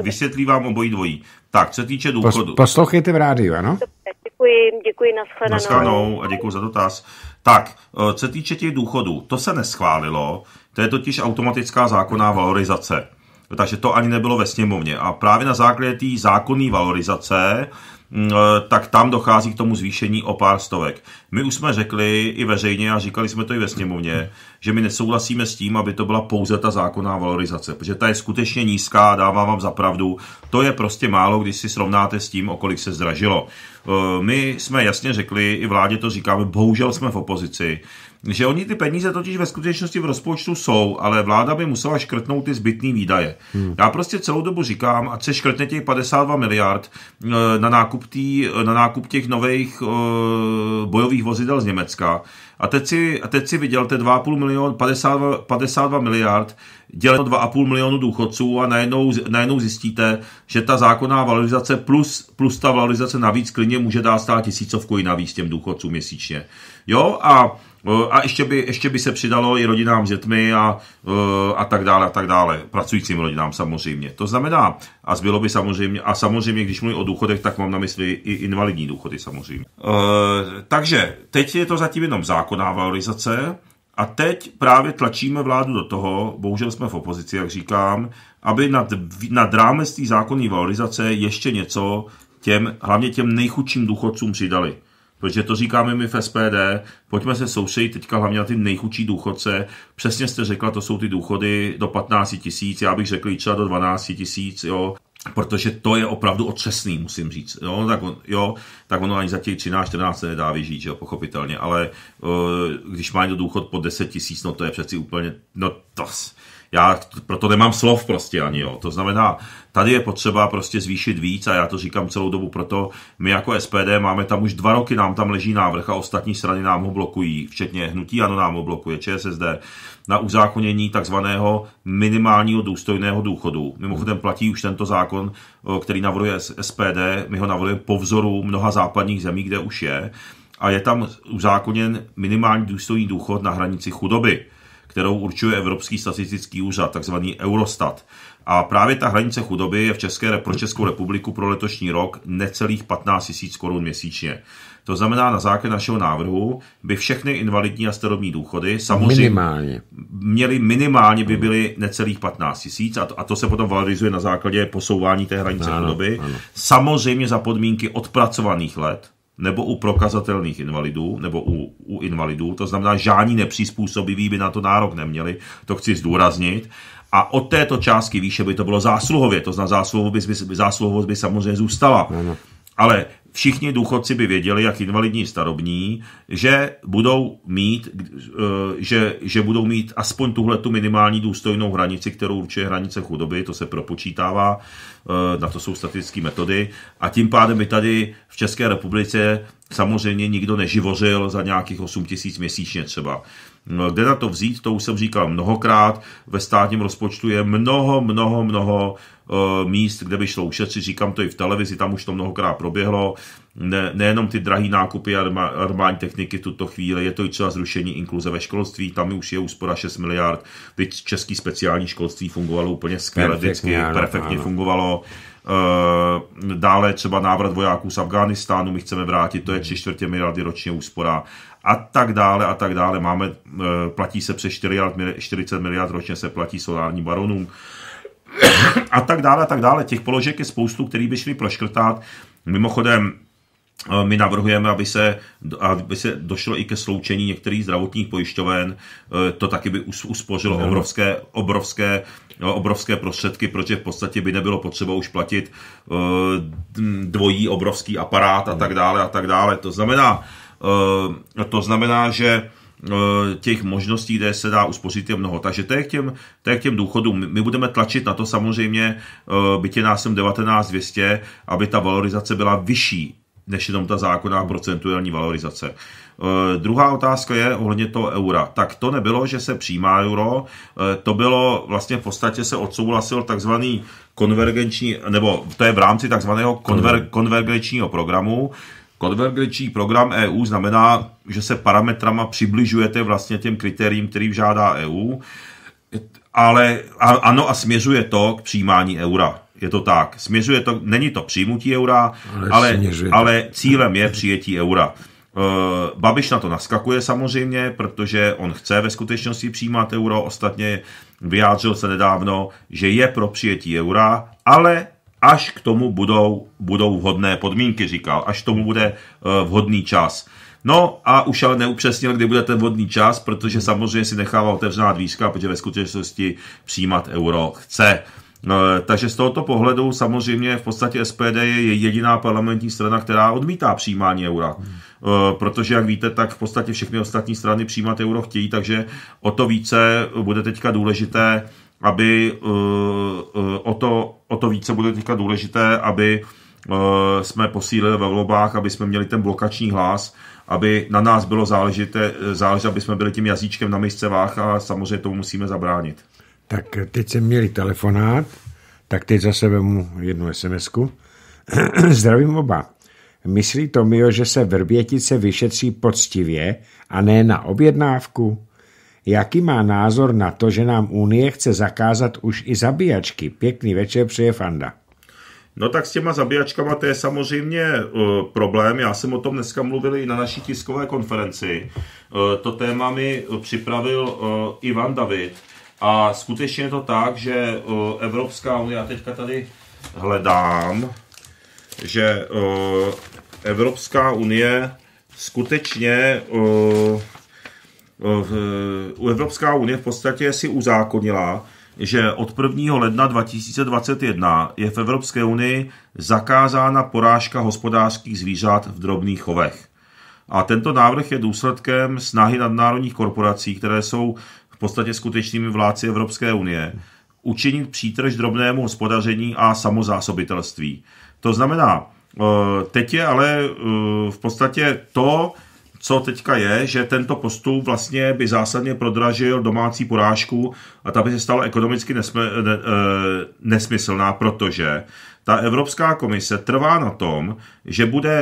Speaker 2: vysvětlí vám obojí dvojí. Tak, co týče důchodu.
Speaker 1: Poslouchejte v rádiu, ano?
Speaker 4: Děkuji, děkuji, Na Nashledanou
Speaker 2: a děkuji za dotaz. Tak, co týče těch důchodů, to se neschválilo. To je totiž automatická zákonná valorizace. Takže to ani nebylo ve sněmovně. A právě na základě té zákonné valorizace mm, eh, tak tam dochází k tomu zvýšení o pár stovek. My už jsme řekli i veřejně a říkali jsme to i ve sněmovně, že my nesouhlasíme s tím, aby to byla pouze ta zákonná valorizace, protože ta je skutečně nízká, dávám vám za pravdu. To je prostě málo, když si srovnáte s tím, o kolik se zdražilo. Eh, my jsme jasně řekli, i vládě to říkáme, bohužel jsme v opozici, že oni ty peníze totiž ve skutečnosti v rozpočtu jsou, ale vláda by musela škrtnout ty zbytné výdaje. Hmm. Já prostě celou dobu říkám, ať se škrtne těch 52 miliard eh, na nákup, tý, eh, na nákup těch nových eh, bojových vozidel z Německa. A teď si, a teď si viděl te 2,5 milion, 52, 52 miliard děleno 2,5 milionu důchodců a najednou, najednou zjistíte, že ta zákonná valorizace plus, plus ta valorizace navíc klidně může dát stát tisícovku i navíc těm důchodcům měsíčně. Jo a Eh, a ještě by, ještě by se přidalo i rodinám s dětmi a, eh, a tak dále, a tak dále. Pracujícím rodinám samozřejmě. To znamená, a zbylo by samozřejmě, a samozřejmě, když mluvím o důchodech, tak mám na mysli i invalidní důchody samozřejmě. E, takže teď je to zatím jenom zákonná valorizace a teď právě tlačíme vládu do toho, bohužel jsme v opozici, jak říkám, aby nad, nad rámec té zákonní valorizace ještě něco těm, hlavně těm nejchudším důchodcům přidali protože to říkáme my v SPD, pojďme se soustředit teďka hlavně na ty nejchudší důchodce. Přesně jste řekla, to jsou ty důchody do 15 tisíc, já bych řekl i třeba do 12 tisíc, jo, protože to je opravdu otřesný, musím říct. Jo, no tak, on, jo, tak ono ani za těch 13, 14 nedá vyžít, jo, pochopitelně, ale uh, když má do důchod po 10 tisíc, no to je přeci úplně, no to, já proto nemám slov prostě ani, jo. To znamená, tady je potřeba prostě zvýšit víc a já to říkám celou dobu proto, my jako SPD máme tam už dva roky, nám tam leží návrh a ostatní strany nám ho blokují, včetně Hnutí Ano nám ho blokuje, ČSSD, na uzákonění takzvaného minimálního důstojného důchodu. Mimochodem platí už tento zákon, který navrhuje SPD, my ho navrhujeme po vzoru mnoha západních zemí, kde už je, a je tam uzákoněn minimální důstojný důchod na hranici chudoby kterou určuje Evropský statistický úřad, takzvaný Eurostat. A právě ta hranice chudoby je v České, pro Českou republiku pro letošní rok necelých 15 000 korun měsíčně. To znamená, na základě našeho návrhu by všechny invalidní a starobní důchody samozřejmě minimálně. měly minimálně by byly necelých 15 tisíc a, to, a to se potom valorizuje na základě posouvání té hranice ano, chudoby. Ano. Samozřejmě za podmínky odpracovaných let, nebo u prokazatelných invalidů, nebo u, u invalidů, to znamená, žádní nepřizpůsobiví by na to nárok neměli, to chci zdůraznit. A od této částky výše by to bylo zásluhově, to znamená, zásluhovost by, zásluhovost by samozřejmě zůstala. Ale všichni důchodci by věděli, jak invalidní starobní, že budou mít, eh, že, že budou mít aspoň tuhle tu minimální důstojnou hranici, kterou určuje hranice chudoby, to se propočítává, eh, na to jsou statistické metody. A tím pádem by tady v České republice samozřejmě nikdo neživořil za nějakých 8 tisíc měsíčně třeba. No, kde na to vzít, to už jsem říkal mnohokrát, ve státním rozpočtu je mnoho, mnoho, mnoho Eh, míst, kde by šlo ušetřit. Říkám to i v televizi, tam už to mnohokrát proběhlo. Ne, nejenom ty drahé nákupy armádní techniky v tuto chvíli, je to i třeba zrušení inkluze ve školství, tam už je úspora 6 miliard. Teď český speciální školství fungovalo úplně skvěle, perfektně, vždycky ano, perfektně ano. fungovalo. Eh, dále třeba návrat vojáků z Afghánistánu, my chceme vrátit, to je 3 hmm. čtvrtě miliardy ročně úspora a tak dále a tak dále. Máme, eh, platí se přes 40 miliard ročně se platí solárním baronům a tak dále, a tak dále. Těch položek je spoustu, který by šli proškrtat. Mimochodem, eh, my navrhujeme, aby se, aby se došlo i ke sloučení některých zdravotních pojišťoven. Eh, to taky by uspořilo no. obrovské, obrovské, eh, obrovské prostředky, protože v podstatě by nebylo potřeba už platit dvojí obrovský aparát a tak dále a tak dále. To znamená, to znamená, že Eh, těch možností, kde se dá uspořit, je mnoho. Takže to je k těm, to je k těm důchodům. My budeme tlačit na to samozřejmě, eh, bytě je nás 19200, aby ta valorizace byla vyšší než jenom ta zákonná procentuální valorizace. Uh, druhá otázka je ohledně toho eura. Tak to nebylo, že se přijímá euro, uh, to bylo vlastně v podstatě se odsouhlasil takzvaný konvergenční, nebo to je v rámci takzvaného konver, konvergenčního programu, Konvergenční program EU znamená, že se parametrama přibližujete vlastně těm kritériím, kterým žádá EU, ale ano a směřuje to k přijímání eura. Je to tak. Směřuje to, není to přijímutí eura, ale, ale, ale cílem je přijetí eura. E, Babiš na to naskakuje samozřejmě, protože on chce ve skutečnosti přijímat euro. Ostatně vyjádřil se nedávno, že je pro přijetí eura, ale až k tomu budou, budou vhodné podmínky, říkal, až k tomu bude eh, vhodný čas. No a už ale neupřesnil, kdy bude ten vhodný čas, protože hmm. samozřejmě si nechává otevřená dvířka, protože ve skutečnosti přijímat euro chce. Eh, takže z tohoto pohledu samozřejmě v podstatě SPD je jediná parlamentní strana, která odmítá přijímání eura. Hmm. Eh, protože, jak víte, tak v podstatě všechny ostatní strany přijímat euro chtějí, takže o to více bude teďka důležité, aby o to o to více bude teďka důležité, aby eh, jsme posílili ve volbách, aby jsme měli ten blokační hlas, aby na nás bylo záležité, eh, záležité aby jsme byli tím jazyčkem na misce vách a samozřejmě tomu musíme zabránit. Tak teď
Speaker 1: jsem měli telefonát, tak teď zase vemu jednu sms -ku. Zdravím oba. Myslí Tomio, že se Vrbětice vyšetří poctivě a ne na objednávku? Jaký má názor na to, že nám Unie chce zakázat už i zabíjačky? Pěkný večer přeje Fanda.
Speaker 2: No tak s těma zabíjačkama to je samozřejmě uh, problém. Já jsem o tom dneska mluvil i na naší tiskové konferenci. Uh, to téma mi připravil uh, Ivan David. A skutečně je to tak, že uh, Evropská unie, já teďka tady hledám, že uh, Evropská unie skutečně uh, Eh, Evropská unie v podstatě si uzákonila, že od 1. ledna 2021 je v Evropské unii zakázána porážka hospodářských zvířat v drobných chovech. A tento návrh je důsledkem snahy nadnárodních korporací, které jsou v podstatě skutečnými vládci Evropské unie, učinit přítrž drobnému hospodaření a samozásobitelství. To znamená, eh, teď je ale eh, v podstatě to, co teďka je, že tento postup vlastně by zásadně prodražil domácí porážku a ta by se stala ekonomicky nesme, ne, e, nesmyslná, protože ta Evropská komise trvá na tom, že bude,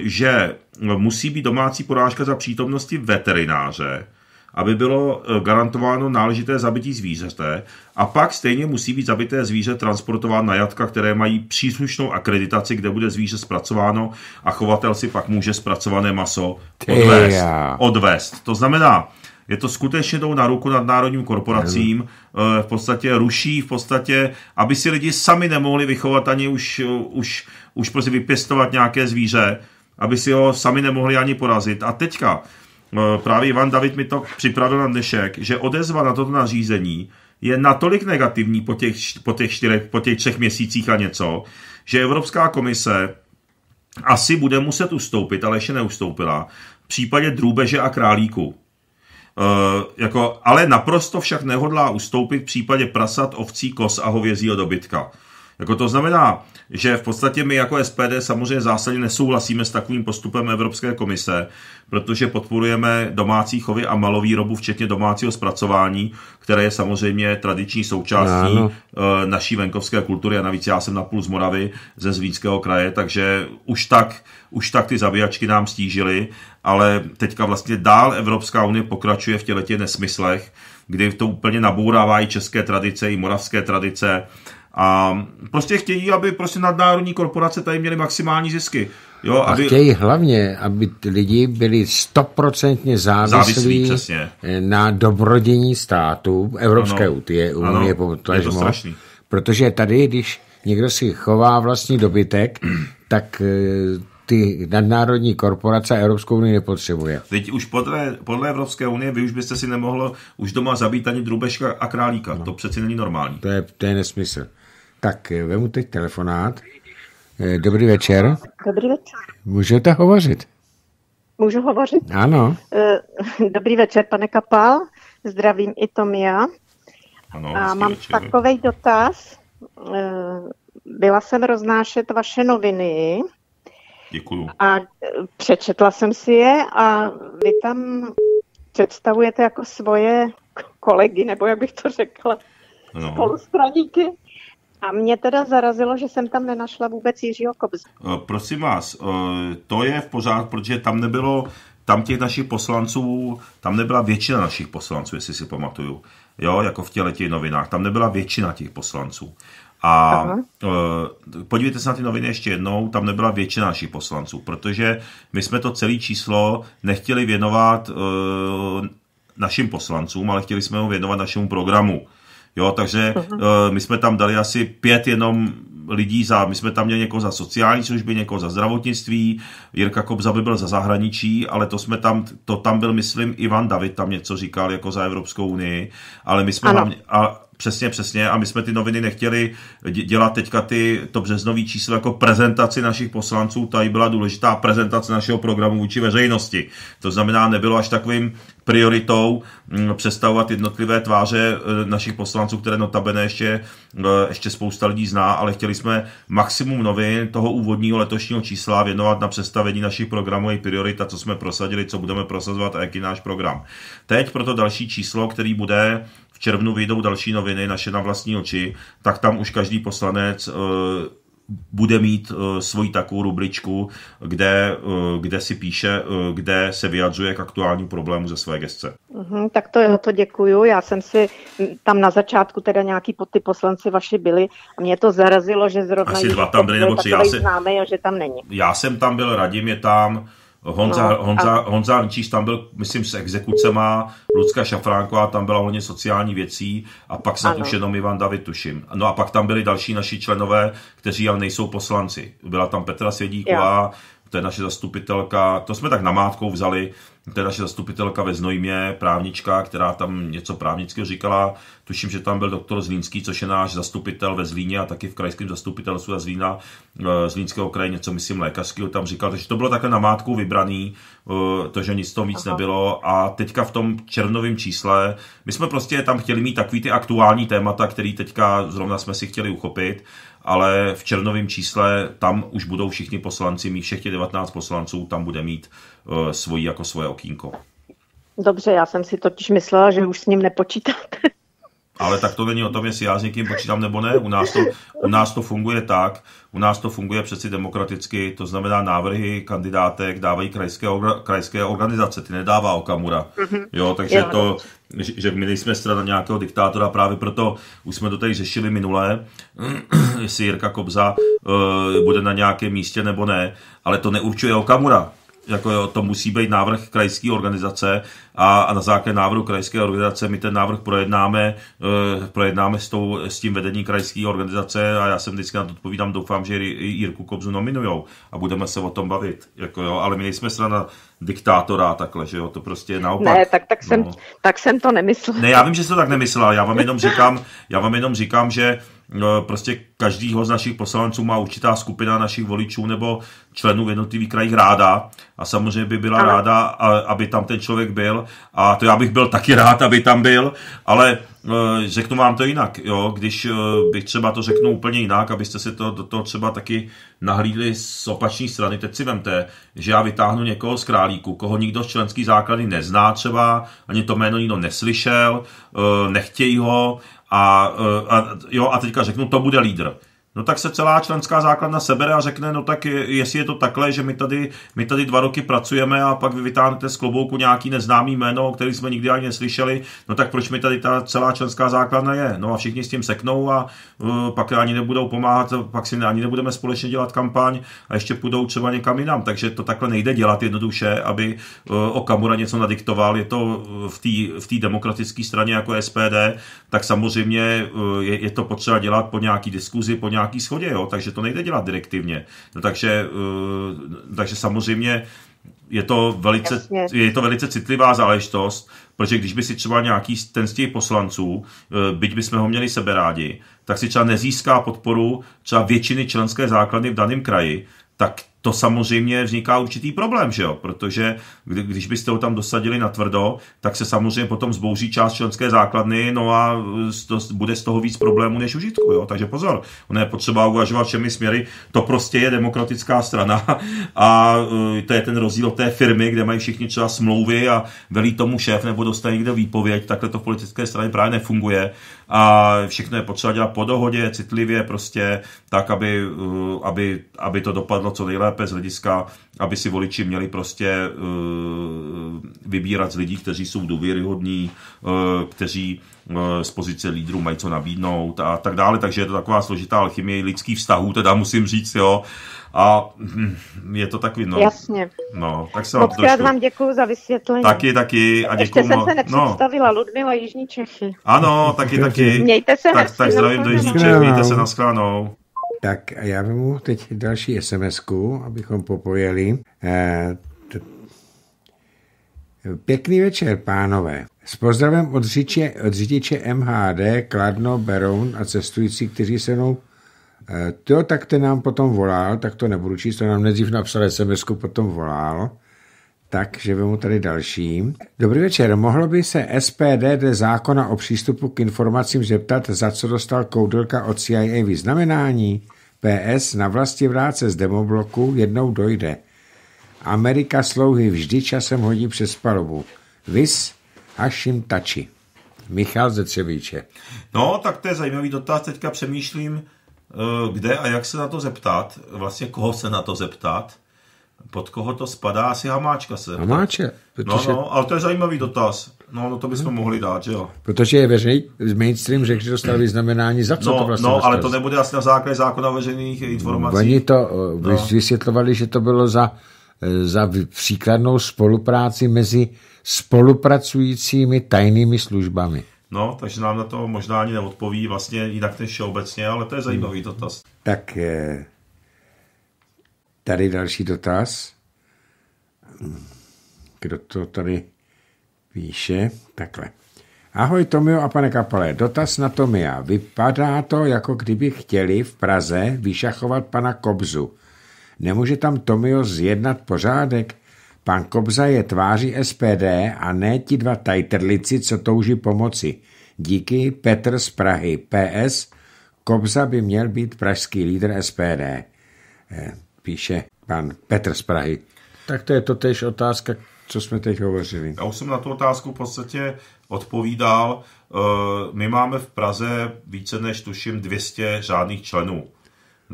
Speaker 2: e, že musí být domácí porážka za přítomnosti veterináře, aby bylo eh, garantováno náležité zabití zvířete a pak stejně musí být zabité zvíře transportováno na jatka, které mají příslušnou akreditaci, kde bude zvíře zpracováno a chovatel si pak může zpracované maso odvést. odvést. To znamená, je to skutečně tou na ruku nad národním korporacím, eh, v podstatě ruší, v podstatě, aby si lidi sami nemohli vychovat ani už, eh, už, už prostě vypěstovat nějaké zvíře, aby si ho sami nemohli ani porazit. A teďka, No, právě Ivan David mi to připravil na dnešek, že odezva na toto nařízení je natolik negativní po těch, po těch, čtyřech, po těch třech měsících a něco, že Evropská komise asi bude muset ustoupit, ale ještě neustoupila, v případě drůbeže a králíku. E, jako, ale naprosto však nehodlá ustoupit v případě prasat, ovcí, kos a hovězího dobytka. Jako to znamená, že v podstatě my jako SPD samozřejmě zásadně nesouhlasíme s takovým postupem Evropské komise, protože podporujeme domácí chovy a malový robu, včetně domácího zpracování, které je samozřejmě tradiční součástí no, no. naší venkovské kultury a navíc já jsem napůl z Moravy, ze Zlínského kraje, takže už tak, už tak ty zabíjačky nám stížily, ale teďka vlastně dál Evropská unie pokračuje v těch nesmyslech, kdy to úplně nabourává i české tradice, i moravské tradice a prostě chtějí, aby prostě nadnárodní korporace tady měly maximální zisky. Jo, a aby... chtějí
Speaker 1: hlavně, aby lidi byli stoprocentně závislí, závislí eh, na dobrodění státu Evropské ano. unie, unie ano. Potažmo, je to strašný. Protože tady, když někdo si chová vlastní dobytek, tak eh, ty nadnárodní korporace Evropskou unii nepotřebuje.
Speaker 2: Teď už podle, podle Evropské unie vy už byste si nemohlo už doma zabít ani drubeška a králíka. No. To přeci není normální. To
Speaker 1: je, to je nesmysl. Tak eh, vemu teď telefonát. Eh, dobrý večer. Dobrý večer. Můžete hovořit?
Speaker 4: Můžu hovořit? Ano. Eh, dobrý večer, pane Kapal. Zdravím i Tomia. Ano, A mám večer. takový dotaz. Byla jsem roznášet vaše noviny. Děkuju. A přečetla jsem si je a vy tam představujete jako svoje kolegy, nebo jak bych to řekla, no. spolustraníky. A mě teda zarazilo, že jsem tam nenašla vůbec Jiřího Kobzu.
Speaker 2: Eh, prosím vás, eh, to je v pořád, protože tam nebylo, tam těch našich poslanců, tam nebyla většina našich poslanců, jestli si pamatuju, jo, jako v těle těch novinách, tam nebyla většina těch poslanců. A uh, podívejte se na ty noviny ještě jednou, tam nebyla většina našich poslanců, protože my jsme to celé číslo nechtěli věnovat uh, našim poslancům, ale chtěli jsme ho věnovat našemu programu. Jo, takže uh-huh. my jsme tam dali asi pět jenom lidí za, my jsme tam měli někoho za sociální služby, někoho za zdravotnictví, Jirka Kobza by byl za zahraničí, ale to jsme tam, to tam byl, myslím, Ivan David tam něco říkal jako za Evropskou unii, ale my jsme ano. a, Přesně, přesně. A my jsme ty noviny nechtěli dělat teďka ty, to březnový číslo jako prezentaci našich poslanců. Tady byla důležitá prezentace našeho programu vůči veřejnosti. To znamená, nebylo až takovým prioritou mm, představovat jednotlivé tváře e, našich poslanců, které notabene ještě, e, ještě spousta lidí zná, ale chtěli jsme maximum novin toho úvodního letošního čísla věnovat na představení našich programů i priorita, co jsme prosadili, co budeme prosazovat a jaký náš program. Teď proto další číslo, který bude červnu vyjdou další noviny, naše na vlastní oči, tak tam už každý poslanec uh, bude mít uh, svoji takovou rubričku, kde, uh, kde si píše, uh, kde se vyjadřuje k aktuálním problému ze své gestce.
Speaker 4: Mm-hmm, tak to jo, to děkuju. Já jsem si tam na začátku teda nějaký pod ty poslanci vaši byli a mě to zarazilo, že zrovna... Asi dva tam byli, nebo tři. Já se, známe, jo, že tam
Speaker 2: není. Já jsem tam byl, Radim je tam, uh, Honza, no, Honza, a... Honza Hrnčíř tam byl, myslím, s exekucema, Lucka Šafránková tam byla hodně sociální věcí a pak se už jenom Ivan David, tuším. No a pak tam byli další naši členové, kteří ale nejsou poslanci. Byla tam Petra Svědíková, jo to je naše zastupitelka, to jsme tak namátkou vzali, to je naše zastupitelka ve Znojmě, právnička, která tam něco právnického říkala. Tuším, že tam byl doktor Zlínský, což je náš zastupitel ve Zlíně a taky v krajském zastupitelstvu a Zlína, eh, Zlínského kraje, něco myslím lékařského tam říkal. Takže to bylo takhle namátkou vybraný, eh, to, že nic to víc Aha. nebylo. A teďka v tom červnovém čísle, my jsme prostě tam chtěli mít takový ty aktuální témata, který teďka zrovna jsme si chtěli uchopit ale v červnovém čísle tam už budou všichni poslanci, mít všech těch 19 poslanců, tam bude mít eh, svoji jako svoje okýnko.
Speaker 4: Dobře, já jsem si totiž myslela, že už s ním nepočítáte
Speaker 2: ale tak to není o tom, jestli já s někým počítám nebo ne. U nás, to, u nás to funguje tak, u nás to funguje přeci demokraticky, to znamená návrhy kandidátek dávají krajské, krajské organizace, ty nedává Okamura. Mhm. Jo, takže to, no. že my nejsme strana nějakého diktátora, právě proto už jsme to tady řešili minule, jestli Jirka Kobza uh, bude na nějakém místě nebo ne, ale to neurčuje Okamura jako jo, to musí být návrh krajské organizace a, a na základě návrhu krajské organizace my ten návrh projednáme, uh, projednáme s, tou, s tím vedením krajské organizace a já jsem vždycky na to odpovídám, doufám, že Jirku Kobzu nominujou a budeme se o tom bavit, jako jo, ale my nejsme strana diktátora takhle, že jo, to prostě je naopak. Ne, tak, tak, jsem, no.
Speaker 4: tak jsem to nemyslela. Ne, já vím,
Speaker 2: že jsem to tak nemyslela, já vám jenom říkám, já vám jenom říkám že uh, No, prostě každýho z našich poslanců má určitá skupina našich voličů nebo členů v jednotlivých krajích ráda a samozřejmě by byla ano. ráda, aby tam ten člověk byl a to já bych byl taky rád, aby tam byl, ale e, řeknu vám to jinak, jo, když e, bych třeba to řeknu úplně jinak, abyste si to do toho třeba taky nahlídli z opačné strany, teď si vemte, že já vytáhnu někoho z králíku, koho nikdo z členský základy nezná třeba, ani to jméno nikdo neslyšel, e, nechtějí ho a, eh, a, jo, a teďka řeknu, to bude lídr no tak se celá členská základna sebere a řekne, no tak jestli je to takhle, že my tady, my tady dva roky pracujeme a pak vy vytáhnete z klobouku nějaký neznámý jméno, o který jsme nikdy ani neslyšeli, no tak proč mi tady ta celá členská základna je? No a všichni s tím seknou a uh, pak ani nebudou pomáhat, pak si ani nebudeme společně dělat kampaň a ještě půjdou třeba někam jinam. Takže to takhle nejde dělat jednoduše, aby uh, Okamura něco nadiktoval. Je to uh, v té v demokratické straně jako SPD, tak samozřejmě uh, je, je to potřeba dělat po nějaký diskuzi, po nějaký nějaký schodě, jo? takže to nejde dělat direktivně. No, takže, eh, takže samozřejmě je to, velice, je to velice citlivá záležitost, protože když by si třeba nějaký ten z těch poslanců, eh, byť by jsme ho měli sebe rádi, tak si třeba nezíská podporu třeba většiny členské základny v daném kraji, tak to samozřejmě vzniká určitý problém, že jo? Protože kdy, když byste ho tam dosadili na tvrdo, tak se samozřejmě potom zbouří část členské základny, no a e, to, bude z toho víc problémů než užitku, jo? Takže pozor, ono je potřeba uvažovat všemi směry, to prostě je demokratická strana a e, to je ten rozdíl od té firmy, kde mají všichni třeba smlouvy a velí tomu šéf nebo dostane někde výpověď, takhle to v politické straně právě nefunguje a všechno je potřeba dělat po dohodě, citlivě prostě, tak, aby, eh, aby, aby to dopadlo co nejlépe z hlediska, aby si voliči měli prostě eh, vybírat z lidí, kteří jsou důvěryhodní, eh, kteří Eh, z pozice lídrů mají co nabídnout a tak dále, takže je to taková složitá alchymie lidských vztahů, teda musím říct, jo. A hm, je to takový, no. Jasně. No, tak se Moc krát vám
Speaker 4: děkuji za vysvětlení. Taky,
Speaker 2: taky. A děkuju, Ještě jsem se no. nepředstavila,
Speaker 5: no. Ludmila Jižní Čechy.
Speaker 2: Ano, taky, taky. Mějte se Tak, tak zdravím do Jižní Čechy, mějte se na schránou.
Speaker 1: Tak a já vemu teď další sms abychom popojeli. Eh, pěkný večer, pánové. S pozdravem od, řiče, od řidiče MHD, Kladno, Beroun a cestující, kteří se mnou eh, to, tak ten nám potom volal, tak to nebudu číst, to nám nejdřív napsal sms potom volal, takže vemu tady další. Dobrý večer, mohlo by se SPD dle zákona o přístupu k informacím zeptat, za co dostal koudelka od CIA vyznamenání? PS na vlasti vráce z demobloku jednou dojde. Amerika slouhy vždy časem hodí přes palubu.
Speaker 2: Vys Hašim Tači. Michal ze Třebíče. No, tak to je zajímavý dotaz. Teďka přemýšlím, eh, kde a jak se na to zeptat. Vlastně koho se na to zeptat. Pod koho to spadá? Asi Hamáčka se. Zeptat. Hamáče. No, protože... No, no, ale to je zajímavý dotaz. No, no to bychom hmm. mohli dát, že jo.
Speaker 1: Protože je veřejný, mainstream že když dostal vyznamenání za co no, to vlastně No, dostal? ale to
Speaker 2: nebude asi na základě zákona veřejných informací. Oni to eh, no.
Speaker 1: vysvětlovali, že to bylo za, eh, za příkladnou spolupráci mezi spolupracujícími tajnými službami.
Speaker 2: No, takže nám na to možná ani neodpoví vlastně jinak než obecně, ale to je zajímavý hmm. dotaz.
Speaker 1: Tak eh, tady další dotaz. Kdo to tady píše? Takhle. Ahoj Tomio a pane Kapale, dotaz na Tomia. Vypadá to, jako kdyby chtěli v Praze vyšachovat pana Kobzu. Nemůže tam Tomio zjednat pořádek? Pan Kobza je tváří SPD a ne ti dva tajtrlici, co touží pomoci. Díky, Petr z Prahy, PS, Kobza by měl být pražský lídr SPD, eh, píše
Speaker 2: pan Petr z Prahy. Tak to je to tež otázka, co jsme teď hovořili. Já už jsem na tu otázku v podstatě odpovídal. Eh, my máme v Praze více než tuším 200 řádných členů.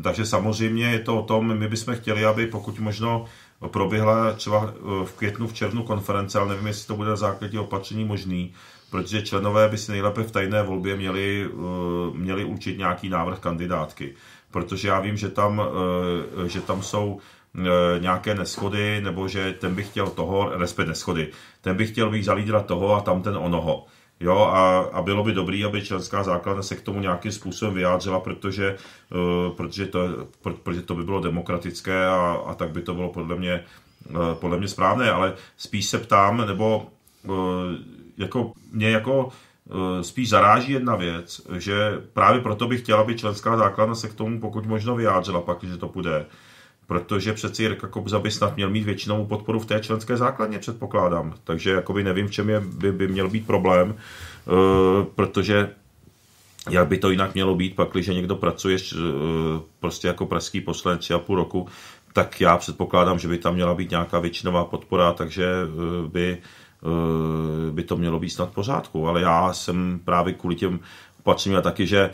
Speaker 2: Takže samozřejmě je to o tom, my bychom chtěli, aby pokud možno proběhla třeba eh, v květnu, v červnu konference, ale nevím, jestli to bude na základě opatření možný, protože členové by si nejlépe v tajné volbě měli, eh, měli určit nějaký návrh kandidátky. Protože já vím, že tam, eh, že tam jsou nějaké neschody, nebo že ten by chtěl toho, respekt neschody, ten by chtěl být za lídra toho a tam ten onoho. Jo, a, a bylo by dobré, aby členská základna se k tomu nějakým způsobem vyjádřila, protože, uh, protože, to, pro, protože to by bylo demokratické a, a tak by to bylo podle mě, uh, podle mě správné, ale spíš se ptám, nebo uh, jako, mě jako spíš zaráží jedna věc, že právě proto bych chtěla, aby členská základna se k tomu pokud možno vyjádřila, pak, že to půjde protože přeci Jirka Kobza by snad měl mít většinou podporu v té členské základně, předpokládám. Takže jakoby nevím, v čem je, by, by měl být problém, e, protože jak by to jinak mělo být, pak, když někdo pracuje e, prostě jako pražský poslanec tři a půl roku, tak já předpokládám, že by tam měla být nějaká většinová podpora, takže e, by, by to mělo být snad v pořádku. Ale já jsem právě kvůli těm opatřením a taky, že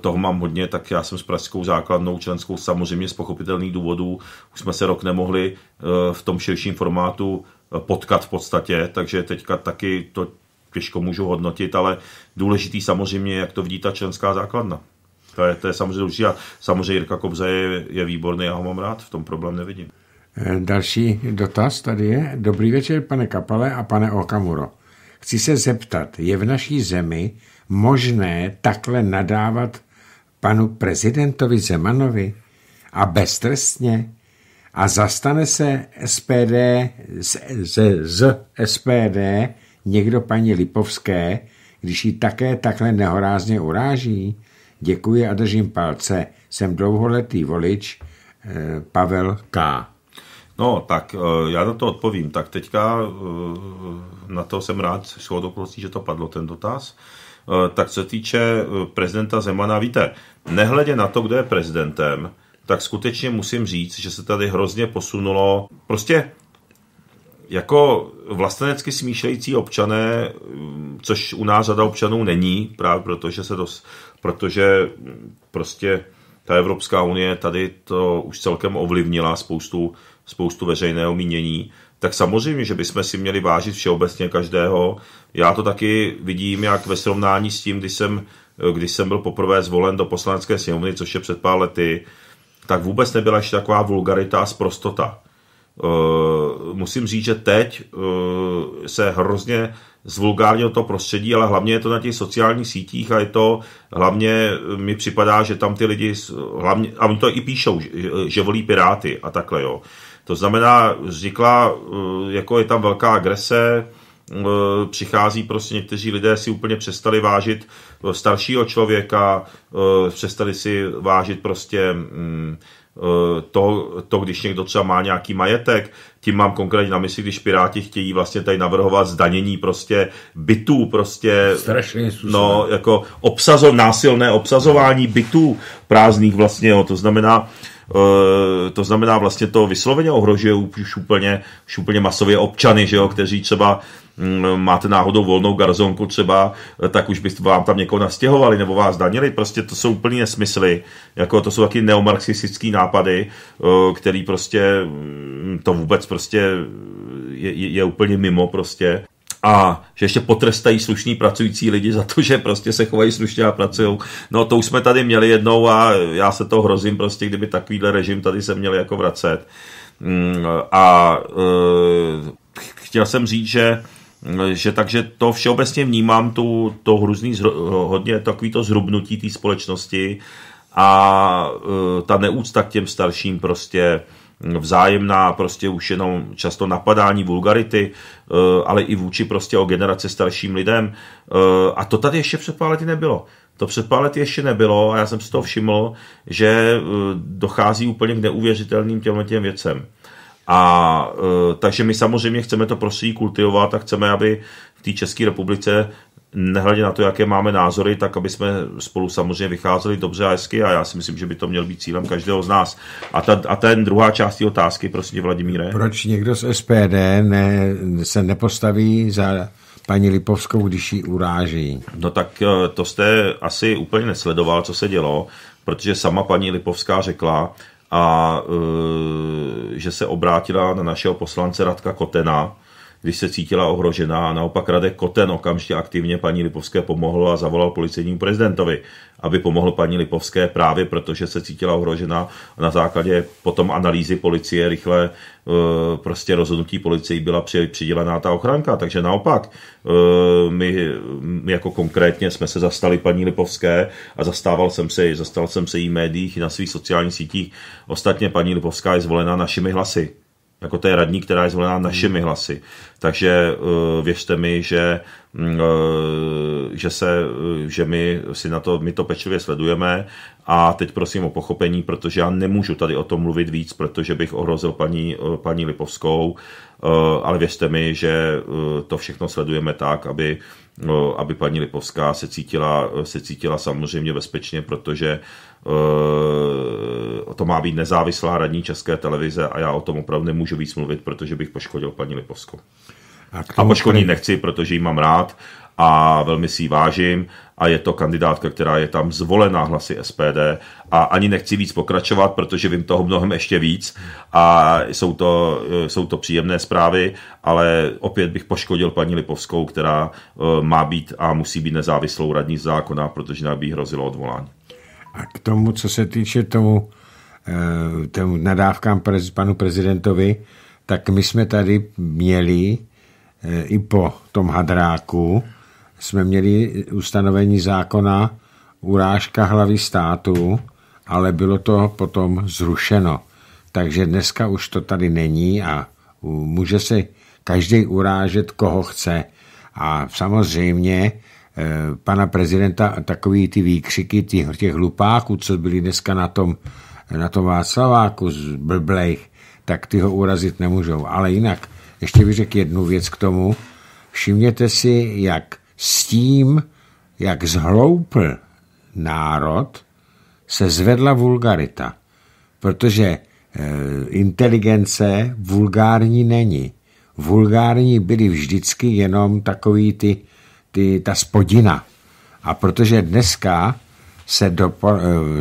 Speaker 2: toho mám hodně, tak já jsem s pražskou základnou členskou samozřejmě z pochopitelných důvodů. Už jsme se rok nemohli eh, v tom širším formátu eh, potkat v podstatě, takže teďka taky to těžko můžu hodnotit, ale důležitý samozřejmě, jak to vidí ta členská základna. To je, to je samozřejmě a Samozřejmě Jirka Kobza je, je výborný, já ho mám rád, v tom problém nevidím.
Speaker 1: Eh, další dotaz tady je. Dobrý večer, pane Kapale a pane Okamuro. Chci se zeptat, je v naší zemi možné takhle nadávat panu prezidentovi Zemanovi a beztrestně? A zastane se SPD, z, z, z SPD někdo paní Lipovské, když ji také takhle nehorázně uráží? Děkuji a držím palce. Jsem dlouholetý volič eh, Pavel K.
Speaker 2: No, tak eh, já na to odpovím. Tak teďka eh, na to jsem rád, shodou že to padlo, ten dotaz. Eh, tak co týče eh, prezidenta Zemana, víte, nehledě na to, kdo je prezidentem, tak skutečně musím říct, že se tady hrozně posunulo. Prostě jako vlastenecky smýšlející občané, mm, což u nás řada občanů není, právě protože se dost, protože mm, prostě ta Evropská unie tady to už celkem ovlivnila spoustu, spoustu veřejného mínění, tak samozřejmě, že bychom si měli vážit všeobecně každého já to taky vidím, jak ve srovnání s tím, když jsem, eh, když jsem byl poprvé zvolen do poslanecké sněmovny, což je před pár lety, tak vůbec nebyla ještě taková vulgarita a sprostota. Uh, eh, musím říct, že teď uh, se hrozně zvulgárnilo to prostředí, ale hlavně je to na těch sociálních sítích a je to, hlavně mi připadá, že tam ty lidi, hlavně, a oni to i píšou, že, že volí Piráty a takhle, jo. To znamená, vznikla, uh, jako je tam velká agrese, Eh, přichází prostě někteří lidé si úplně přestali vážit eh, staršího člověka, eh, přestali si vážit prostě mm, to, to, když někdo třeba má nějaký majetek, tím mám konkrétně na mysli, když Piráti chtějí vlastně tady navrhovat zdanění prostě bytů, prostě no, jako obsazo, násilné obsazování bytů prázdných vlastně, jo, to znamená, Eh, to znamená vlastně to vysloveně ohrožuje už úplně, už úplně masově občany, že jo, kteří třeba mm, máte náhodou volnou garzonku třeba, eh, tak už byste vám tam někoho nastěhovali nebo vás danili. Prostě to jsou úplně smysly, Jako to jsou taky neomarxistické nápady, eh, který prostě mm, to vůbec prostě je, je, je úplně mimo prostě a že ještě potrestají slušní pracující lidi za to, že prostě se chovají slušně a pracují. No to už jsme tady měli jednou a já se to hrozím prostě, kdyby takovýhle režim tady se měl jako vracet. Mm, a eh, chtěl jsem říct, že že takže to všeobecně vnímám, tu, to hrozný, hodně takový to zhrubnutí té společnosti a eh, ta neúcta k těm starším prostě, vzájemná prostě už jenom často napadání vulgarity, eh, ale i vůči prostě o generace starším lidem. Eh, a to tady ještě před pár lety nebylo. To před pár lety ještě nebylo a já jsem si toho všiml, že eh, dochází úplně k neuvěřitelným těmhle těm věcem. A takže my samozřejmě chceme to prostředí kultivovat a chceme, aby v té České republice nehledě na to, jaké máme názory, tak aby jsme spolu samozřejmě vycházeli dobře a hezky a já si myslím, že by to měl být cílem každého z nás. A ta, a ten druhá část té otázky, prosím Vladimíre.
Speaker 1: Proč někdo z SPD ne, se nepostaví za paní Lipovskou, když ji
Speaker 2: uráží? No tak eh, to jste asi úplně nesledoval, co se dělo, protože sama paní Lipovská řekla, a eh, že se obrátila na našeho poslance Radka Kotena, když se cítila ohrožená a naopak Radek Koten okamžitě aktivně paní Lipovské pomohl a zavolal policejnímu prezidentovi, aby pomohl paní Lipovské právě protože se cítila ohrožená a na základě potom analýzy policie rychle e, prostě rozhodnutí policie byla přidělená ta ochranka, takže naopak e, my, my jako konkrétně jsme se zastali paní Lipovské a zastával jsem se, zastal jsem se jí médiích i na svých sociálních sítích. Ostatně paní Lipovská je zvolena našimi hlasy jako té radní, která je zvolená našimi hmm. hlasy. Takže eh, věřte mi, že, mm, eh, že, se, eh, že my, si na to, my to pečlivě sledujeme a teď prosím o pochopení, protože já nemůžu tady o tom mluvit víc, protože bych ohrozil paní, paní Lipovskou, ale věřte mi, že to všechno sledujeme tak, aby No, aby paní Lipovská se cítila, se cítila samozřejmě bezpečně, protože eh, to má být nezávislá radní České televize a já o tom opravdu nemůžu víc mluvit, protože bych poškodil paní Lipovskou. A, a poškodit který... nechci, protože ji mám rád a velmi si ji vážím a je to kandidátka, která je tam zvolená hlasy SPD a ani nechci víc pokračovat, protože vím toho mnohem ještě víc a jsou to, e, jsou to příjemné zprávy, ale opět bych poškodil paní Lipovskou, která e, má být a musí být nezávislou radní zákona, protože nám by hrozilo odvolání.
Speaker 1: A k tomu, co se týče tomu, e, tomu nadávkám panu prezidentovi, tak my jsme tady měli i po tom hadráku jsme měli ustanovení zákona urážka hlavy státu, ale bylo to potom zrušeno. Takže dneska už to tady není a může se každý urážet, koho chce. A samozřejmě eh, pana prezidenta takový ty výkřiky těch, těch hlupáků, co byli dneska na tom, na tom Václaváku z blblejch, tak ty ho urazit nemůžou. Ale jinak, ještě bych řekl jednu věc k tomu. Všimněte si, jak s tím, jak zhloupl národ, se zvedla vulgarita, protože e, inteligence vulgární není. Vulgární byly vždycky jenom takový ty, ty, ta spodina. A protože dneska se do,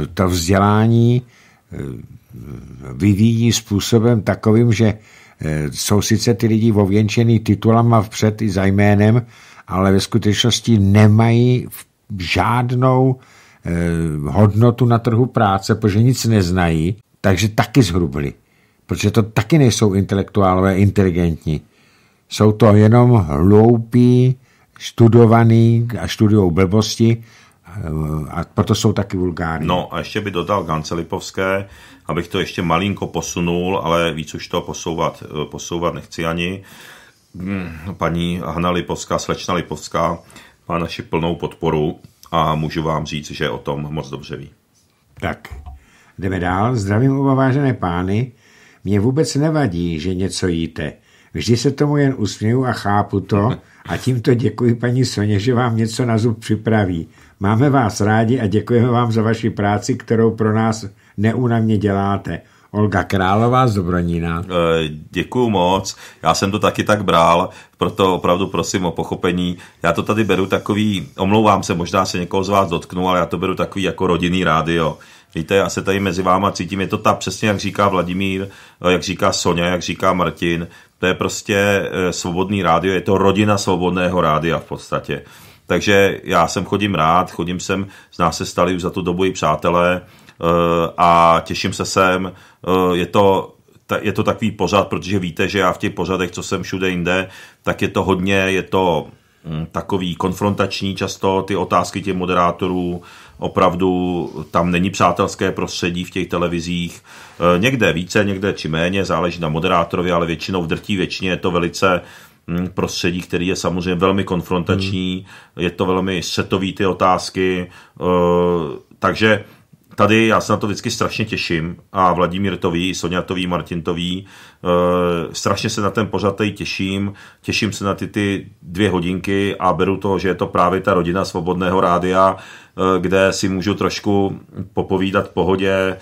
Speaker 1: e, to vzdělání e, vyvíjí způsobem takovým, že jsou sice ty lidi ověnčený titulama vpřed i za jménem, ale ve skutečnosti nemají žádnou eh, hodnotu na trhu práce, protože nic neznají, takže taky zhrubli. Protože to taky nejsou intelektuálové inteligentní. Jsou to jenom hloupí, studovaní a studují blbosti eh, a proto jsou taky
Speaker 2: vulgární. No a ještě by dodal Gance Lipovské, abych to ještě malinko posunul, ale víc už to posouvat, eh, posouvat nechci ani. Mm, paní Hanna Lipovská, slečna Lipovská, má naši plnou podporu a můžu vám říct, že o tom moc dobře ví. Tak,
Speaker 1: jdeme dál. Zdravím oba vážené pány. Mně vůbec nevadí, že něco jíte. Vždy se tomu jen usměju a chápu to a tímto děkuji paní Soně, že vám něco na zub připraví. Máme vás rádi a děkujeme vám za vaši práci, kterou pro nás neúnavně děláte.
Speaker 2: Olga Králová z Dobronína. Eh, děkuju moc, já jsem to taky tak bral, proto opravdu prosím o pochopení. Já to tady beru takový, omlouvám se, možná se někoho z vás dotknu, ale já to beru takový jako rodinný rádio. Víte, já se tady mezi váma cítím, je to ta přesně, jak říká Vladimír, eh, jak říká Sonja, jak říká Martin, to je prostě eh, svobodný rádio, je to rodina svobodného rádia v podstatě. Takže já jsem chodím rád, chodím sem, z nás se stali už za tu dobu i přátelé, Eh, a těším se sem. Eh, je to je to takový pořad, protože víte, že já v těch pořadech, co jsem všude jinde, tak je to hodně, je to hm, takový konfrontační často, ty otázky těch moderátorů, opravdu tam není přátelské prostředí v těch televizích. Eh, někde více, někde či méně, záleží na moderátorovi, ale většinou v drtí většině je to velice hm, prostředí, který je samozřejmě velmi konfrontační, hmm. je to velmi setový ty otázky, takže tady já se na to vždycky strašně těším a Vladimír to ví, Sonja to ví, Martin to ví. E, strašně se na ten pořad tady těším. Těším se na ty, ty dvě hodinky a beru to, že je to právě ta rodina Svobodného rádia, e, kde si můžu trošku popovídat pohodě,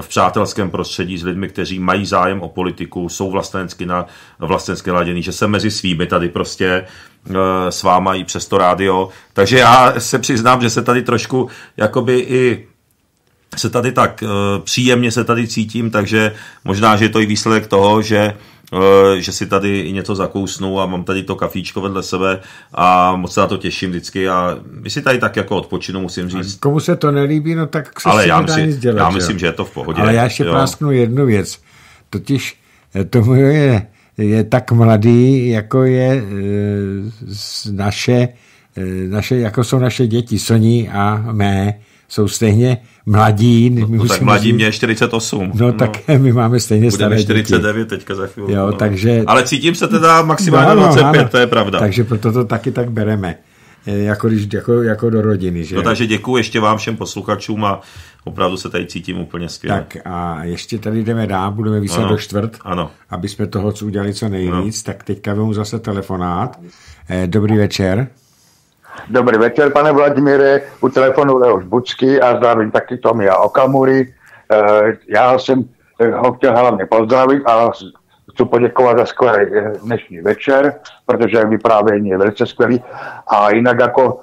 Speaker 2: v přátelském prostředí s lidmi, kteří mají zájem o politiku, jsou vlastensky, na, vlastensky ladění, že se mezi svými tady prostě e, s váma i přes to rádio. Takže já se přiznám, že se tady trošku jakoby i se tady tak eh, příjemně se tady cítím, takže možná, že je to i výsledek toho, že eh, že si tady i něco zakousnu a mám tady to kafíčko vedle sebe a moc se na to těším vždycky a my si tady tak jako odpočinu, musím říct. A
Speaker 1: komu se to nelíbí, no tak
Speaker 2: se Ale já, myslím, nic dělat, já myslím, jo. že je to v pohodě. Ale já ještě jo. prásknu
Speaker 1: jednu věc, totiž eh, to je, je tak mladý, jako je e, naše, e, naše, jako jsou naše děti, Soni a mé, jsou stejně mladí. My no, no tak mladí mě je
Speaker 2: 48. No, no tak
Speaker 1: my máme stejně staré Budeme 49
Speaker 2: děti. teďka za chvíli. Jo, no. takže... Ale cítím se teda no, maximálně no, no, 25, no, to je pravda. Takže
Speaker 1: proto to taky tak bereme. E, jako, když, jako, jako do rodiny. Že no, takže
Speaker 2: děkuji ještě vám všem posluchačům a opravdu se tady cítím úplně skvěle. Tak
Speaker 1: a ještě tady jdeme dál, budeme vyslat do čtvrt, ano. aby jsme toho co udělali co nejvíc, ano. tak teďka vám zase telefonát. E, dobrý večer.
Speaker 5: Dobrý večer, pane Vladimíre, u telefonu Leoš Bucký a zdravím taky Tomia Okamury. Eh, já jsem eh, ho chtěl hlavně pozdravit a chci poděkovat za skvělý eh, dnešní večer, protože vyprávění je velice skvělý. A jinak jako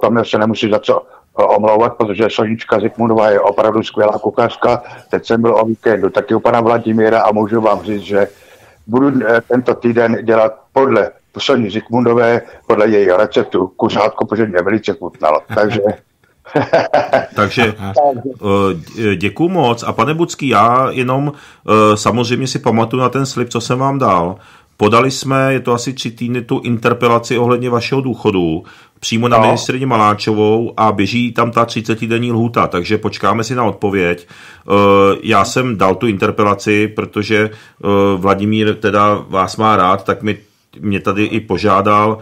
Speaker 5: Tomě se nemusí za co omlouvat, protože Sonička Zikmunová je opravdu skvělá kukářka. Teď jsem byl o víkendu taky u pana Vladimíra a můžu vám říct, že budu tento týden dělat podle poslední Zikmundové podle jejich receptu kuřátko mě velice chutnalo. Takže
Speaker 2: Takže děkuju moc. A pane Bucký, já jenom samozřejmě si pamatuju na ten slib, co jsem vám dal. Podali jsme, je to asi tři týdny, tu interpelaci ohledně vašeho důchodu přímo na no. ministrině Maláčovou a běží tam ta 30-denní lhůta, takže počkáme si na odpověď. Já jsem dal tu interpelaci, protože Vladimír teda vás má rád, tak mi mě tady i požádal,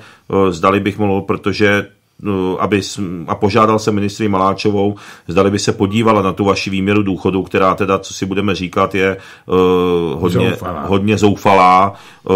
Speaker 2: eh, zdali bych mohl, protože eh, aby, a požádal se ministry Maláčovou, zdali by se podívala na tu vaši výměru důchodu, která teda, co si budeme říkat, je uh, hodně zoufalá, hodně zoufalá uh,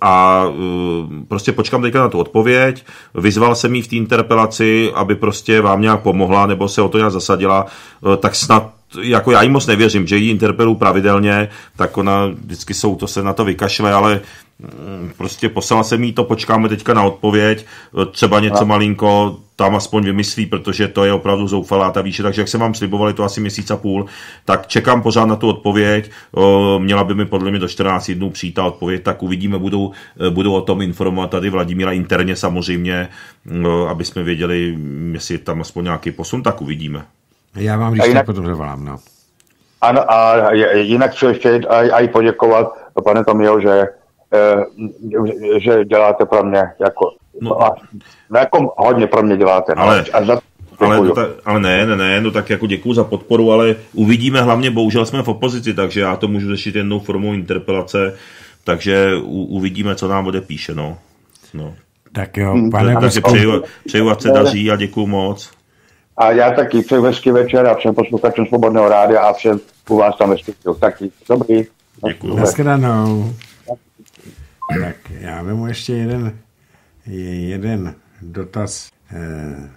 Speaker 2: a uh, prostě počkám teďka na tu odpověď. Vyzval jsem jí v té interpelaci, aby prostě vám nějak pomohla nebo se o to nějak zasadila, uh, tak snad jako já jí moc nevěřím, že ji interpeluju pravidelně, tak ona vždycky jsou to se na to vykašle, ale Eh, prostě poslala jsem jí to, počkáme teďka na odpověď, eh, třeba něco malinko tam aspoň vymyslí, protože to je opravdu zoufalá ta výše, takže jak jsem vám slibovali to asi měsíc a půl, tak čekám pořád na tu odpověď, eh, měla by mi podle mě do 14 dnů přijít ta odpověď, tak uvidíme, budou, budou o tom informovat tady Vladimíra interně samozřejmě, aby jsme věděli, jestli je tam aspoň nějaký posun, tak uvidíme. Já vám když jinak... tak jako potom no.
Speaker 5: Ano, a jinak chci ještě i poděkovat, pane Tomio, že Eh, že děláte pro mě jako...
Speaker 2: No, no jako hodně pro mě děláte. No. Ale, no, až za ale, ta, ale ne, ne, ne, no tak jako děkuji za podporu, ale uvidíme hlavně, bohužel jsme v opozici, takže já to můžu řešit jednou formou interpelace, takže u, uvidíme, co nám píše, no. no. Tak jo, hmm, pane Takže přeju, přeju, ať se daří a děkuji moc. A já taky přeju hezký
Speaker 5: večer a všem posluchačům Svobodného rádia a všem u vás tam ve Taky dobrý. Děkuji.
Speaker 1: Naschledanou. Tak já vemu ještě jeden, jeden dotaz. Eh,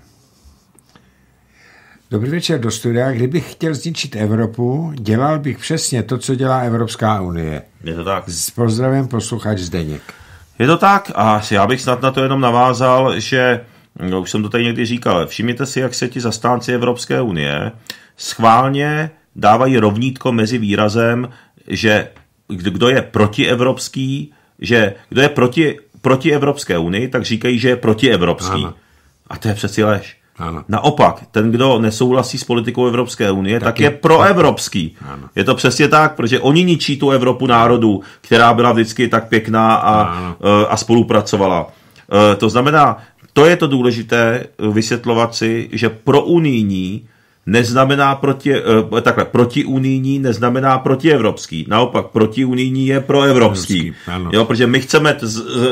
Speaker 1: Dobrý večer do studia. Kdybych chtěl zničit Evropu, dělal bych přesně to, co dělá Evropská unie.
Speaker 2: Je to tak. S pozdravím posluchač Zdeněk. Je to tak a já bych snad na to jenom navázal, že no, už jsem to tady někdy říkal, všimněte si, jak se ti zastánci Evropské unie schválně dávají rovnítko mezi výrazem, že kdo je protievropský že kdo je proti, proti Evropské unii, tak říkají, že je protievropský. Ano. A to je přeci lež. Ano. Naopak, ten, kdo nesouhlasí s politikou Evropské unie, tak, tak je, proevropský. Ano. Je to přesně tak, protože oni ničí tu Evropu národů, která byla vždycky tak pěkná a, eh, a spolupracovala. Eh, to znamená, to je to důležité eh, vysvětlovat si, že pro unijní neznamená proti, eh, takhle, protiunijní neznamená protievropský. Naopak, protiunijní je proevropský. Evropský, jo, protože my chceme t-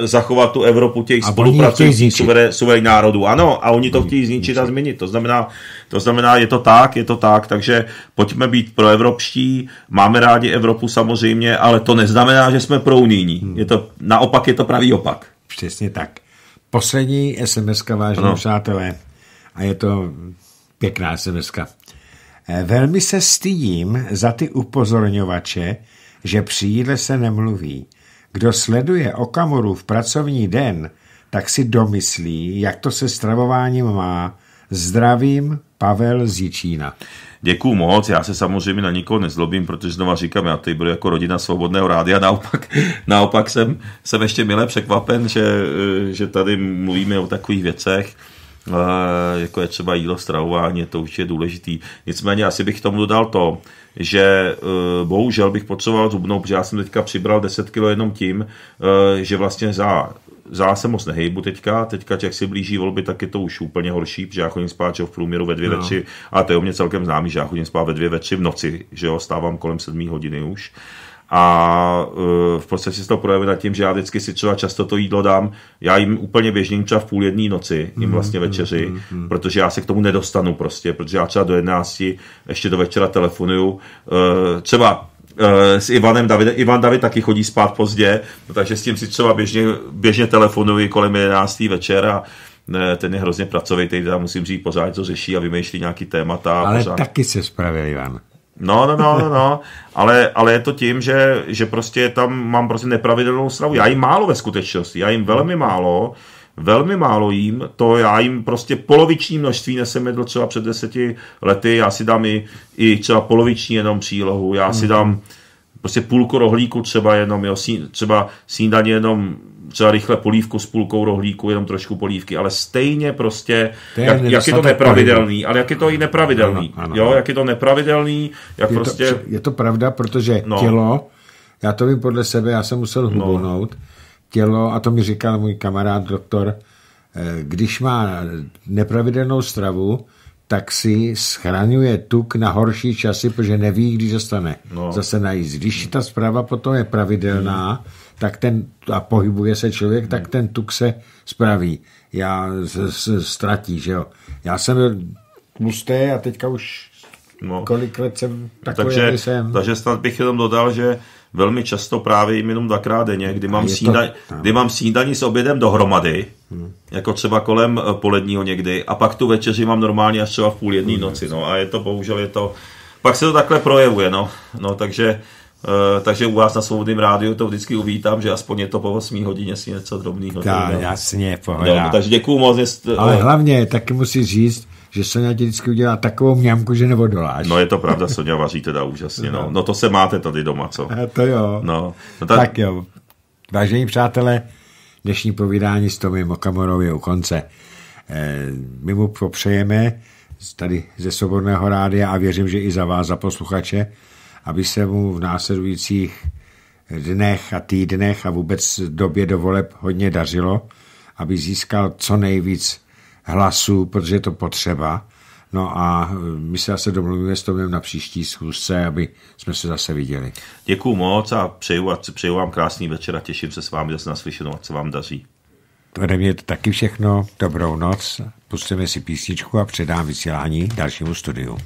Speaker 2: zachovat tu Evropu těch spolupracujících suverénních národů. Ano, a oni to chtějí zničit a změnit. To znamená, to znamená, je to tak, je to tak, takže pojďme být proevropští, máme rádi Evropu samozřejmě, ale to neznamená, že jsme prounijní. Hmm. Je to, naopak je to pravý opak. Přesně tak.
Speaker 1: Poslední SMS-ka, vážení
Speaker 2: přátelé, a je to Pěkná sms -ka.
Speaker 1: Velmi se stydím za ty upozorňovače, že při jídle se nemluví. Kdo sleduje Okamoru v pracovní den, tak si domyslí, jak to se stravováním má. Zdravím, Pavel z
Speaker 2: Děkuju moc, já se samozřejmě na nikoho nezlobím, protože znova říkám, já tady budu jako rodina svobodného rádia, naopak, naopak jsem, jsem ještě milé překvapen, že, eh, že tady mluvíme o takových věcech. Eh, jako je třeba jídlo, stravování, to už je důležitý. Nicméně asi bych tomu dodal to, že eh, bohužel bych potřeboval zubnou, protože já jsem teďka přibral 10 kg jenom tím, eh, že vlastně za za se moc nehejbu teďka, teďka jak si blíží volby, tak je to už úplně horší, protože já chodím spát v průměru ve dvě, no. večři, tři, a to je o mě celkem známý, že já chodím spát ve dvě, večři tři v noci, že jo, stávám kolem sedmí hodiny už a uh, v podstatě se to projevuje nad tím, že já vždycky si třeba často to jídlo dám, já jim úplně běžně třeba v půl jedné noci, jim hmm, vlastně hmm, večeři, mm, mm, mm. protože já se k tomu nedostanu prostě, protože já třeba do 11 ještě do večera telefonuju, uh, třeba e, s Ivanem Davidem. Ivan David taky chodí spát pozdě, no, takže s tím si třeba běžně, běžně telefonuji kolem 11. večer a, ten je hrozně pracovitý, teda musím říct, pořád to řeší a vymýšlí nějaký témata. Ale pořád... taky se spravil, Ivan. No, no, no, no, no. Ale, ale je to tím, že, že prostě tam mám prostě nepravidelnou stravu. Já jim málo ve skutečnosti, já jim velmi málo, velmi málo jím, to já jim prostě poloviční množství nesem jedl třeba před deseti lety, já si dám i, i třeba poloviční jenom přílohu, já hmm. si dám prostě půlku rohlíku třeba jenom, jo, sní, třeba snídaně jenom třeba rychle polívku s půlkou rohlíku, jenom trošku polívky, ale stejně prostě, je jak, jak je to nepravidelný, ale jak je to i nepravidelný, ano, ano. jo, jak je to nepravidelný, jak je prostě... To,
Speaker 1: je to pravda, protože no. tělo, já to vím podle sebe, já jsem musel hubnout, no. tělo, a to mi říkal můj kamarád doktor, eh, když má nepravidelnou stravu, tak si schraňuje tuk na horší časy, protože neví, když zastane no. zase najíst. Když ta zpráva potom je pravidelná, hmm tak ten, a pohybuje se člověk, tak hmm. ten tuk se spraví. Já z, z, ztratí, že jo. Já jsem tlusté a teďka už no, kolik let jsem takový, takže, jsem. Takže
Speaker 2: snad bych jenom dodal, že velmi často právě jim jenom dvakrát denně, kdy mám, snídaň, to, no. kdy mám snídaní s obědem dohromady, hmm. jako třeba kolem eh, poledního někdy, a pak tu večeři mám normálně až třeba v půl jedné hmm. noci, no a je to bohužel, je to, pak se to takhle projevuje, no, no takže Eh, takže u vás na svobodném rádiu to vždycky uvítám, že aspoň je to po 8 hodině si něco drobného. Tak, jasně, pohoda. takže děkuju moc. Jest, Ale eh.
Speaker 1: hlavně taky musí říct, že Sonja ti vždycky udělá takovou mňamku, že nevodoláš.
Speaker 2: No je to pravda, Sonja vaří teda úžasně, no. No, no to se máte tady doma, co? A to jo. No.
Speaker 1: no tak... Tak jo. Vážení přátelé, dnešní povídání s Tomem Okamorou je u konce. Eh, my mu popřejeme tady ze svobodného rádia a věřím, že i za vás, za posluchače, aby se mu v následujících dnech a týdnech a vůbec době do voleb hodně dařilo, aby získal co nejvíc hlasů, protože je to potřeba. No a eh, my se zase domluvíme s Tomem na příští schůzce, aby jsme se zase viděli.
Speaker 2: Děkuju moc a přeju, a přeju vám krásný večer a těším se s vámi zase naslyšenou, ať se vám daří.
Speaker 1: Ode mě to taky
Speaker 3: všechno. Dobrou noc. Pustíme si písničku a předám vysílání dalšímu studiu.